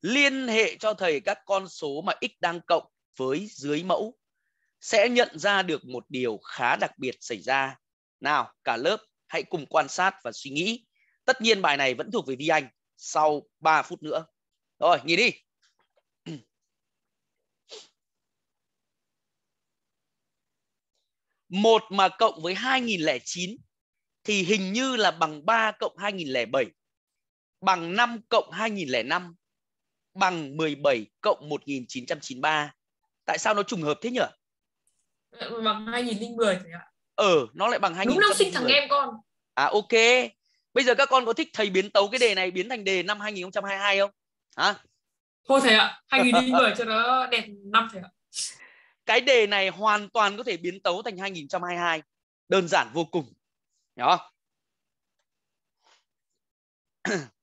liên hệ cho thầy các con số mà x đang cộng với dưới mẫu sẽ nhận ra được một điều khá đặc biệt xảy ra. Nào, cả lớp hãy cùng quan sát và suy nghĩ. Tất nhiên bài này vẫn thuộc về Vi Anh sau 3 phút nữa. Rồi, nhìn đi. một mà cộng với 2009 thì hình như là bằng 3 cộng 2007, bằng 5 cộng 2005 bằng 17 cộng 1993. Tại sao nó trùng hợp thế nhỉ? Bằng 2010 thế ạ. Ờ, nó lại bằng 2010. Đúng năm sinh thằng em con. À ok. Bây giờ các con có thích thầy biến tấu cái đề này biến thành đề năm 2022 không? Hả? Thôi thầy ạ, 2010 cho nó đẹp năm thầy ạ. Cái đề này hoàn toàn có thể biến tấu thành 2022. Đơn giản vô cùng. Hiểu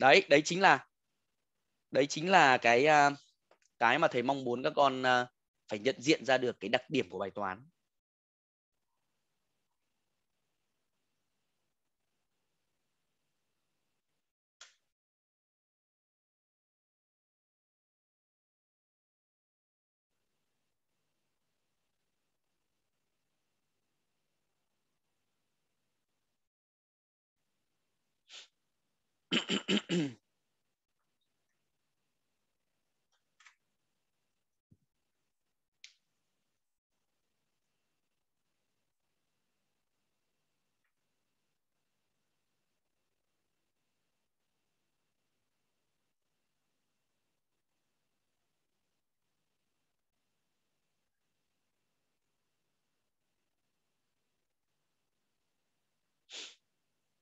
đấy đấy chính là đấy chính là cái à, cái mà thầy mong muốn các con à, phải nhận diện ra được cái đặc điểm của bài toán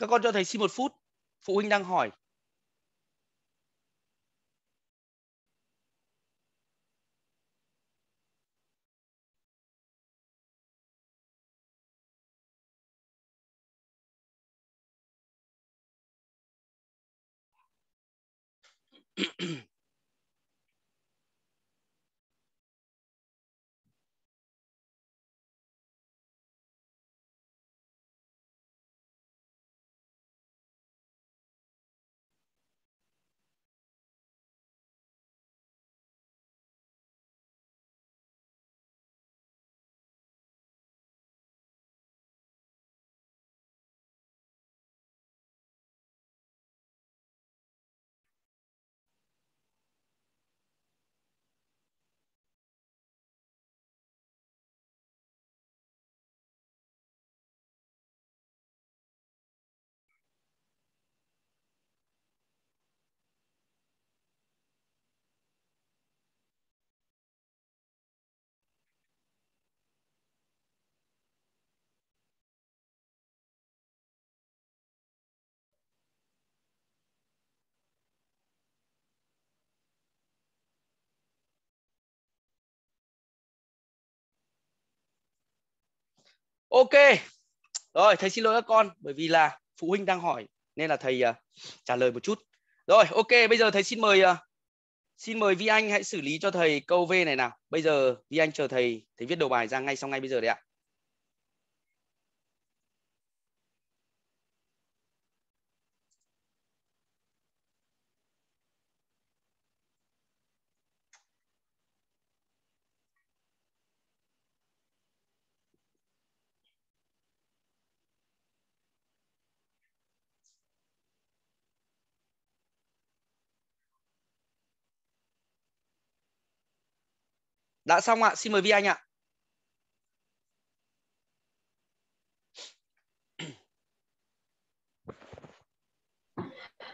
Các con cho thầy xin một phút. Phụ huynh đang hỏi. ok rồi thầy xin lỗi các con bởi vì là phụ huynh đang hỏi nên là thầy uh, trả lời một chút rồi ok bây giờ thầy xin mời uh, xin mời vi anh hãy xử lý cho thầy câu v này nào bây giờ vi anh chờ thầy thầy viết đầu bài ra ngay xong ngay bây giờ đấy ạ Đã xong ạ, xin mời Vi Anh ạ.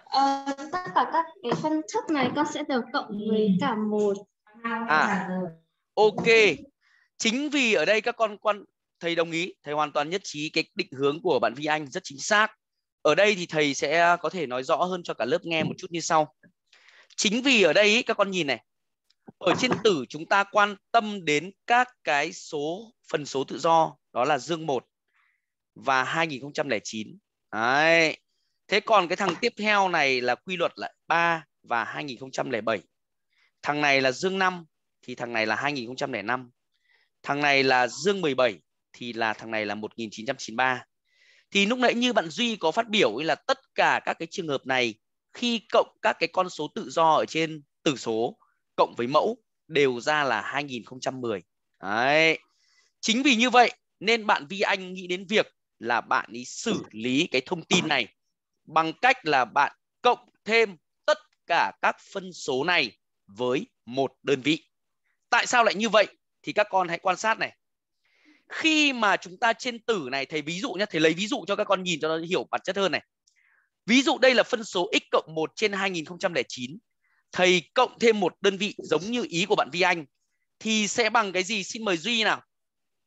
À, tất cả các cái phân thức này con sẽ đều cộng với cả một à ok chính vì ở đây các con quan thầy đồng ý thầy hoàn toàn nhất trí cái định hướng của bạn vi anh rất chính xác ở đây thì thầy sẽ có thể nói rõ hơn cho cả lớp nghe một chút như sau chính vì ở đây các con nhìn này ở trên tử chúng ta quan tâm đến các cái số phần số tự do đó là dương 1 và 2009 Đấy. thế còn cái thằng tiếp theo này là quy luật là 3 và 2007 thằng này là dương 5 thì thằng này là 2005 thằng này là dương 17 thì là thằng này là 1993 thì lúc nãy như bạn Duy có phát biểu là tất cả các cái trường hợp này khi cộng các cái con số tự do ở trên tử số cộng với mẫu đều ra là 2010. Đấy. Chính vì như vậy nên bạn Vi Anh nghĩ đến việc là bạn ý xử lý cái thông tin này bằng cách là bạn cộng thêm tất cả các phân số này với một đơn vị. Tại sao lại như vậy? Thì các con hãy quan sát này. Khi mà chúng ta trên tử này thầy ví dụ nhé, thầy lấy ví dụ cho các con nhìn cho nó hiểu bản chất hơn này. Ví dụ đây là phân số x cộng 1 trên 2009 thầy cộng thêm một đơn vị giống như ý của bạn Vi Anh thì sẽ bằng cái gì? Xin mời Duy nào.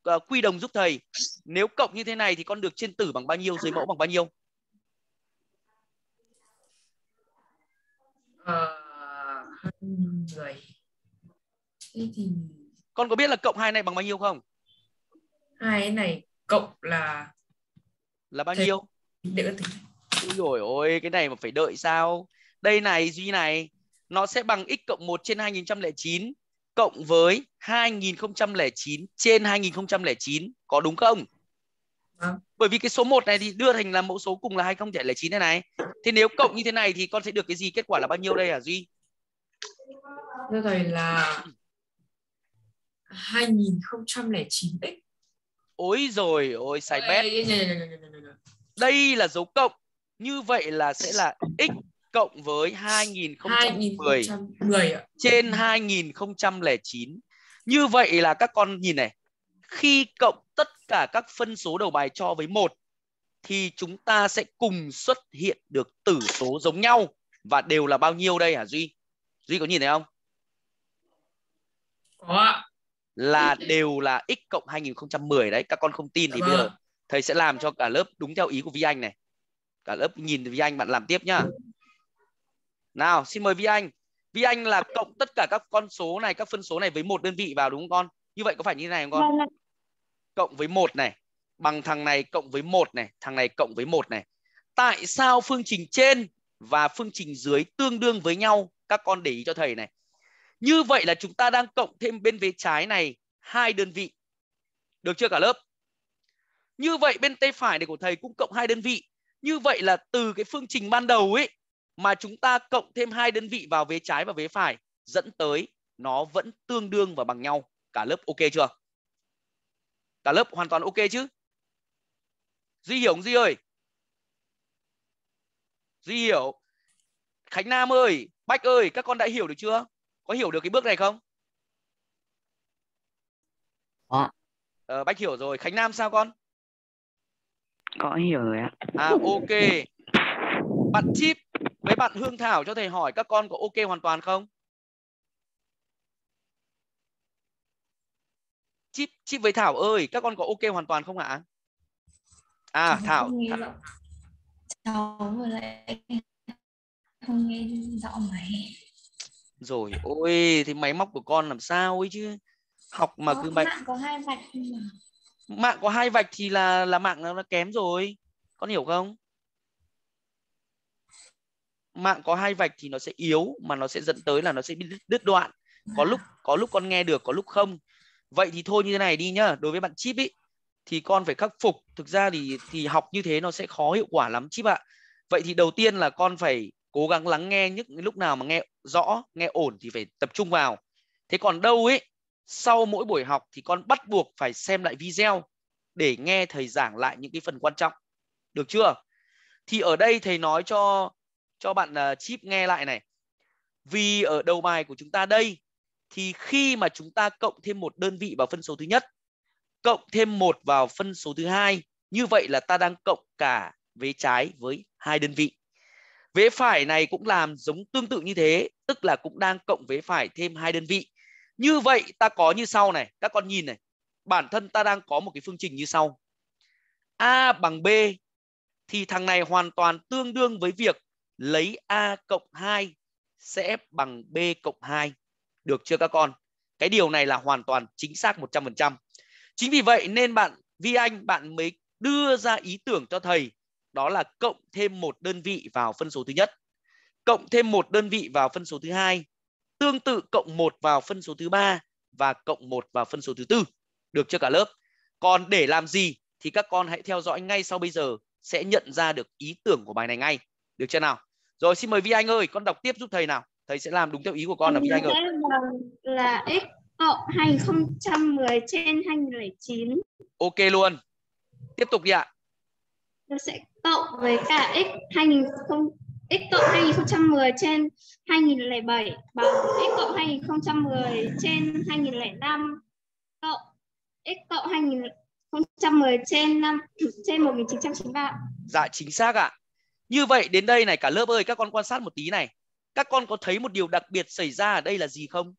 À, quy đồng giúp thầy. Nếu cộng như thế này thì con được trên tử bằng bao nhiêu, dưới mẫu bằng bao nhiêu? người ờ, thế thì con có biết là cộng hai này bằng bao nhiêu không hai này cộng là là bao thế... nhiêu đợi ôi rồi ôi cái này mà phải đợi sao đây này duy này nó sẽ bằng x cộng 1 trên 2009 cộng với 2009 trên 2009 có đúng không? À. Bởi vì cái số 1 này thì đưa thành là mẫu số cùng là 2009 này này. Thế nếu cộng như thế này thì con sẽ được cái gì? Kết quả là bao nhiêu đây hả Duy? Thưa thầy là 2009x. Ôi rồi, ôi sai bét. Đây là dấu cộng. Như vậy là sẽ là x cộng với 2010, 2010 ạ. trên 2009. Như vậy là các con nhìn này, khi cộng tất cả các phân số đầu bài cho với một thì chúng ta sẽ cùng xuất hiện được tử số giống nhau và đều là bao nhiêu đây hả Duy? Duy có nhìn thấy không? Có ạ. Là đều là x cộng 2010 đấy, các con không tin thì bây giờ vâng. thầy sẽ làm cho cả lớp đúng theo ý của Vi Anh này. Cả lớp nhìn Vi Anh bạn làm tiếp nhá. Nào, xin mời Vi Anh. Vi Anh là cộng tất cả các con số này, các phân số này với một đơn vị vào đúng không con? Như vậy có phải như thế này không con? Vâng cộng với một này, bằng thằng này cộng với một này, thằng này cộng với một này. Tại sao phương trình trên và phương trình dưới tương đương với nhau? Các con để ý cho thầy này. Như vậy là chúng ta đang cộng thêm bên vế trái này hai đơn vị. Được chưa cả lớp? Như vậy bên tay phải này của thầy cũng cộng hai đơn vị. Như vậy là từ cái phương trình ban đầu ấy mà chúng ta cộng thêm hai đơn vị vào vế trái và vế phải dẫn tới nó vẫn tương đương và bằng nhau. Cả lớp ok chưa? Cả lớp hoàn toàn ok chứ? Duy hiểu không Duy ơi? Duy hiểu. Khánh Nam ơi, Bách ơi, các con đã hiểu được chưa? Có hiểu được cái bước này không? Có. Ờ, Bách hiểu rồi. Khánh Nam sao con? Có hiểu rồi ạ. À ok. Bạn Chip Mấy bạn Hương Thảo cho thầy hỏi các con có ok hoàn toàn không? Chip chip với Thảo ơi, các con có ok hoàn toàn không ạ? À cháu Thảo, Thảo. Cháu vừa lại không nghe rõ máy. Rồi ôi, thì máy móc của con làm sao ấy chứ? Học mà có, cứ mạch. mạng có hai vạch mà. Mạng có hai vạch thì là là mạng nó nó kém rồi. Con hiểu không? mạng có hai vạch thì nó sẽ yếu mà nó sẽ dẫn tới là nó sẽ bị đứt đoạn có lúc có lúc con nghe được có lúc không vậy thì thôi như thế này đi nhá đối với bạn chip ý thì con phải khắc phục thực ra thì thì học như thế nó sẽ khó hiệu quả lắm chip ạ vậy thì đầu tiên là con phải cố gắng lắng nghe những lúc nào mà nghe rõ nghe ổn thì phải tập trung vào thế còn đâu ấy sau mỗi buổi học thì con bắt buộc phải xem lại video để nghe thầy giảng lại những cái phần quan trọng được chưa thì ở đây thầy nói cho cho bạn uh, chip nghe lại này vì ở đầu bài của chúng ta đây thì khi mà chúng ta cộng thêm một đơn vị vào phân số thứ nhất cộng thêm một vào phân số thứ hai như vậy là ta đang cộng cả vế trái với hai đơn vị vế phải này cũng làm giống tương tự như thế tức là cũng đang cộng vế phải thêm hai đơn vị như vậy ta có như sau này các con nhìn này bản thân ta đang có một cái phương trình như sau a bằng b thì thằng này hoàn toàn tương đương với việc lấy A cộng 2 sẽ bằng B cộng 2. Được chưa các con? Cái điều này là hoàn toàn chính xác 100%. Chính vì vậy nên bạn Vi Anh bạn mới đưa ra ý tưởng cho thầy đó là cộng thêm một đơn vị vào phân số thứ nhất, cộng thêm một đơn vị vào phân số thứ hai, tương tự cộng một vào phân số thứ ba và cộng một vào phân số thứ tư. Được chưa cả lớp? Còn để làm gì thì các con hãy theo dõi ngay sau bây giờ sẽ nhận ra được ý tưởng của bài này ngay. Được chưa nào? rồi xin mời vi anh ơi con đọc tiếp giúp thầy nào thầy sẽ làm đúng theo ý của con là vi anh ơi là x cộng 2010 trên 2009 ok luôn tiếp tục đi ạ nó sẽ cộng với cả x 2000 x cộng 2010 trên 2007 bằng x cộng 2010 trên 2005 cộng x cộng 2010 trên năm trên 1993. Dạ chính xác ạ. Như vậy đến đây này cả lớp ơi các con quan sát một tí này. Các con có thấy một điều đặc biệt xảy ra ở đây là gì không?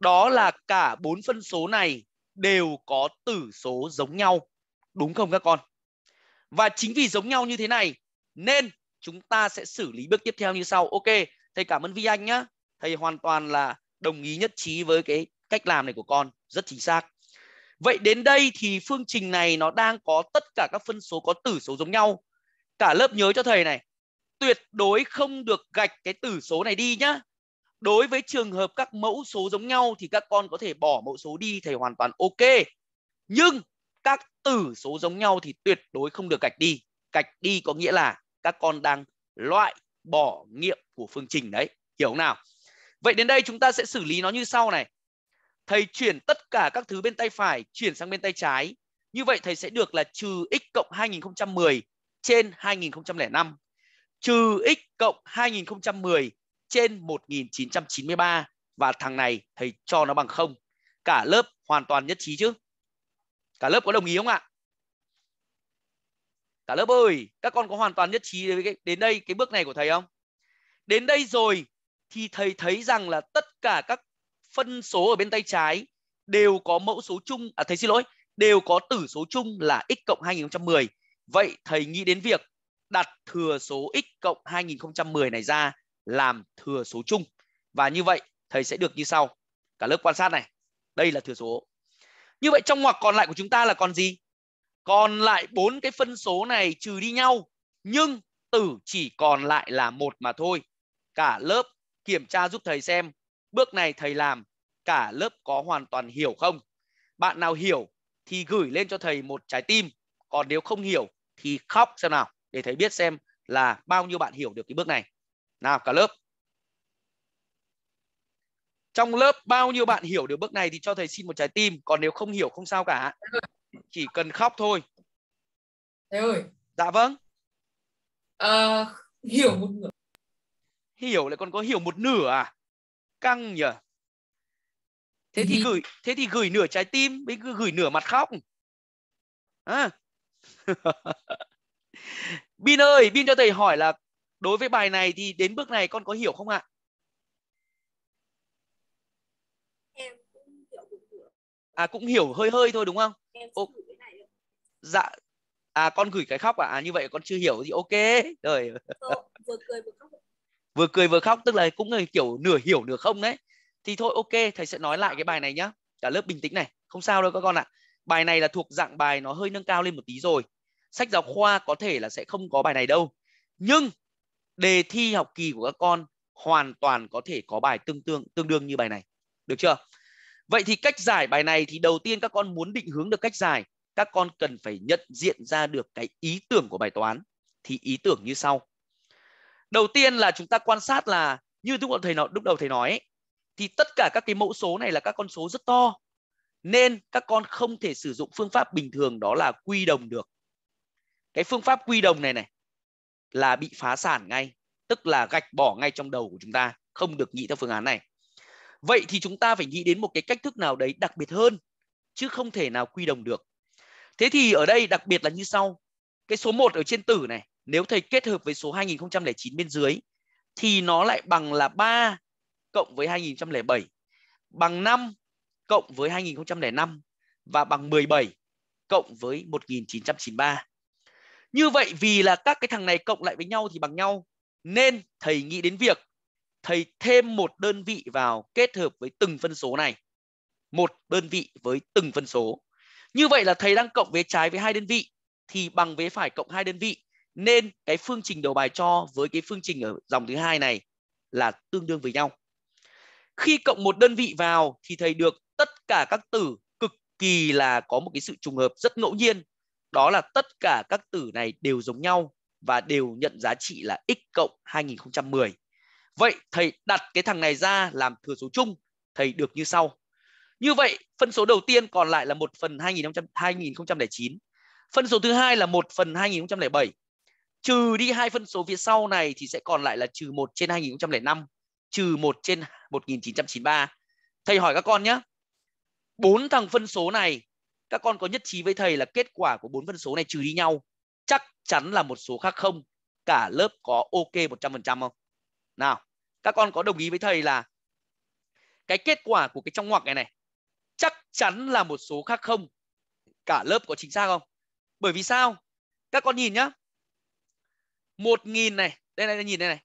Đó là cả bốn phân số này đều có tử số giống nhau. Đúng không các con? Và chính vì giống nhau như thế này nên chúng ta sẽ xử lý bước tiếp theo như sau. Ok, thầy cảm ơn Vi Anh nhá. Thầy hoàn toàn là đồng ý nhất trí với cái cách làm này của con, rất chính xác. Vậy đến đây thì phương trình này nó đang có tất cả các phân số có tử số giống nhau cả lớp nhớ cho thầy này tuyệt đối không được gạch cái tử số này đi nhá đối với trường hợp các mẫu số giống nhau thì các con có thể bỏ mẫu số đi thầy hoàn toàn ok nhưng các tử số giống nhau thì tuyệt đối không được gạch đi gạch đi có nghĩa là các con đang loại bỏ nghiệm của phương trình đấy hiểu nào vậy đến đây chúng ta sẽ xử lý nó như sau này thầy chuyển tất cả các thứ bên tay phải chuyển sang bên tay trái như vậy thầy sẽ được là trừ x cộng 2010 trên 2005 trừ x cộng 2010 trên 1993 và thằng này thầy cho nó bằng không Cả lớp hoàn toàn nhất trí chứ? Cả lớp có đồng ý không ạ? Cả lớp ơi, các con có hoàn toàn nhất trí đến đây cái bước này của thầy không? Đến đây rồi thì thầy thấy rằng là tất cả các phân số ở bên tay trái đều có mẫu số chung à thầy xin lỗi, đều có tử số chung là x cộng 2010 Vậy thầy nghĩ đến việc đặt thừa số x cộng 2010 này ra làm thừa số chung. Và như vậy thầy sẽ được như sau. Cả lớp quan sát này. Đây là thừa số. Như vậy trong ngoặc còn lại của chúng ta là còn gì? Còn lại bốn cái phân số này trừ đi nhau nhưng tử chỉ còn lại là một mà thôi. Cả lớp kiểm tra giúp thầy xem bước này thầy làm cả lớp có hoàn toàn hiểu không? Bạn nào hiểu thì gửi lên cho thầy một trái tim còn nếu không hiểu thì khóc xem nào để thầy biết xem là bao nhiêu bạn hiểu được cái bước này nào cả lớp trong lớp bao nhiêu bạn hiểu được bước này thì cho thầy xin một trái tim còn nếu không hiểu không sao cả chỉ cần khóc thôi thầy ơi dạ vâng à, hiểu một nửa hiểu lại còn có hiểu một nửa à căng nhỉ thế thì gửi thế thì gửi nửa trái tim với gửi nửa mặt khóc à, Bin ơi, Bin cho thầy hỏi là đối với bài này thì đến bước này con có hiểu không ạ? Em cũng hiểu À cũng hiểu hơi hơi thôi đúng không? Em Ô, dạ. À con gửi cái khóc à? à như vậy con chưa hiểu thì ok. Rồi. Ờ, vừa cười vừa khóc. Vừa cười vừa khóc tức là cũng là kiểu nửa hiểu nửa không đấy. Thì thôi ok, thầy sẽ nói lại cái bài này nhá. Cả lớp bình tĩnh này, không sao đâu các con ạ. À bài này là thuộc dạng bài nó hơi nâng cao lên một tí rồi sách giáo khoa có thể là sẽ không có bài này đâu nhưng đề thi học kỳ của các con hoàn toàn có thể có bài tương tương tương đương như bài này được chưa vậy thì cách giải bài này thì đầu tiên các con muốn định hướng được cách giải các con cần phải nhận diện ra được cái ý tưởng của bài toán thì ý tưởng như sau đầu tiên là chúng ta quan sát là như lúc đầu thầy nói lúc đầu thầy nói thì tất cả các cái mẫu số này là các con số rất to nên các con không thể sử dụng phương pháp bình thường đó là quy đồng được cái phương pháp quy đồng này này là bị phá sản ngay tức là gạch bỏ ngay trong đầu của chúng ta không được nghĩ theo phương án này vậy thì chúng ta phải nghĩ đến một cái cách thức nào đấy đặc biệt hơn chứ không thể nào quy đồng được thế thì ở đây đặc biệt là như sau cái số 1 ở trên tử này nếu thầy kết hợp với số 2009 bên dưới thì nó lại bằng là 3 cộng với 2007 bằng 5 cộng với 2005 và bằng 17 cộng với 1993. Như vậy vì là các cái thằng này cộng lại với nhau thì bằng nhau nên thầy nghĩ đến việc thầy thêm một đơn vị vào kết hợp với từng phân số này. Một đơn vị với từng phân số. Như vậy là thầy đang cộng vế trái với hai đơn vị thì bằng vế phải cộng hai đơn vị nên cái phương trình đầu bài cho với cái phương trình ở dòng thứ hai này là tương đương với nhau. Khi cộng một đơn vị vào thì thầy được tất cả các từ cực kỳ là có một cái sự trùng hợp rất ngẫu nhiên đó là tất cả các từ này đều giống nhau và đều nhận giá trị là x cộng 2010. Vậy thầy đặt cái thằng này ra làm thừa số chung, thầy được như sau. Như vậy, phân số đầu tiên còn lại là 1 phần 2005, 2009. Phân số thứ hai là 1 phần 2007. Trừ đi hai phân số phía sau này thì sẽ còn lại là trừ 1 trên 2005, trừ 1 trên 1993. Thầy hỏi các con nhé, bốn thằng phân số này các con có nhất trí với thầy là kết quả của bốn phân số này trừ đi nhau chắc chắn là một số khác không cả lớp có ok 100% không nào các con có đồng ý với thầy là cái kết quả của cái trong ngoặc này này chắc chắn là một số khác không cả lớp có chính xác không bởi vì sao các con nhìn nhá một nghìn này đây này nhìn đây này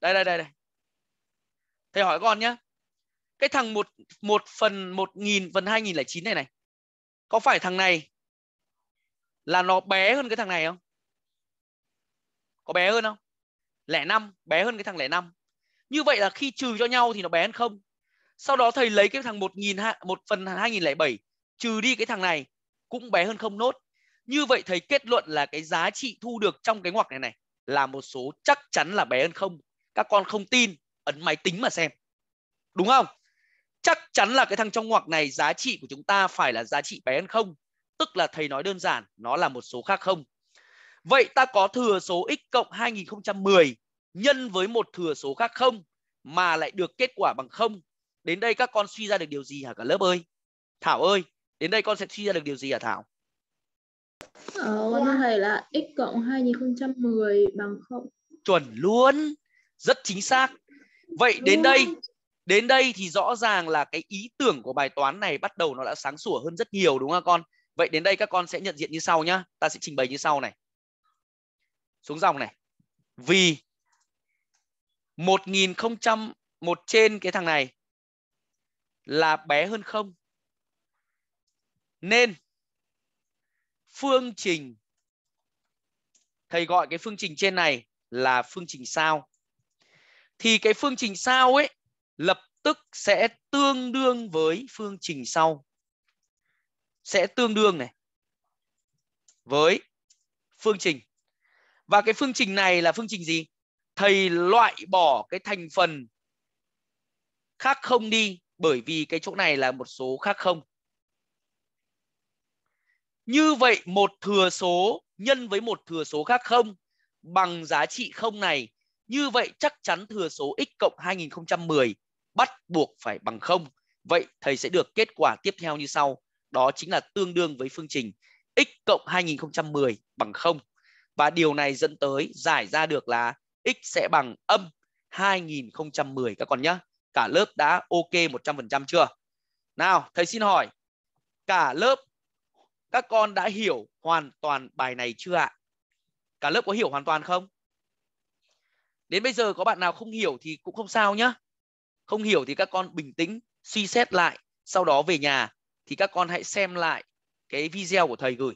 đây đây đây đây thầy hỏi con nhá cái thằng một một phần một nghìn phần hai nghìn lẻ chín này này có phải thằng này là nó bé hơn cái thằng này không có bé hơn không lẻ năm bé hơn cái thằng lẻ năm như vậy là khi trừ cho nhau thì nó bé hơn không sau đó thầy lấy cái thằng một nghìn một phần hai nghìn lẻ bảy trừ đi cái thằng này cũng bé hơn không nốt như vậy thầy kết luận là cái giá trị thu được trong cái ngoặc này này là một số chắc chắn là bé hơn không các con không tin ấn máy tính mà xem đúng không chắn là cái thằng trong ngoặc này giá trị của chúng ta phải là giá trị bé hơn không tức là thầy nói đơn giản nó là một số khác không vậy ta có thừa số x cộng 2010 nhân với một thừa số khác không mà lại được kết quả bằng không đến đây các con suy ra được điều gì hả cả lớp ơi thảo ơi đến đây con sẽ suy ra được điều gì hả thảo ờ, con thầy là x cộng 2010 bằng không chuẩn luôn rất chính xác vậy đến đây Đến đây thì rõ ràng là cái ý tưởng của bài toán này bắt đầu nó đã sáng sủa hơn rất nhiều đúng không con? Vậy đến đây các con sẽ nhận diện như sau nhá. Ta sẽ trình bày như sau này. Xuống dòng này. Vì 1001 trên cái thằng này là bé hơn không nên phương trình thầy gọi cái phương trình trên này là phương trình sao thì cái phương trình sao ấy lập tức sẽ tương đương với phương trình sau sẽ tương đương này với phương trình và cái phương trình này là phương trình gì thầy loại bỏ cái thành phần khác không đi bởi vì cái chỗ này là một số khác không như vậy một thừa số nhân với một thừa số khác không bằng giá trị không này như vậy chắc chắn thừa số x cộng 2010 bắt buộc phải bằng không. Vậy thầy sẽ được kết quả tiếp theo như sau. Đó chính là tương đương với phương trình x cộng 2010 bằng 0. Và điều này dẫn tới giải ra được là x sẽ bằng âm 2010 các con nhé. Cả lớp đã ok 100% chưa? Nào, thầy xin hỏi cả lớp các con đã hiểu hoàn toàn bài này chưa ạ? Cả lớp có hiểu hoàn toàn không? Đến bây giờ có bạn nào không hiểu thì cũng không sao nhá không hiểu thì các con bình tĩnh suy xét lại sau đó về nhà thì các con hãy xem lại cái video của thầy gửi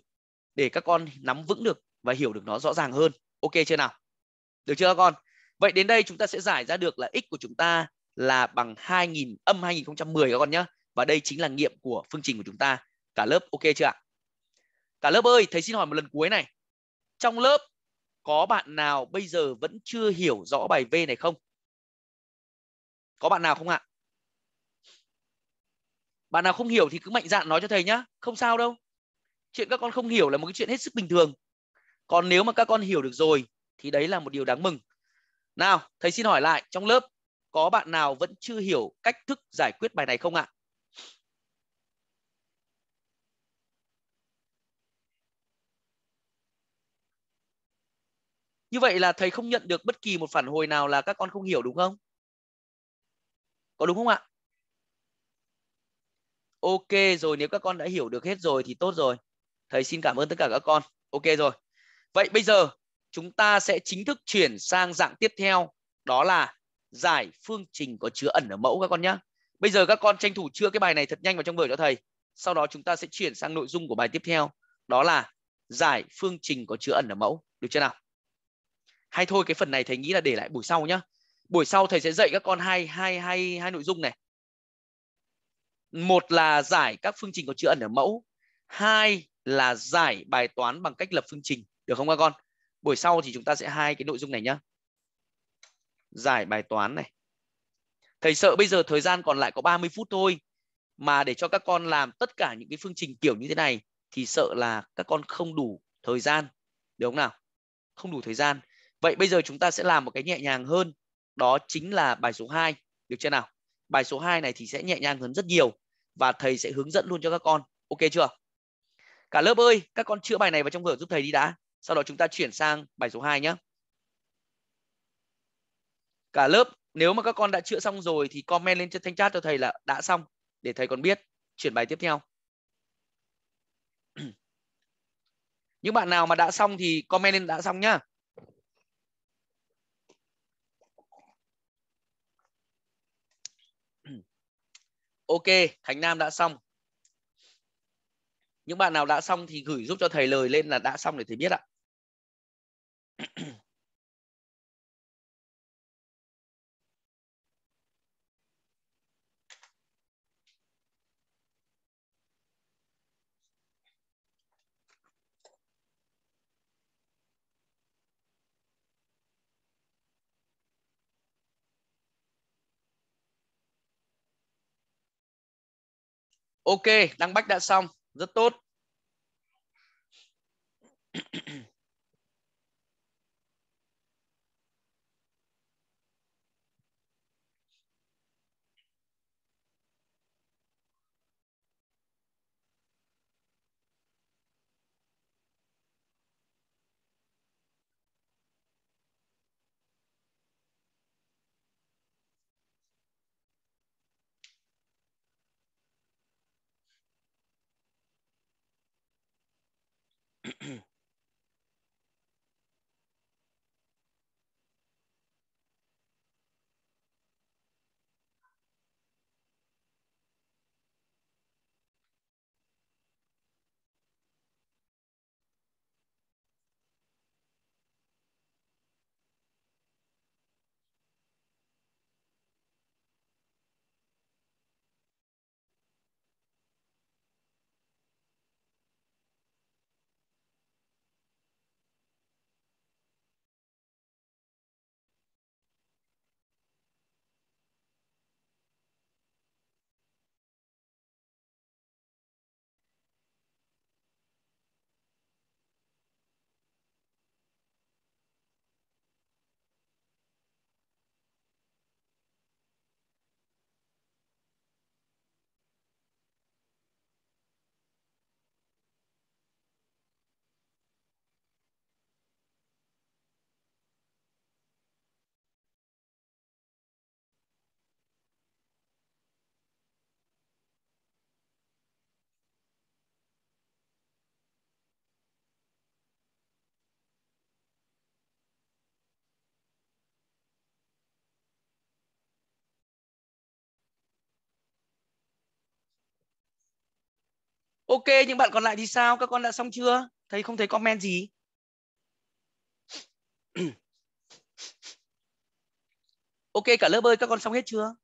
để các con nắm vững được và hiểu được nó rõ ràng hơn ok chưa nào được chưa các con vậy đến đây chúng ta sẽ giải ra được là x của chúng ta là bằng 2000 âm 2010 các con nhé và đây chính là nghiệm của phương trình của chúng ta cả lớp ok chưa ạ cả lớp ơi thầy xin hỏi một lần cuối này trong lớp có bạn nào bây giờ vẫn chưa hiểu rõ bài V này không có bạn nào không ạ bạn nào không hiểu thì cứ mạnh dạn nói cho thầy nhá không sao đâu chuyện các con không hiểu là một cái chuyện hết sức bình thường còn nếu mà các con hiểu được rồi thì đấy là một điều đáng mừng nào thầy xin hỏi lại trong lớp có bạn nào vẫn chưa hiểu cách thức giải quyết bài này không ạ Như vậy là thầy không nhận được bất kỳ một phản hồi nào là các con không hiểu đúng không? Có đúng không ạ? Ok rồi, nếu các con đã hiểu được hết rồi thì tốt rồi. Thầy xin cảm ơn tất cả các con. Ok rồi. Vậy bây giờ chúng ta sẽ chính thức chuyển sang dạng tiếp theo đó là giải phương trình có chứa ẩn ở mẫu các con nhé. Bây giờ các con tranh thủ chưa cái bài này thật nhanh vào trong vở cho thầy. Sau đó chúng ta sẽ chuyển sang nội dung của bài tiếp theo đó là giải phương trình có chứa ẩn ở mẫu. Được chưa nào? Hay thôi cái phần này thầy nghĩ là để lại buổi sau nhé buổi sau thầy sẽ dạy các con hai hai hai hai nội dung này một là giải các phương trình có chữ ẩn ở mẫu hai là giải bài toán bằng cách lập phương trình được không các con buổi sau thì chúng ta sẽ hai cái nội dung này nhá giải bài toán này thầy sợ bây giờ thời gian còn lại có 30 phút thôi mà để cho các con làm tất cả những cái phương trình kiểu như thế này thì sợ là các con không đủ thời gian được không nào không đủ thời gian vậy bây giờ chúng ta sẽ làm một cái nhẹ nhàng hơn đó chính là bài số 2, được chưa nào? Bài số 2 này thì sẽ nhẹ nhàng hơn rất nhiều và thầy sẽ hướng dẫn luôn cho các con. Ok chưa? Cả lớp ơi, các con chữa bài này vào trong vở giúp thầy đi đã. Sau đó chúng ta chuyển sang bài số 2 nhé. Cả lớp, nếu mà các con đã chữa xong rồi thì comment lên trên thanh chat cho thầy là đã xong để thầy còn biết chuyển bài tiếp theo. Những bạn nào mà đã xong thì comment lên đã xong nhá. Ok, Khánh Nam đã xong. Những bạn nào đã xong thì gửi giúp cho thầy lời lên là đã xong để thầy biết ạ. Ok, Đăng Bách đã xong. Rất tốt. Ok, những bạn còn lại thì sao? Các con đã xong chưa? Thầy không thấy comment gì. ok, cả lớp ơi, các con xong hết chưa?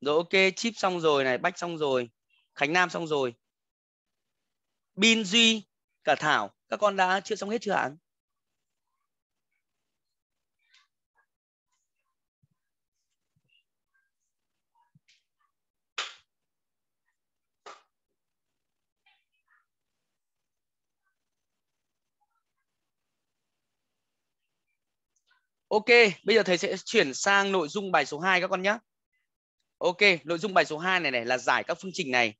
Rồi ok, chip xong rồi này, bách xong rồi, Khánh Nam xong rồi. Bin Duy, cả Thảo, các con đã chưa xong hết chưa ạ? Ok, bây giờ thầy sẽ chuyển sang nội dung bài số 2 các con nhé. Ok, nội dung bài số 2 này này là giải các phương trình này.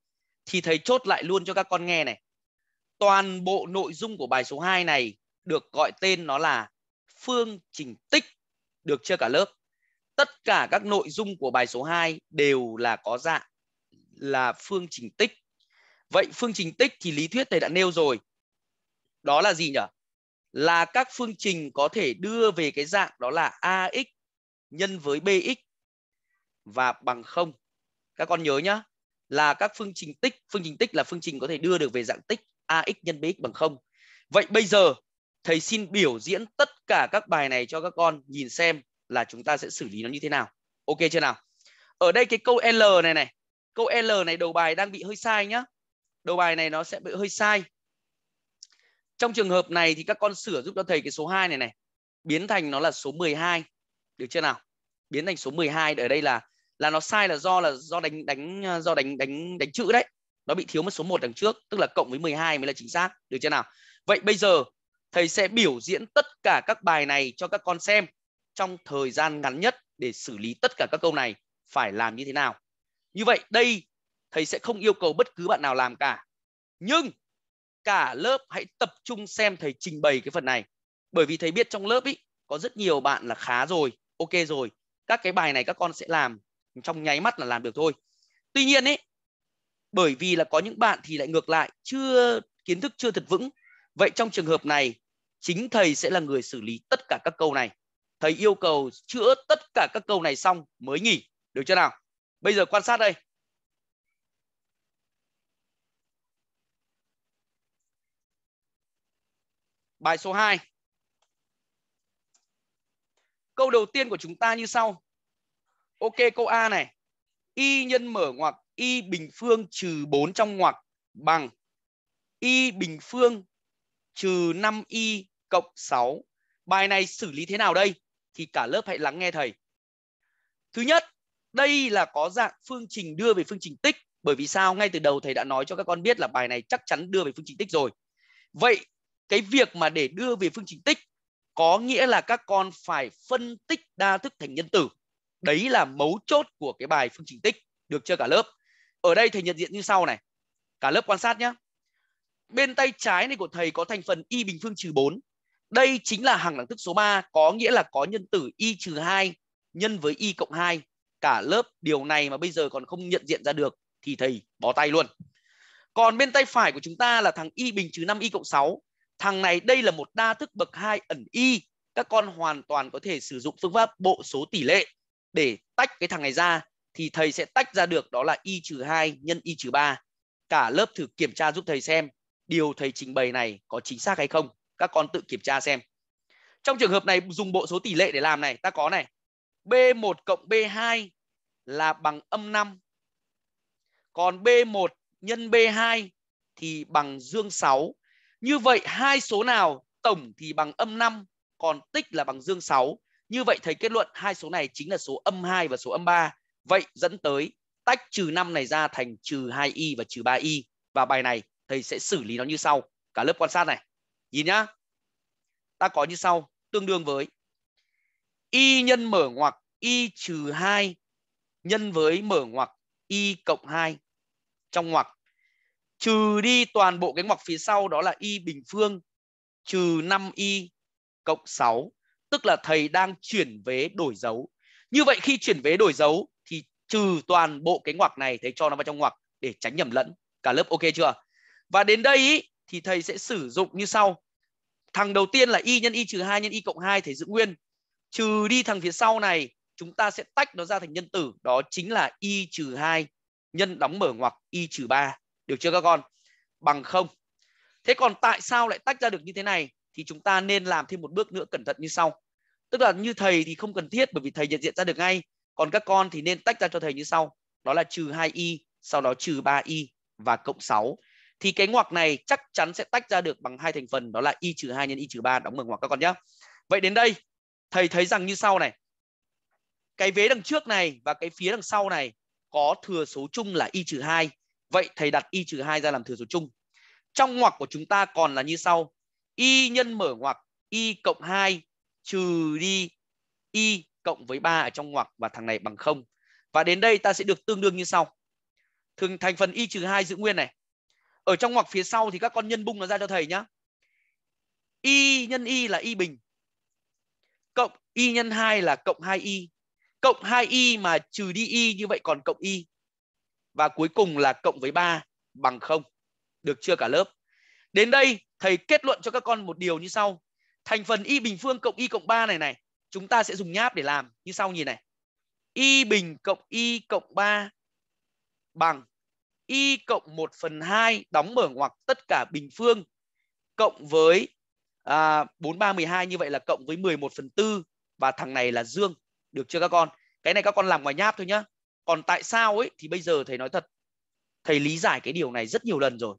Thì thầy chốt lại luôn cho các con nghe này. Toàn bộ nội dung của bài số 2 này được gọi tên nó là phương trình tích. Được chưa cả lớp? Tất cả các nội dung của bài số 2 đều là có dạng là phương trình tích. Vậy phương trình tích thì lý thuyết thầy đã nêu rồi. Đó là gì nhỉ? là các phương trình có thể đưa về cái dạng đó là ax nhân với bx và bằng 0. Các con nhớ nhá, là các phương trình tích, phương trình tích là phương trình có thể đưa được về dạng tích ax nhân bx bằng 0. Vậy bây giờ thầy xin biểu diễn tất cả các bài này cho các con nhìn xem là chúng ta sẽ xử lý nó như thế nào. Ok chưa nào? Ở đây cái câu L này này, câu L này đầu bài đang bị hơi sai nhá. Đầu bài này nó sẽ bị hơi sai trong trường hợp này thì các con sửa giúp cho thầy cái số 2 này này biến thành nó là số 12. Được chưa nào? Biến thành số 12 ở đây là là nó sai là do là do đánh đánh do đánh đánh đánh chữ đấy. Nó bị thiếu mất số 1 đằng trước, tức là cộng với 12 mới là chính xác. Được chưa nào? Vậy bây giờ thầy sẽ biểu diễn tất cả các bài này cho các con xem trong thời gian ngắn nhất để xử lý tất cả các câu này phải làm như thế nào. Như vậy đây thầy sẽ không yêu cầu bất cứ bạn nào làm cả. Nhưng cả lớp hãy tập trung xem thầy trình bày cái phần này bởi vì thầy biết trong lớp ý có rất nhiều bạn là khá rồi ok rồi các cái bài này các con sẽ làm trong nháy mắt là làm được thôi tuy nhiên ấy bởi vì là có những bạn thì lại ngược lại chưa kiến thức chưa thật vững vậy trong trường hợp này chính thầy sẽ là người xử lý tất cả các câu này thầy yêu cầu chữa tất cả các câu này xong mới nghỉ được chưa nào bây giờ quan sát đây Bài số 2. Câu đầu tiên của chúng ta như sau. Ok câu A này. Y nhân mở ngoặc Y bình phương trừ 4 trong ngoặc bằng Y bình phương trừ 5Y cộng 6. Bài này xử lý thế nào đây? Thì cả lớp hãy lắng nghe thầy. Thứ nhất, đây là có dạng phương trình đưa về phương trình tích. Bởi vì sao? Ngay từ đầu thầy đã nói cho các con biết là bài này chắc chắn đưa về phương trình tích rồi. Vậy cái việc mà để đưa về phương trình tích có nghĩa là các con phải phân tích đa thức thành nhân tử đấy là mấu chốt của cái bài phương trình tích được chưa cả lớp ở đây thầy nhận diện như sau này cả lớp quan sát nhé bên tay trái này của thầy có thành phần y bình phương trừ 4 đây chính là hằng đẳng thức số 3 có nghĩa là có nhân tử y trừ 2 nhân với y cộng 2 cả lớp điều này mà bây giờ còn không nhận diện ra được thì thầy bỏ tay luôn còn bên tay phải của chúng ta là thằng y bình trừ 5 y cộng 6 Thằng này đây là một đa thức bậc 2 ẩn y. Các con hoàn toàn có thể sử dụng phương pháp bộ số tỷ lệ để tách cái thằng này ra thì thầy sẽ tách ra được đó là y trừ 2 nhân y trừ 3. Cả lớp thử kiểm tra giúp thầy xem điều thầy trình bày này có chính xác hay không. Các con tự kiểm tra xem. Trong trường hợp này dùng bộ số tỷ lệ để làm này, ta có này. B1 cộng B2 là bằng âm 5. Còn B1 nhân B2 thì bằng dương 6 như vậy hai số nào tổng thì bằng âm 5, còn tích là bằng dương 6. Như vậy thầy kết luận hai số này chính là số âm 2 và số âm 3. Vậy dẫn tới tách trừ 5 này ra thành trừ 2y và trừ 3y. Và bài này thầy sẽ xử lý nó như sau. Cả lớp quan sát này. Nhìn nhá. Ta có như sau, tương đương với y nhân mở ngoặc y trừ 2 nhân với mở ngoặc y cộng 2 trong ngoặc trừ đi toàn bộ cái ngoặc phía sau đó là y bình phương trừ 5y cộng 6, tức là thầy đang chuyển vế đổi dấu. Như vậy khi chuyển vế đổi dấu thì trừ toàn bộ cái ngoặc này thầy cho nó vào trong ngoặc để tránh nhầm lẫn. Cả lớp ok chưa? Và đến đây ý, thì thầy sẽ sử dụng như sau. Thằng đầu tiên là y nhân y trừ 2 nhân y cộng 2 thầy giữ nguyên. Trừ đi thằng phía sau này, chúng ta sẽ tách nó ra thành nhân tử, đó chính là y trừ 2 nhân đóng mở ngoặc y trừ 3 được chưa các con? Bằng không. Thế còn tại sao lại tách ra được như thế này? Thì chúng ta nên làm thêm một bước nữa cẩn thận như sau. Tức là như thầy thì không cần thiết bởi vì thầy nhận diện ra được ngay. Còn các con thì nên tách ra cho thầy như sau. Đó là trừ 2y, sau đó trừ 3y và cộng 6. Thì cái ngoặc này chắc chắn sẽ tách ra được bằng hai thành phần đó là y trừ 2 nhân y trừ 3 đóng mở ngoặc các con nhé. Vậy đến đây thầy thấy rằng như sau này. Cái vế đằng trước này và cái phía đằng sau này có thừa số chung là y trừ 2 Vậy thầy đặt y trừ 2 ra làm thừa số chung. Trong ngoặc của chúng ta còn là như sau. Y nhân mở ngoặc y cộng 2 trừ đi y cộng với 3 ở trong ngoặc và thằng này bằng 0. Và đến đây ta sẽ được tương đương như sau. Thường thành phần y trừ 2 giữ nguyên này. Ở trong ngoặc phía sau thì các con nhân bung nó ra cho thầy nhá. Y nhân y là y bình. Cộng y nhân 2 là cộng 2y. Cộng 2y mà trừ đi y như vậy còn cộng y và cuối cùng là cộng với 3 bằng 0. Được chưa cả lớp? Đến đây thầy kết luận cho các con một điều như sau. Thành phần y bình phương cộng y cộng 3 này này, chúng ta sẽ dùng nháp để làm như sau nhìn này. Y bình cộng y cộng 3 bằng y cộng 1 phần 2 đóng mở ngoặc tất cả bình phương cộng với à, 4, 3, 12 như vậy là cộng với 11 phần 4 và thằng này là dương. Được chưa các con? Cái này các con làm ngoài nháp thôi nhá còn tại sao ấy thì bây giờ thầy nói thật thầy lý giải cái điều này rất nhiều lần rồi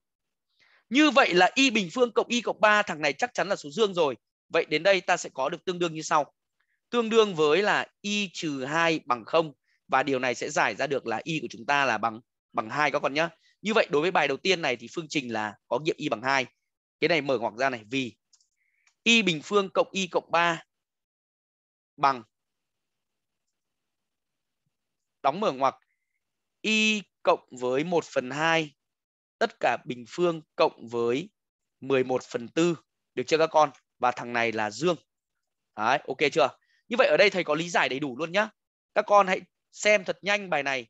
như vậy là y bình phương cộng y cộng 3 thằng này chắc chắn là số dương rồi vậy đến đây ta sẽ có được tương đương như sau tương đương với là y trừ 2 bằng 0 và điều này sẽ giải ra được là y của chúng ta là bằng bằng hai các con nhá. Như vậy đối với bài đầu tiên này thì phương trình là có nghiệm y bằng 2. Cái này mở ngoặc ra này vì y bình phương cộng y cộng 3 bằng đóng mở ngoặc y cộng với 1 phần 2 tất cả bình phương cộng với 11 phần 4 được chưa các con và thằng này là dương Đấy, ok chưa như vậy ở đây thầy có lý giải đầy đủ luôn nhá các con hãy xem thật nhanh bài này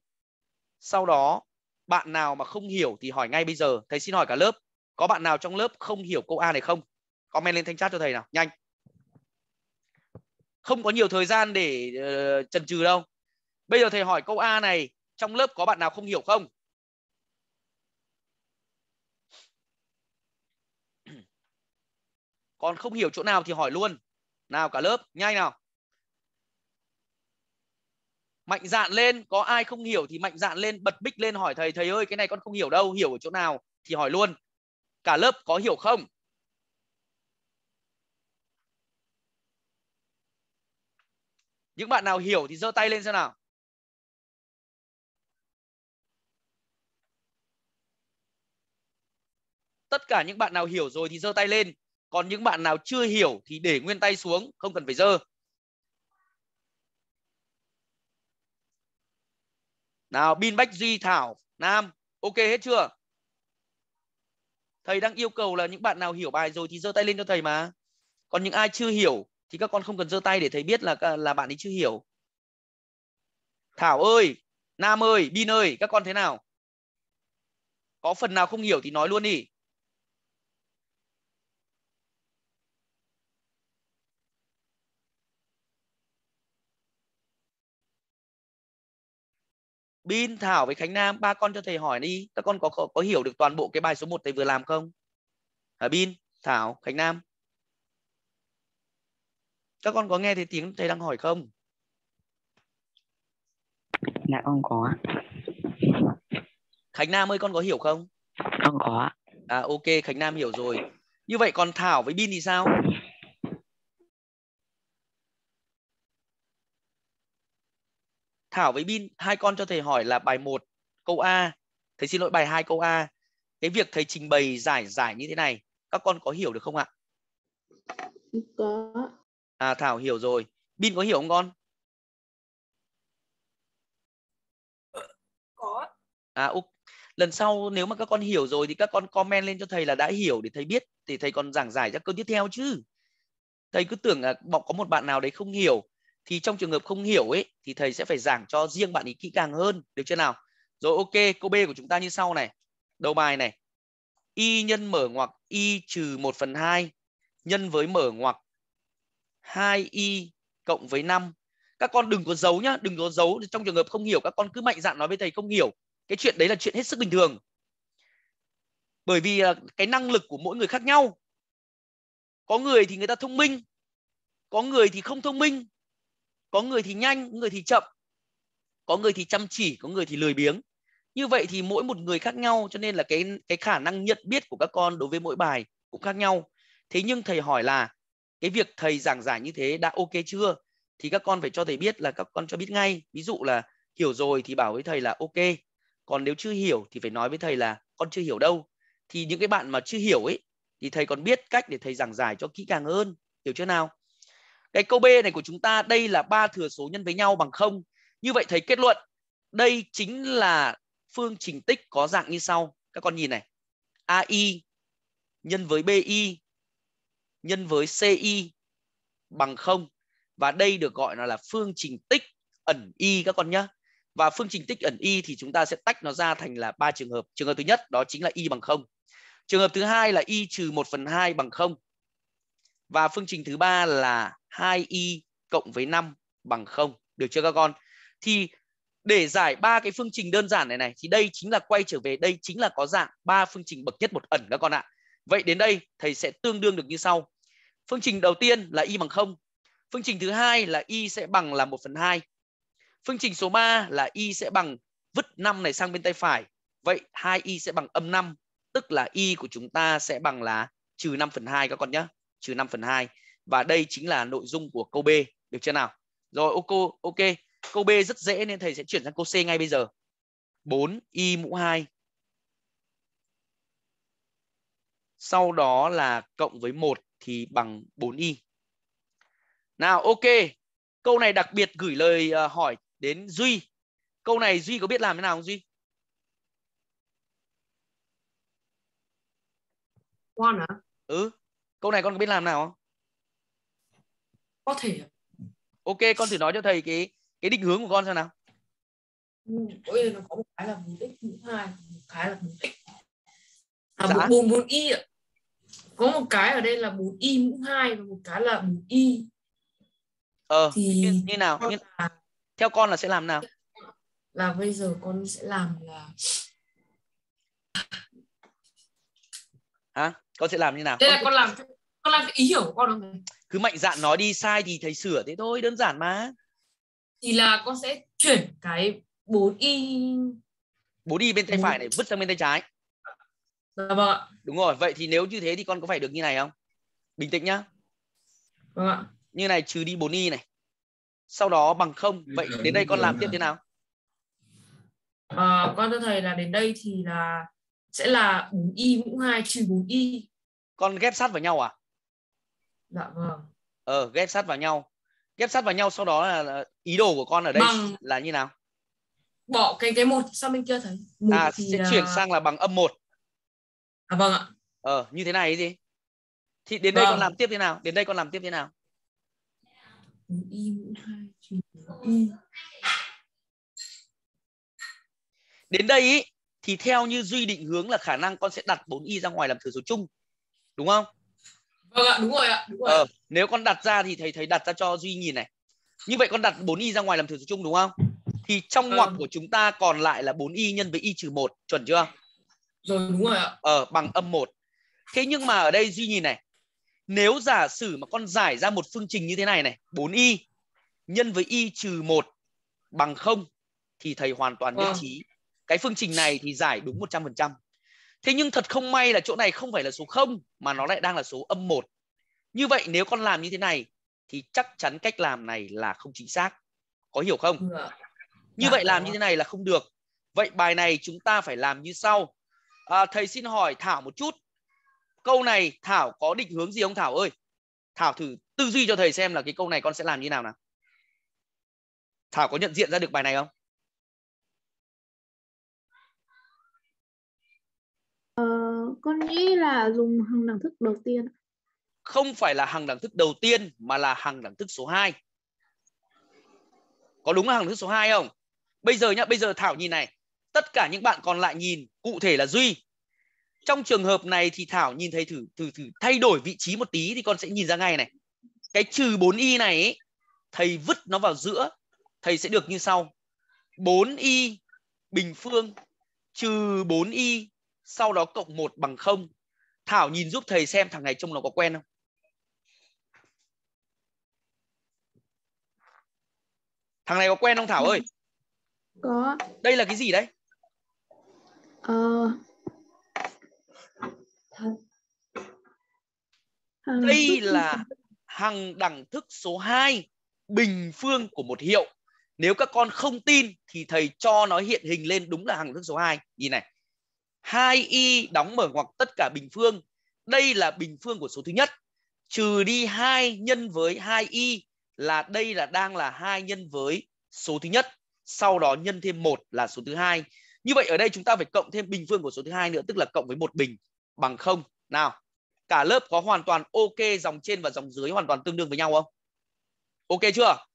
sau đó bạn nào mà không hiểu thì hỏi ngay bây giờ thầy xin hỏi cả lớp có bạn nào trong lớp không hiểu câu A này không comment lên thanh chat cho thầy nào nhanh không có nhiều thời gian để uh, chần chừ đâu Bây giờ thầy hỏi câu A này trong lớp có bạn nào không hiểu không? Còn không hiểu chỗ nào thì hỏi luôn. Nào cả lớp, nhanh nào. Mạnh dạn lên, có ai không hiểu thì mạnh dạn lên, bật bích lên hỏi thầy. Thầy ơi, cái này con không hiểu đâu, hiểu ở chỗ nào thì hỏi luôn. Cả lớp có hiểu không? Những bạn nào hiểu thì giơ tay lên xem nào. tất cả những bạn nào hiểu rồi thì giơ tay lên còn những bạn nào chưa hiểu thì để nguyên tay xuống không cần phải giơ nào bin bách duy thảo nam ok hết chưa thầy đang yêu cầu là những bạn nào hiểu bài rồi thì giơ tay lên cho thầy mà còn những ai chưa hiểu thì các con không cần giơ tay để thầy biết là là bạn ấy chưa hiểu thảo ơi nam ơi bin ơi các con thế nào có phần nào không hiểu thì nói luôn đi Bin Thảo với Khánh Nam ba con cho thầy hỏi đi các con có, có hiểu được toàn bộ cái bài số 1 thầy vừa làm không à, Bin Thảo Khánh Nam các con có nghe thấy tiếng thầy đang hỏi không dạ con có Khánh Nam ơi con có hiểu không con có à ok Khánh Nam hiểu rồi như vậy còn Thảo với Bin thì sao Thảo với Bin, hai con cho thầy hỏi là bài 1 câu A. Thầy xin lỗi bài 2 câu A. Cái việc thầy trình bày giải giải như thế này, các con có hiểu được không ạ? Có. À Thảo hiểu rồi. Bin có hiểu không con? Có. À ok. Lần sau nếu mà các con hiểu rồi thì các con comment lên cho thầy là đã hiểu để thầy biết thì thầy còn giảng giải ra câu tiếp theo chứ. Thầy cứ tưởng là bọn có một bạn nào đấy không hiểu thì trong trường hợp không hiểu ấy thì thầy sẽ phải giảng cho riêng bạn ấy kỹ càng hơn được chưa nào rồi ok câu b của chúng ta như sau này đầu bài này y nhân mở ngoặc y trừ 1 phần 2 nhân với mở ngoặc 2y cộng với 5 các con đừng có giấu nhá đừng có giấu trong trường hợp không hiểu các con cứ mạnh dạn nói với thầy không hiểu cái chuyện đấy là chuyện hết sức bình thường bởi vì cái năng lực của mỗi người khác nhau có người thì người ta thông minh có người thì không thông minh có người thì nhanh người thì chậm có người thì chăm chỉ có người thì lười biếng như vậy thì mỗi một người khác nhau cho nên là cái cái khả năng nhận biết của các con đối với mỗi bài cũng khác nhau thế nhưng thầy hỏi là cái việc thầy giảng giải như thế đã ok chưa thì các con phải cho thầy biết là các con cho biết ngay ví dụ là hiểu rồi thì bảo với thầy là ok còn nếu chưa hiểu thì phải nói với thầy là con chưa hiểu đâu thì những cái bạn mà chưa hiểu ấy thì thầy còn biết cách để thầy giảng giải cho kỹ càng hơn hiểu chưa nào cái câu B này của chúng ta đây là ba thừa số nhân với nhau bằng không. Như vậy thấy kết luận đây chính là phương trình tích có dạng như sau. Các con nhìn này. AI nhân với BI nhân với CI bằng không và đây được gọi là, phương trình tích ẩn y các con nhé và phương trình tích ẩn y thì chúng ta sẽ tách nó ra thành là ba trường hợp trường hợp thứ nhất đó chính là y bằng không trường hợp thứ hai là y trừ 1 phần 2 bằng không và phương trình thứ ba là 2y cộng với 5 bằng 0. Được chưa các con? Thì để giải ba cái phương trình đơn giản này này thì đây chính là quay trở về đây chính là có dạng ba phương trình bậc nhất một ẩn các con ạ. Vậy đến đây thầy sẽ tương đương được như sau. Phương trình đầu tiên là y bằng 0. Phương trình thứ hai là y sẽ bằng là 1 phần 2. Phương trình số 3 là y sẽ bằng vứt 5 này sang bên tay phải. Vậy 2y sẽ bằng âm 5, tức là y của chúng ta sẽ bằng là trừ 5 phần 2 các con nhé. Trừ 5 phần 2 và đây chính là nội dung của câu B được chưa nào rồi ok ok câu B rất dễ nên thầy sẽ chuyển sang câu C ngay bây giờ 4 y mũ 2 sau đó là cộng với 1 thì bằng 4y nào ok câu này đặc biệt gửi lời ờ, hỏi đến Duy câu này Duy có biết làm thế nào không Duy con hả? Ừ. Câu này con có biết làm nào không? có thể ok con thử nói cho thầy cái cái định hướng của con xem nào mỗi ừ, nó có một cái là mục đích thứ hai một cái là mục đích à dạ. bốn bốn y có một cái ở đây là bốn y mũ hai và một cái là bốn y ờ thì như, như nào như, là... theo con là sẽ làm nào là bây giờ con sẽ làm là hả con sẽ làm như nào Đây con là con làm con làm cái ý hiểu của con không cứ mạnh dạn nói đi sai thì thầy sửa thế thôi đơn giản mà thì là con sẽ chuyển cái 4 y 4 y bên tay 4... phải này vứt sang bên tay trái dạ vâng ạ đúng rồi vậy thì nếu như thế thì con có phải được như này không bình tĩnh nhá vâng ạ như này trừ đi bốn y này sau đó bằng không vậy đến đây con làm tiếp thế nào à, con thưa thầy là đến đây thì là sẽ là bốn y mũ hai trừ bốn y con ghép sát vào nhau à dạ vâng ờ ghép sát vào nhau ghép sát vào nhau sau đó là ý đồ của con ở đây bằng... là như nào bỏ cái cái một sang bên kia thấy một à sẽ là... chuyển sang là bằng âm một à vâng ạ ờ như thế này gì thì đến vâng. đây con vâng. làm tiếp thế nào đến đây con làm tiếp thế nào đến đây ý, thì theo như duy định hướng là khả năng con sẽ đặt 4 y ra ngoài làm thừa số chung đúng không Vâng ạ, đúng rồi ạ, đúng rồi. Ờ, nếu con đặt ra thì thầy thầy đặt ra cho Duy nhìn này. Như vậy con đặt 4y ra ngoài làm thừa số chung đúng không? Thì trong ngoặc ừ. của chúng ta còn lại là 4y nhân với y trừ 1, chuẩn chưa? Rồi đúng rồi ạ. Ờ bằng âm 1. Thế nhưng mà ở đây Duy nhìn này. Nếu giả sử mà con giải ra một phương trình như thế này này, 4y nhân với y trừ 1 bằng 0 thì thầy hoàn toàn nhất vâng. trí. Cái phương trình này thì giải đúng 100%. Thế nhưng thật không may là chỗ này không phải là số 0 mà nó lại đang là số âm 1. Như vậy nếu con làm như thế này thì chắc chắn cách làm này là không chính xác. Có hiểu không? Ừ. Như dạ, vậy dạ làm vâng. như thế này là không được. Vậy bài này chúng ta phải làm như sau. À, thầy xin hỏi Thảo một chút. Câu này Thảo có định hướng gì không Thảo ơi? Thảo thử tư duy cho thầy xem là cái câu này con sẽ làm như nào nào. Thảo có nhận diện ra được bài này không? con nghĩ là dùng hằng đẳng thức đầu tiên không phải là hằng đẳng thức đầu tiên mà là hằng đẳng thức số 2 có đúng là hằng đẳng thức số 2 không bây giờ nhá bây giờ Thảo nhìn này tất cả những bạn còn lại nhìn cụ thể là Duy trong trường hợp này thì Thảo nhìn thấy thử thử thử thay đổi vị trí một tí thì con sẽ nhìn ra ngay này cái trừ 4y này ấy, thầy vứt nó vào giữa thầy sẽ được như sau 4y bình phương trừ 4y sau đó cộng 1 bằng 0. Thảo nhìn giúp thầy xem thằng này trông nó có quen không? Thằng này có quen không Thảo ơi? Có. Đây là cái gì đấy? Ờ. Đây là hằng đẳng thức số 2 bình phương của một hiệu. Nếu các con không tin thì thầy cho nó hiện hình lên đúng là hằng thức số 2. Nhìn này. 2y đóng mở ngoặc tất cả bình phương. Đây là bình phương của số thứ nhất. Trừ đi 2 nhân với 2y là đây là đang là 2 nhân với số thứ nhất. Sau đó nhân thêm 1 là số thứ hai. Như vậy ở đây chúng ta phải cộng thêm bình phương của số thứ hai nữa, tức là cộng với một bình bằng 0. Nào, cả lớp có hoàn toàn ok dòng trên và dòng dưới hoàn toàn tương đương với nhau không? Ok chưa?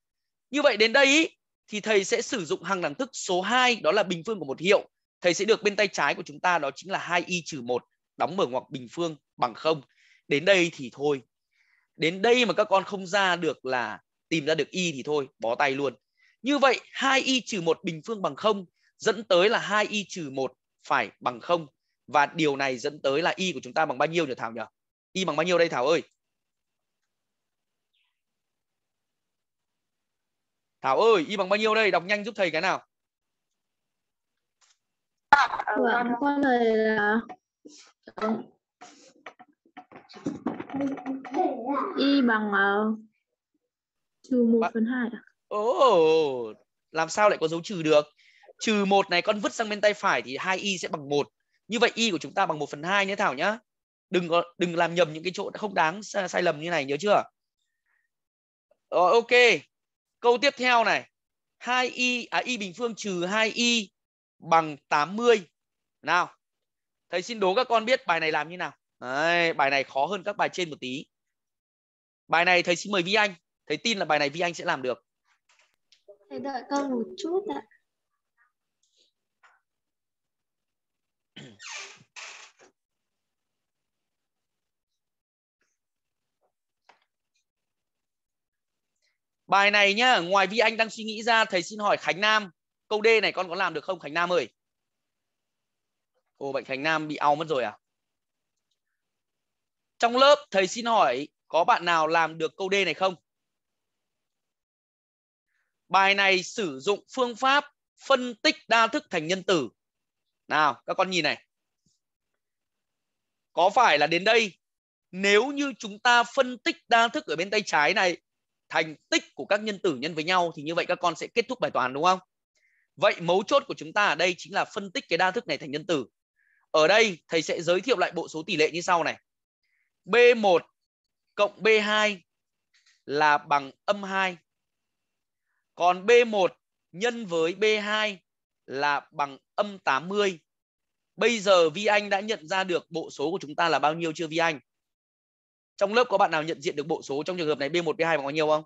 Như vậy đến đây thì thầy sẽ sử dụng hằng đẳng thức số 2 đó là bình phương của một hiệu thầy sẽ được bên tay trái của chúng ta đó chính là 2y trừ 1 đóng mở ngoặc bình phương bằng 0. Đến đây thì thôi. Đến đây mà các con không ra được là tìm ra được y thì thôi, bó tay luôn. Như vậy 2y trừ 1 bình phương bằng 0 dẫn tới là 2y trừ 1 phải bằng 0 và điều này dẫn tới là y của chúng ta bằng bao nhiêu nhỉ Thảo nhỉ? Y bằng bao nhiêu đây Thảo ơi? Thảo ơi, y bằng bao nhiêu đây? Đọc nhanh giúp thầy cái nào. Ừ. Vâng, câu này là y bằng ờ, trừ một phần hai. À? Ồ, oh, làm sao lại có dấu trừ được? Trừ một này con vứt sang bên tay phải thì hai y sẽ bằng một. Như vậy y của chúng ta bằng một phần hai nhé Thảo nhá. Đừng có đừng làm nhầm những cái chỗ không đáng sai, lầm như này nhớ chưa? Rồi ok. Câu tiếp theo này. 2y à y bình phương trừ 2y bằng 80. Nào. Thầy xin đố các con biết bài này làm như nào. Đấy, bài này khó hơn các bài trên một tí. Bài này thầy xin mời Vi Anh. Thầy tin là bài này Vi Anh sẽ làm được. Thầy đợi con một chút ạ. Bài này nhá, ngoài Vi Anh đang suy nghĩ ra, thầy xin hỏi Khánh Nam câu D này con có làm được không Khánh Nam ơi Ồ bạn Khánh Nam bị ao mất rồi à Trong lớp thầy xin hỏi có bạn nào làm được câu D này không Bài này sử dụng phương pháp phân tích đa thức thành nhân tử Nào các con nhìn này Có phải là đến đây nếu như chúng ta phân tích đa thức ở bên tay trái này thành tích của các nhân tử nhân với nhau thì như vậy các con sẽ kết thúc bài toán đúng không? Vậy mấu chốt của chúng ta ở đây chính là phân tích cái đa thức này thành nhân tử. Ở đây thầy sẽ giới thiệu lại bộ số tỷ lệ như sau này. B1 cộng B2 là bằng âm 2. Còn B1 nhân với B2 là bằng âm 80. Bây giờ Vi Anh đã nhận ra được bộ số của chúng ta là bao nhiêu chưa Vi Anh? Trong lớp có bạn nào nhận diện được bộ số trong trường hợp này B1, B2 bằng bao nhiêu không?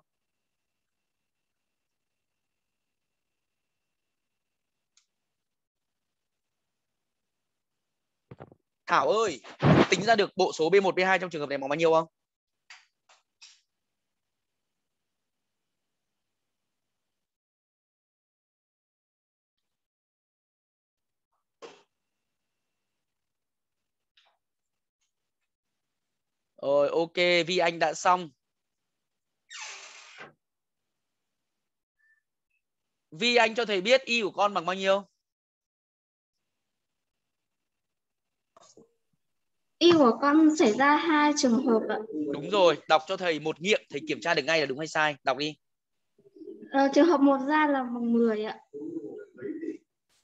Thảo ơi, tính ra được bộ số B1, B2 trong trường hợp này bằng bao nhiêu không? Rồi ok, Vi Anh đã xong. Vi Anh cho thầy biết y của con bằng bao nhiêu? Y của con xảy ra hai trường hợp ạ. Đúng rồi, đọc cho thầy một nghiệm, thầy kiểm tra được ngay là đúng hay sai. Đọc đi. Ờ, trường hợp một ra là bằng 10 ạ.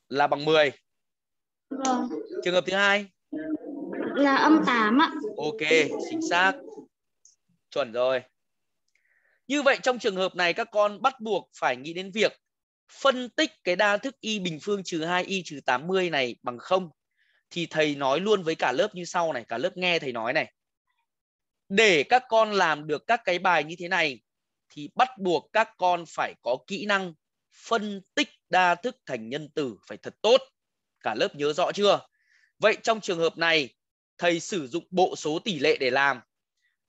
Là bằng 10. Vâng. Trường hợp thứ hai là âm 8 ạ. Ok, chính xác. Chuẩn rồi. Như vậy trong trường hợp này các con bắt buộc phải nghĩ đến việc phân tích cái đa thức y bình phương trừ 2y trừ 80 này bằng không thì thầy nói luôn với cả lớp như sau này cả lớp nghe thầy nói này để các con làm được các cái bài như thế này thì bắt buộc các con phải có kỹ năng phân tích đa thức thành nhân tử phải thật tốt cả lớp nhớ rõ chưa vậy trong trường hợp này thầy sử dụng bộ số tỷ lệ để làm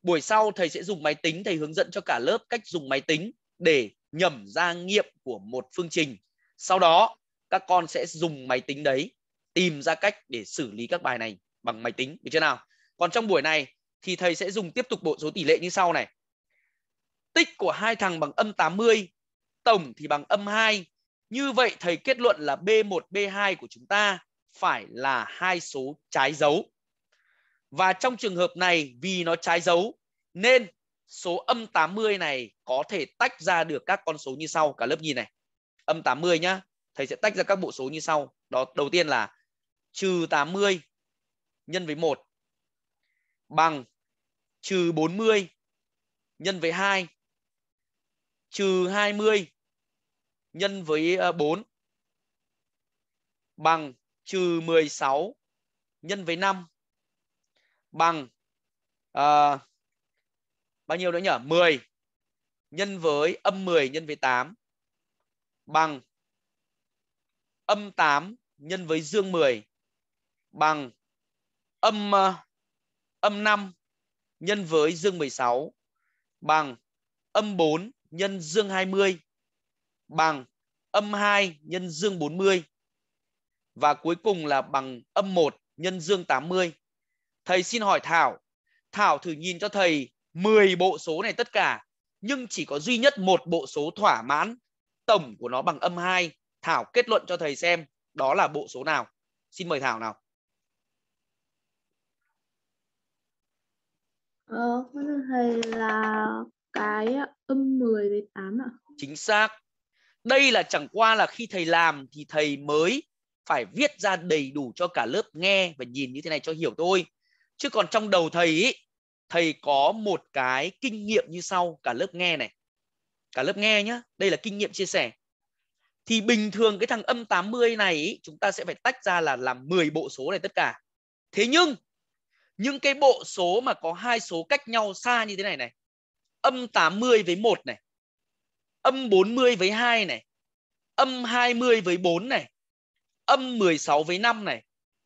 buổi sau thầy sẽ dùng máy tính thầy hướng dẫn cho cả lớp cách dùng máy tính để nhẩm ra nghiệm của một phương trình sau đó các con sẽ dùng máy tính đấy tìm ra cách để xử lý các bài này bằng máy tính được chưa nào còn trong buổi này thì thầy sẽ dùng tiếp tục bộ số tỷ lệ như sau này tích của hai thằng bằng âm 80 tổng thì bằng âm 2 như vậy thầy kết luận là B1 B2 của chúng ta phải là hai số trái dấu và trong trường hợp này vì nó trái dấu nên số âm 80 này có thể tách ra được các con số như sau cả lớp nhìn này âm 80 nhá thầy sẽ tách ra các bộ số như sau đó đầu tiên là trừ 80 nhân với 1 bằng trừ 40 nhân với 2 trừ 20 nhân với 4 ờ, bằng trừ 16 nhân với 5 bằng uh, bao nhiêu nữa nhỉ? 10 nhân với âm 10 nhân với 8 bằng âm 8 nhân với dương 10 bằng âm ờ, âm 5 nhân với dương 16 bằng âm 4 nhân dương 20 bằng âm 2 nhân dương 40 và cuối cùng là bằng âm 1 nhân dương 80. Thầy xin hỏi Thảo, Thảo thử nhìn cho thầy 10 bộ số này tất cả nhưng chỉ có duy nhất một bộ số thỏa mãn tổng của nó bằng âm 2. Thảo kết luận cho thầy xem đó là bộ số nào. Xin mời Thảo nào. Ờ, thầy là cái âm 10 với 8 ạ. Chính xác. Đây là chẳng qua là khi thầy làm thì thầy mới phải viết ra đầy đủ cho cả lớp nghe và nhìn như thế này cho hiểu thôi. Chứ còn trong đầu thầy ý, thầy có một cái kinh nghiệm như sau cả lớp nghe này. Cả lớp nghe nhá. Đây là kinh nghiệm chia sẻ. Thì bình thường cái thằng âm 80 này ý, chúng ta sẽ phải tách ra là làm 10 bộ số này tất cả. Thế nhưng nhưng cái bộ số mà có hai số cách nhau xa như thế này này, âm 80 với 1 này, âm 40 với 2 này, âm 20 với 4 này, âm 16 với 5 này,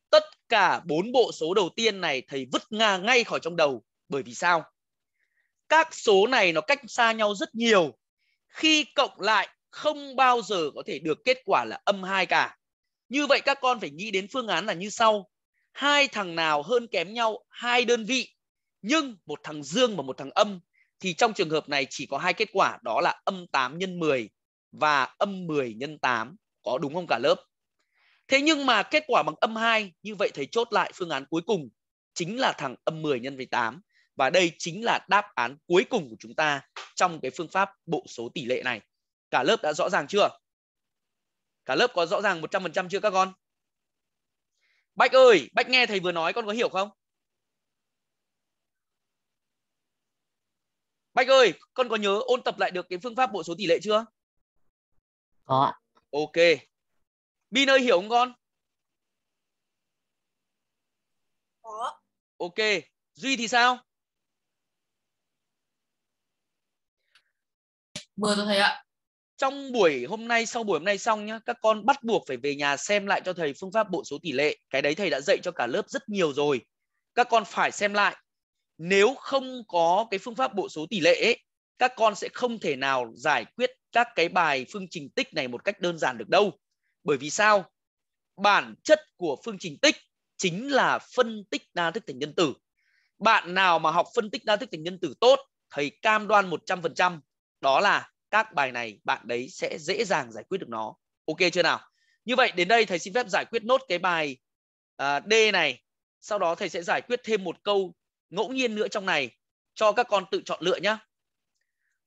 tất cả bốn bộ số đầu tiên này thầy vứt nga ngay khỏi trong đầu. Bởi vì sao? Các số này nó cách xa nhau rất nhiều. Khi cộng lại không bao giờ có thể được kết quả là âm 2 cả. Như vậy các con phải nghĩ đến phương án là như sau hai thằng nào hơn kém nhau hai đơn vị nhưng một thằng dương và một thằng âm thì trong trường hợp này chỉ có hai kết quả đó là âm 8 nhân 10 và âm 10 nhân 8 có đúng không cả lớp? Thế nhưng mà kết quả bằng âm 2 như vậy thầy chốt lại phương án cuối cùng chính là thằng âm 10 nhân với 8 và đây chính là đáp án cuối cùng của chúng ta trong cái phương pháp bộ số tỷ lệ này. Cả lớp đã rõ ràng chưa? Cả lớp có rõ ràng 100% chưa các con? Bách ơi, Bách nghe thầy vừa nói con có hiểu không? Bách ơi, con có nhớ ôn tập lại được cái phương pháp bộ số tỷ lệ chưa? Có ạ. Ok. Bin ơi hiểu không con? Có. Ok. Duy thì sao? Vừa rồi thầy ạ trong buổi hôm nay sau buổi hôm nay xong nhá các con bắt buộc phải về nhà xem lại cho thầy phương pháp bộ số tỷ lệ cái đấy thầy đã dạy cho cả lớp rất nhiều rồi các con phải xem lại nếu không có cái phương pháp bộ số tỷ lệ ấy, các con sẽ không thể nào giải quyết các cái bài phương trình tích này một cách đơn giản được đâu bởi vì sao bản chất của phương trình tích chính là phân tích đa thức thành nhân tử bạn nào mà học phân tích đa thức thành nhân tử tốt thầy cam đoan 100% đó là các bài này bạn đấy sẽ dễ dàng giải quyết được nó. Ok chưa nào? Như vậy đến đây thầy xin phép giải quyết nốt cái bài à, D này. Sau đó thầy sẽ giải quyết thêm một câu ngẫu nhiên nữa trong này cho các con tự chọn lựa nhé.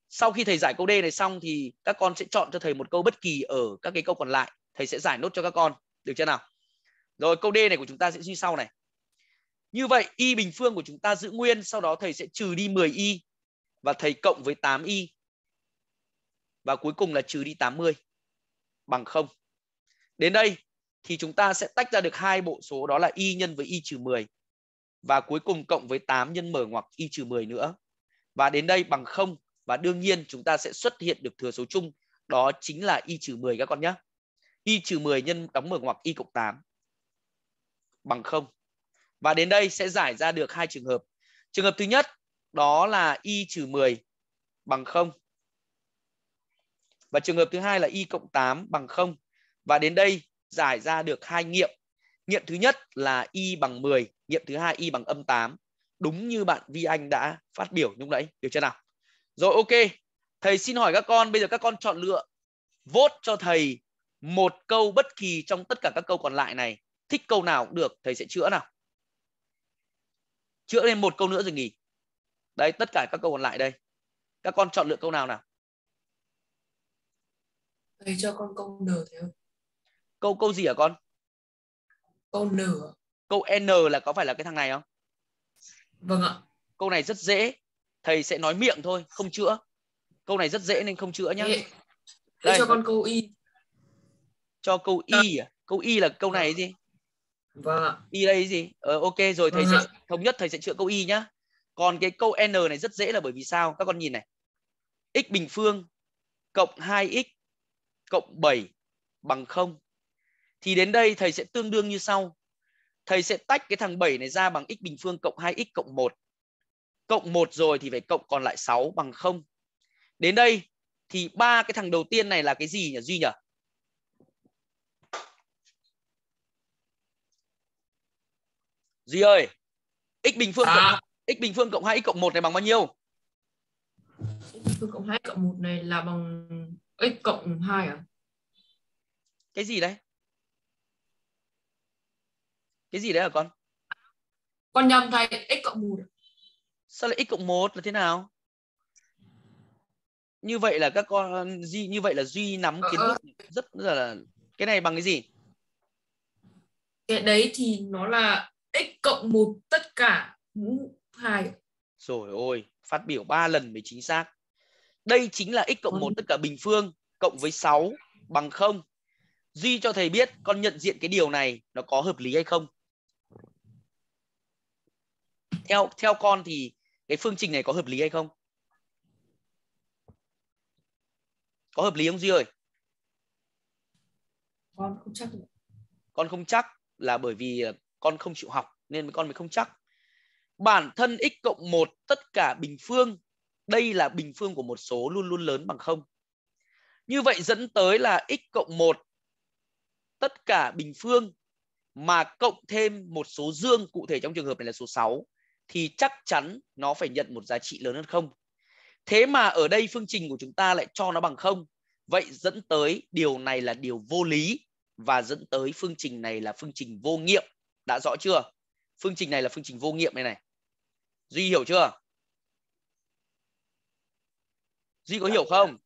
Sau khi thầy giải câu D này xong thì các con sẽ chọn cho thầy một câu bất kỳ ở các cái câu còn lại. Thầy sẽ giải nốt cho các con. Được chưa nào? Rồi câu D này của chúng ta sẽ như sau này. Như vậy y bình phương của chúng ta giữ nguyên, sau đó thầy sẽ trừ đi 10y và thầy cộng với 8y và cuối cùng là trừ đi 80 bằng 0. Đến đây thì chúng ta sẽ tách ra được hai bộ số đó là y nhân với y trừ 10 và cuối cùng cộng với 8 nhân mở ngoặc y trừ 10 nữa. Và đến đây bằng 0 và đương nhiên chúng ta sẽ xuất hiện được thừa số chung đó chính là y trừ 10 các con nhé. y trừ 10 nhân đóng mở ngoặc y cộng 8 bằng 0. Và đến đây sẽ giải ra được hai trường hợp. Trường hợp thứ nhất đó là y trừ 10 bằng 0 và trường hợp thứ hai là y cộng 8 bằng 0 và đến đây giải ra được hai nghiệm nghiệm thứ nhất là y bằng 10 nghiệm thứ hai y bằng âm 8 đúng như bạn Vi Anh đã phát biểu lúc nãy được chưa nào rồi ok thầy xin hỏi các con bây giờ các con chọn lựa vote cho thầy một câu bất kỳ trong tất cả các câu còn lại này thích câu nào cũng được thầy sẽ chữa nào chữa lên một câu nữa rồi nghỉ đây tất cả các câu còn lại đây các con chọn lựa câu nào nào thầy cho con câu n thế không câu câu gì hả con câu n câu n là có phải là cái thằng này không vâng ạ câu này rất dễ thầy sẽ nói miệng thôi không chữa câu này rất dễ nên không chữa nhá thầy, thầy cho con câu y cho câu y à? câu y là câu này gì vâng ạ y đây gì ờ, ok rồi thầy vâng sẽ ạ. thống nhất thầy sẽ chữa câu y nhá còn cái câu n này rất dễ là bởi vì sao các con nhìn này x bình phương cộng 2x cộng 7 bằng 0 thì đến đây thầy sẽ tương đương như sau. Thầy sẽ tách cái thằng 7 này ra bằng x bình phương cộng 2x cộng 1. Cộng 1 rồi thì phải cộng còn lại 6 bằng 0. Đến đây thì ba cái thằng đầu tiên này là cái gì nhỉ Duy nhỉ? Duy ơi, x bình phương à. cộng, x bình phương cộng 2x cộng 1 này bằng bao nhiêu? x bình phương cộng 2 cộng 1 này là bằng x cộng 2 à? Cái gì đấy? Cái gì đấy hả con? Con nhầm thầy x cộng 1. Sao lại x cộng 1 là thế nào? Như vậy là các con Duy như vậy là Duy nắm kiến thức rất ờ, ờ. rất là cái này bằng cái gì? Cái đấy thì nó là x cộng 1 tất cả mũ 2. Rồi ôi, phát biểu 3 lần mới chính xác. Đây chính là x cộng 1 tất cả bình phương cộng với 6 bằng 0. Duy cho thầy biết con nhận diện cái điều này nó có hợp lý hay không. Theo theo con thì cái phương trình này có hợp lý hay không? Có hợp lý không Duy ơi? Con không chắc. Con không chắc là bởi vì ờ, con không chịu học nên con mới không chắc. Bản thân x cộng 1 tất cả bình phương đây là bình phương của một số luôn luôn lớn bằng không. Như vậy dẫn tới là x cộng 1 tất cả bình phương mà cộng thêm một số dương cụ thể trong trường hợp này là số 6 thì chắc chắn nó phải nhận một giá trị lớn hơn không. Thế mà ở đây phương trình của chúng ta lại cho nó bằng không. Vậy dẫn tới điều này là điều vô lý và dẫn tới phương trình này là phương trình vô nghiệm. Đã rõ chưa? Phương trình này là phương trình vô nghiệm này, này. Duy hiểu chưa? duy có dạ, hiểu dạ. không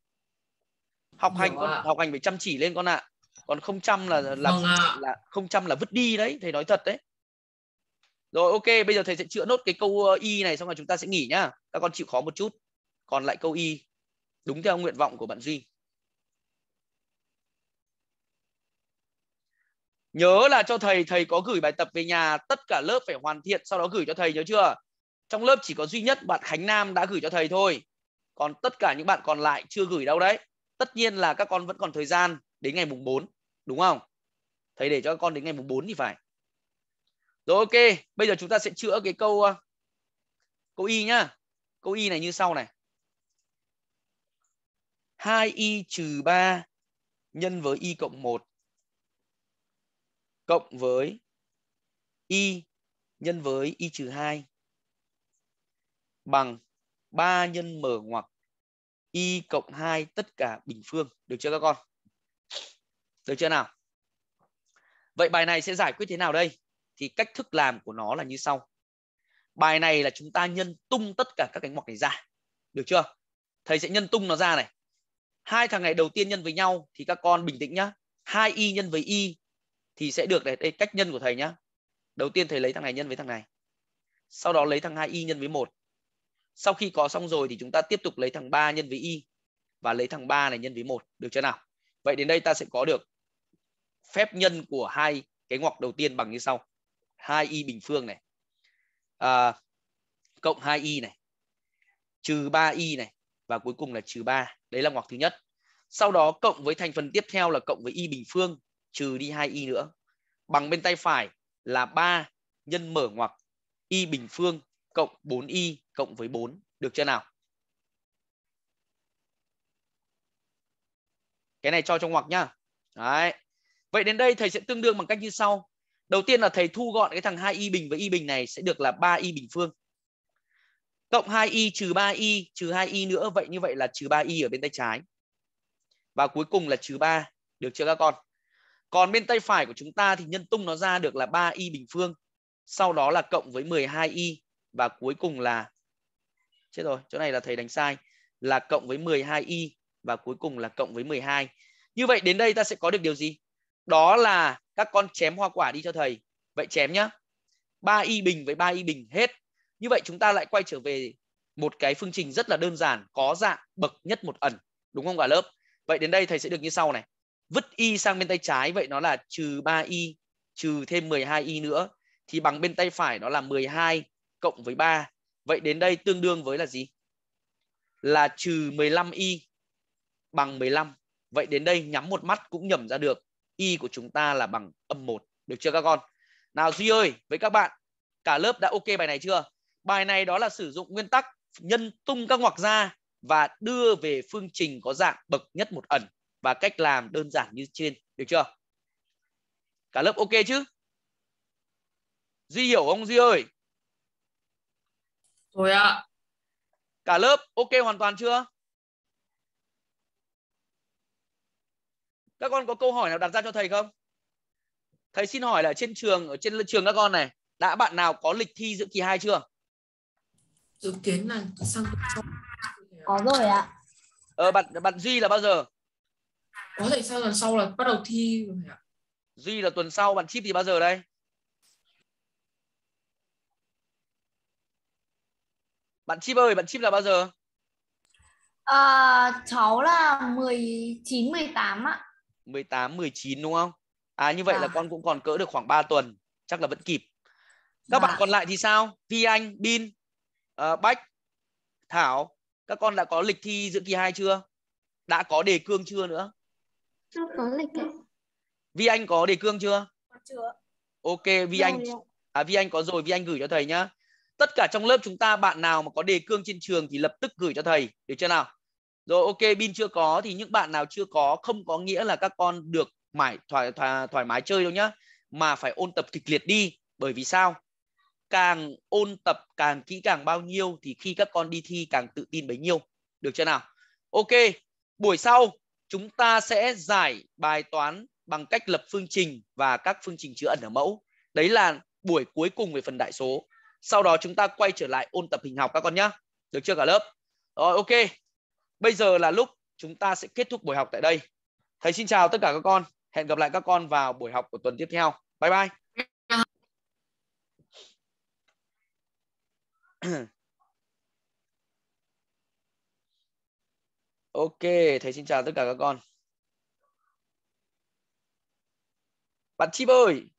học hiểu hành con, à. học hành phải chăm chỉ lên con ạ à. còn không chăm là là, vâng à. là không chăm là vứt đi đấy thầy nói thật đấy rồi ok bây giờ thầy sẽ chữa nốt cái câu y này xong rồi chúng ta sẽ nghỉ nhá các con chịu khó một chút còn lại câu y đúng theo nguyện vọng của bạn duy nhớ là cho thầy thầy có gửi bài tập về nhà tất cả lớp phải hoàn thiện sau đó gửi cho thầy nhớ chưa trong lớp chỉ có duy nhất bạn khánh nam đã gửi cho thầy thôi còn tất cả những bạn còn lại chưa gửi đâu đấy tất nhiên là các con vẫn còn thời gian đến ngày mùng 4 đúng không thầy để cho các con đến ngày mùng 4 thì phải rồi ok bây giờ chúng ta sẽ chữa cái câu ờ, câu y nhá câu y này như sau này 2y trừ 3 nhân với y cộng 1 cộng với y nhân với y trừ 2 bằng 3 nhân m ngoặc y cộng 2 tất cả bình phương. Được chưa các con? Được chưa nào? Vậy bài này sẽ giải quyết thế nào đây? Thì cách thức làm của nó là như sau. Bài này là chúng ta nhân tung tất cả các cánh ngoặc này ra. Được chưa? Thầy sẽ nhân tung nó ra này. Hai thằng này đầu tiên nhân với nhau thì các con bình tĩnh nhá. 2y nhân với y thì sẽ được này, đây cách nhân của thầy nhá. Đầu tiên thầy lấy thằng này nhân với thằng này. Sau đó lấy thằng 2y nhân với 1 sau khi có xong rồi thì chúng ta tiếp tục lấy thằng 3 nhân với y và lấy thằng 3 này nhân với 1 được chưa nào? Vậy đến đây ta sẽ có được phép nhân của hai cái ngoặc đầu tiên bằng như sau. 2y bình phương này à, cộng 2y này trừ 3y này và cuối cùng là trừ 3. Đấy là ngoặc thứ nhất. Sau đó cộng với thành phần tiếp theo là cộng với y bình phương trừ đi 2y nữa. Bằng bên tay phải là 3 nhân mở ngoặc y bình phương cộng 4y cộng với 4. Được chưa nào? Cái này cho trong ngoặc nhá. Đấy. Vậy đến đây thầy sẽ tương đương bằng cách như sau. Đầu tiên là thầy thu gọn cái thằng 2y bình với y bình này sẽ được là 3y bình phương. Cộng 2y trừ 3y trừ 2y nữa. Vậy như vậy là trừ 3y ở bên tay trái. Và cuối cùng là trừ 3. Được chưa các con? Còn bên tay phải của chúng ta thì nhân tung nó ra được là 3y bình phương. Sau đó là cộng với 12y và cuối cùng là chết rồi chỗ này là thầy đánh sai là cộng với 12y và cuối cùng là cộng với 12 như vậy đến đây ta sẽ có được điều gì đó là các con chém hoa quả đi cho thầy vậy chém nhá 3y bình với 3y bình hết như vậy chúng ta lại quay trở về một cái phương trình rất là đơn giản có dạng bậc nhất một ẩn đúng không cả lớp vậy đến đây thầy sẽ được như sau này vứt y sang bên tay trái vậy nó là trừ 3y trừ thêm 12y nữa thì bằng bên tay phải nó là 12 cộng với 3 Vậy đến đây tương đương với là gì? Là trừ 15y bằng 15. Vậy đến đây nhắm một mắt cũng nhẩm ra được y của chúng ta là bằng âm 1. Được chưa các con? Nào Duy ơi, với các bạn, cả lớp đã ok bài này chưa? Bài này đó là sử dụng nguyên tắc nhân tung các ngoặc ra và đưa về phương trình có dạng bậc nhất một ẩn và cách làm đơn giản như trên. Được chưa? Cả lớp ok chứ? Duy hiểu không Duy ơi? Rồi ạ. Cả lớp ok hoàn toàn chưa? Các con có câu hỏi nào đặt ra cho thầy không? Thầy xin hỏi là trên trường ở trên trường các con này đã bạn nào có lịch thi dự kỳ 2 chưa? Dự kiến là sang có rồi ạ. Ờ bạn bạn Duy là bao giờ? Có thể sang tuần sau là bắt đầu thi rồi ạ. Duy là tuần sau bạn Chip thì bao giờ đây? Bạn Chip ơi, bạn Chip là bao giờ? À, cháu là 19 18 ạ. 18 19 đúng không? À như vậy à. là dạ. con cũng còn cỡ được khoảng 3 tuần, chắc là vẫn kịp. Các à. bạn dạ. còn lại thì sao? Vi Anh, Bin, uh, Bách, Thảo, các con đã có lịch thi dự kỳ 2 chưa? Đã có đề cương chưa nữa? Chưa có lịch Vi Anh có đề cương chưa? Chưa. Ok, Vi Anh à Vi Anh có rồi, Vi Anh gửi cho thầy nhá tất cả trong lớp chúng ta bạn nào mà có đề cương trên trường thì lập tức gửi cho thầy được chưa nào rồi ok pin chưa có thì những bạn nào chưa có không có nghĩa là các con được mải thoải thoải, thoải mái chơi đâu nhá mà phải ôn tập kịch liệt đi bởi vì sao càng ôn tập càng kỹ càng bao nhiêu thì khi các con đi thi càng tự tin bấy nhiêu được chưa nào ok buổi sau chúng ta sẽ giải bài toán bằng cách lập phương trình và các phương trình chứa ẩn ở mẫu đấy là buổi cuối cùng về phần đại số sau đó chúng ta quay trở lại ôn tập hình học các con nhá được chưa cả lớp rồi ok bây giờ là lúc chúng ta sẽ kết thúc buổi học tại đây thầy xin chào tất cả các con hẹn gặp lại các con vào buổi học của tuần tiếp theo bye bye ok thầy xin chào tất cả các con bạn chip ơi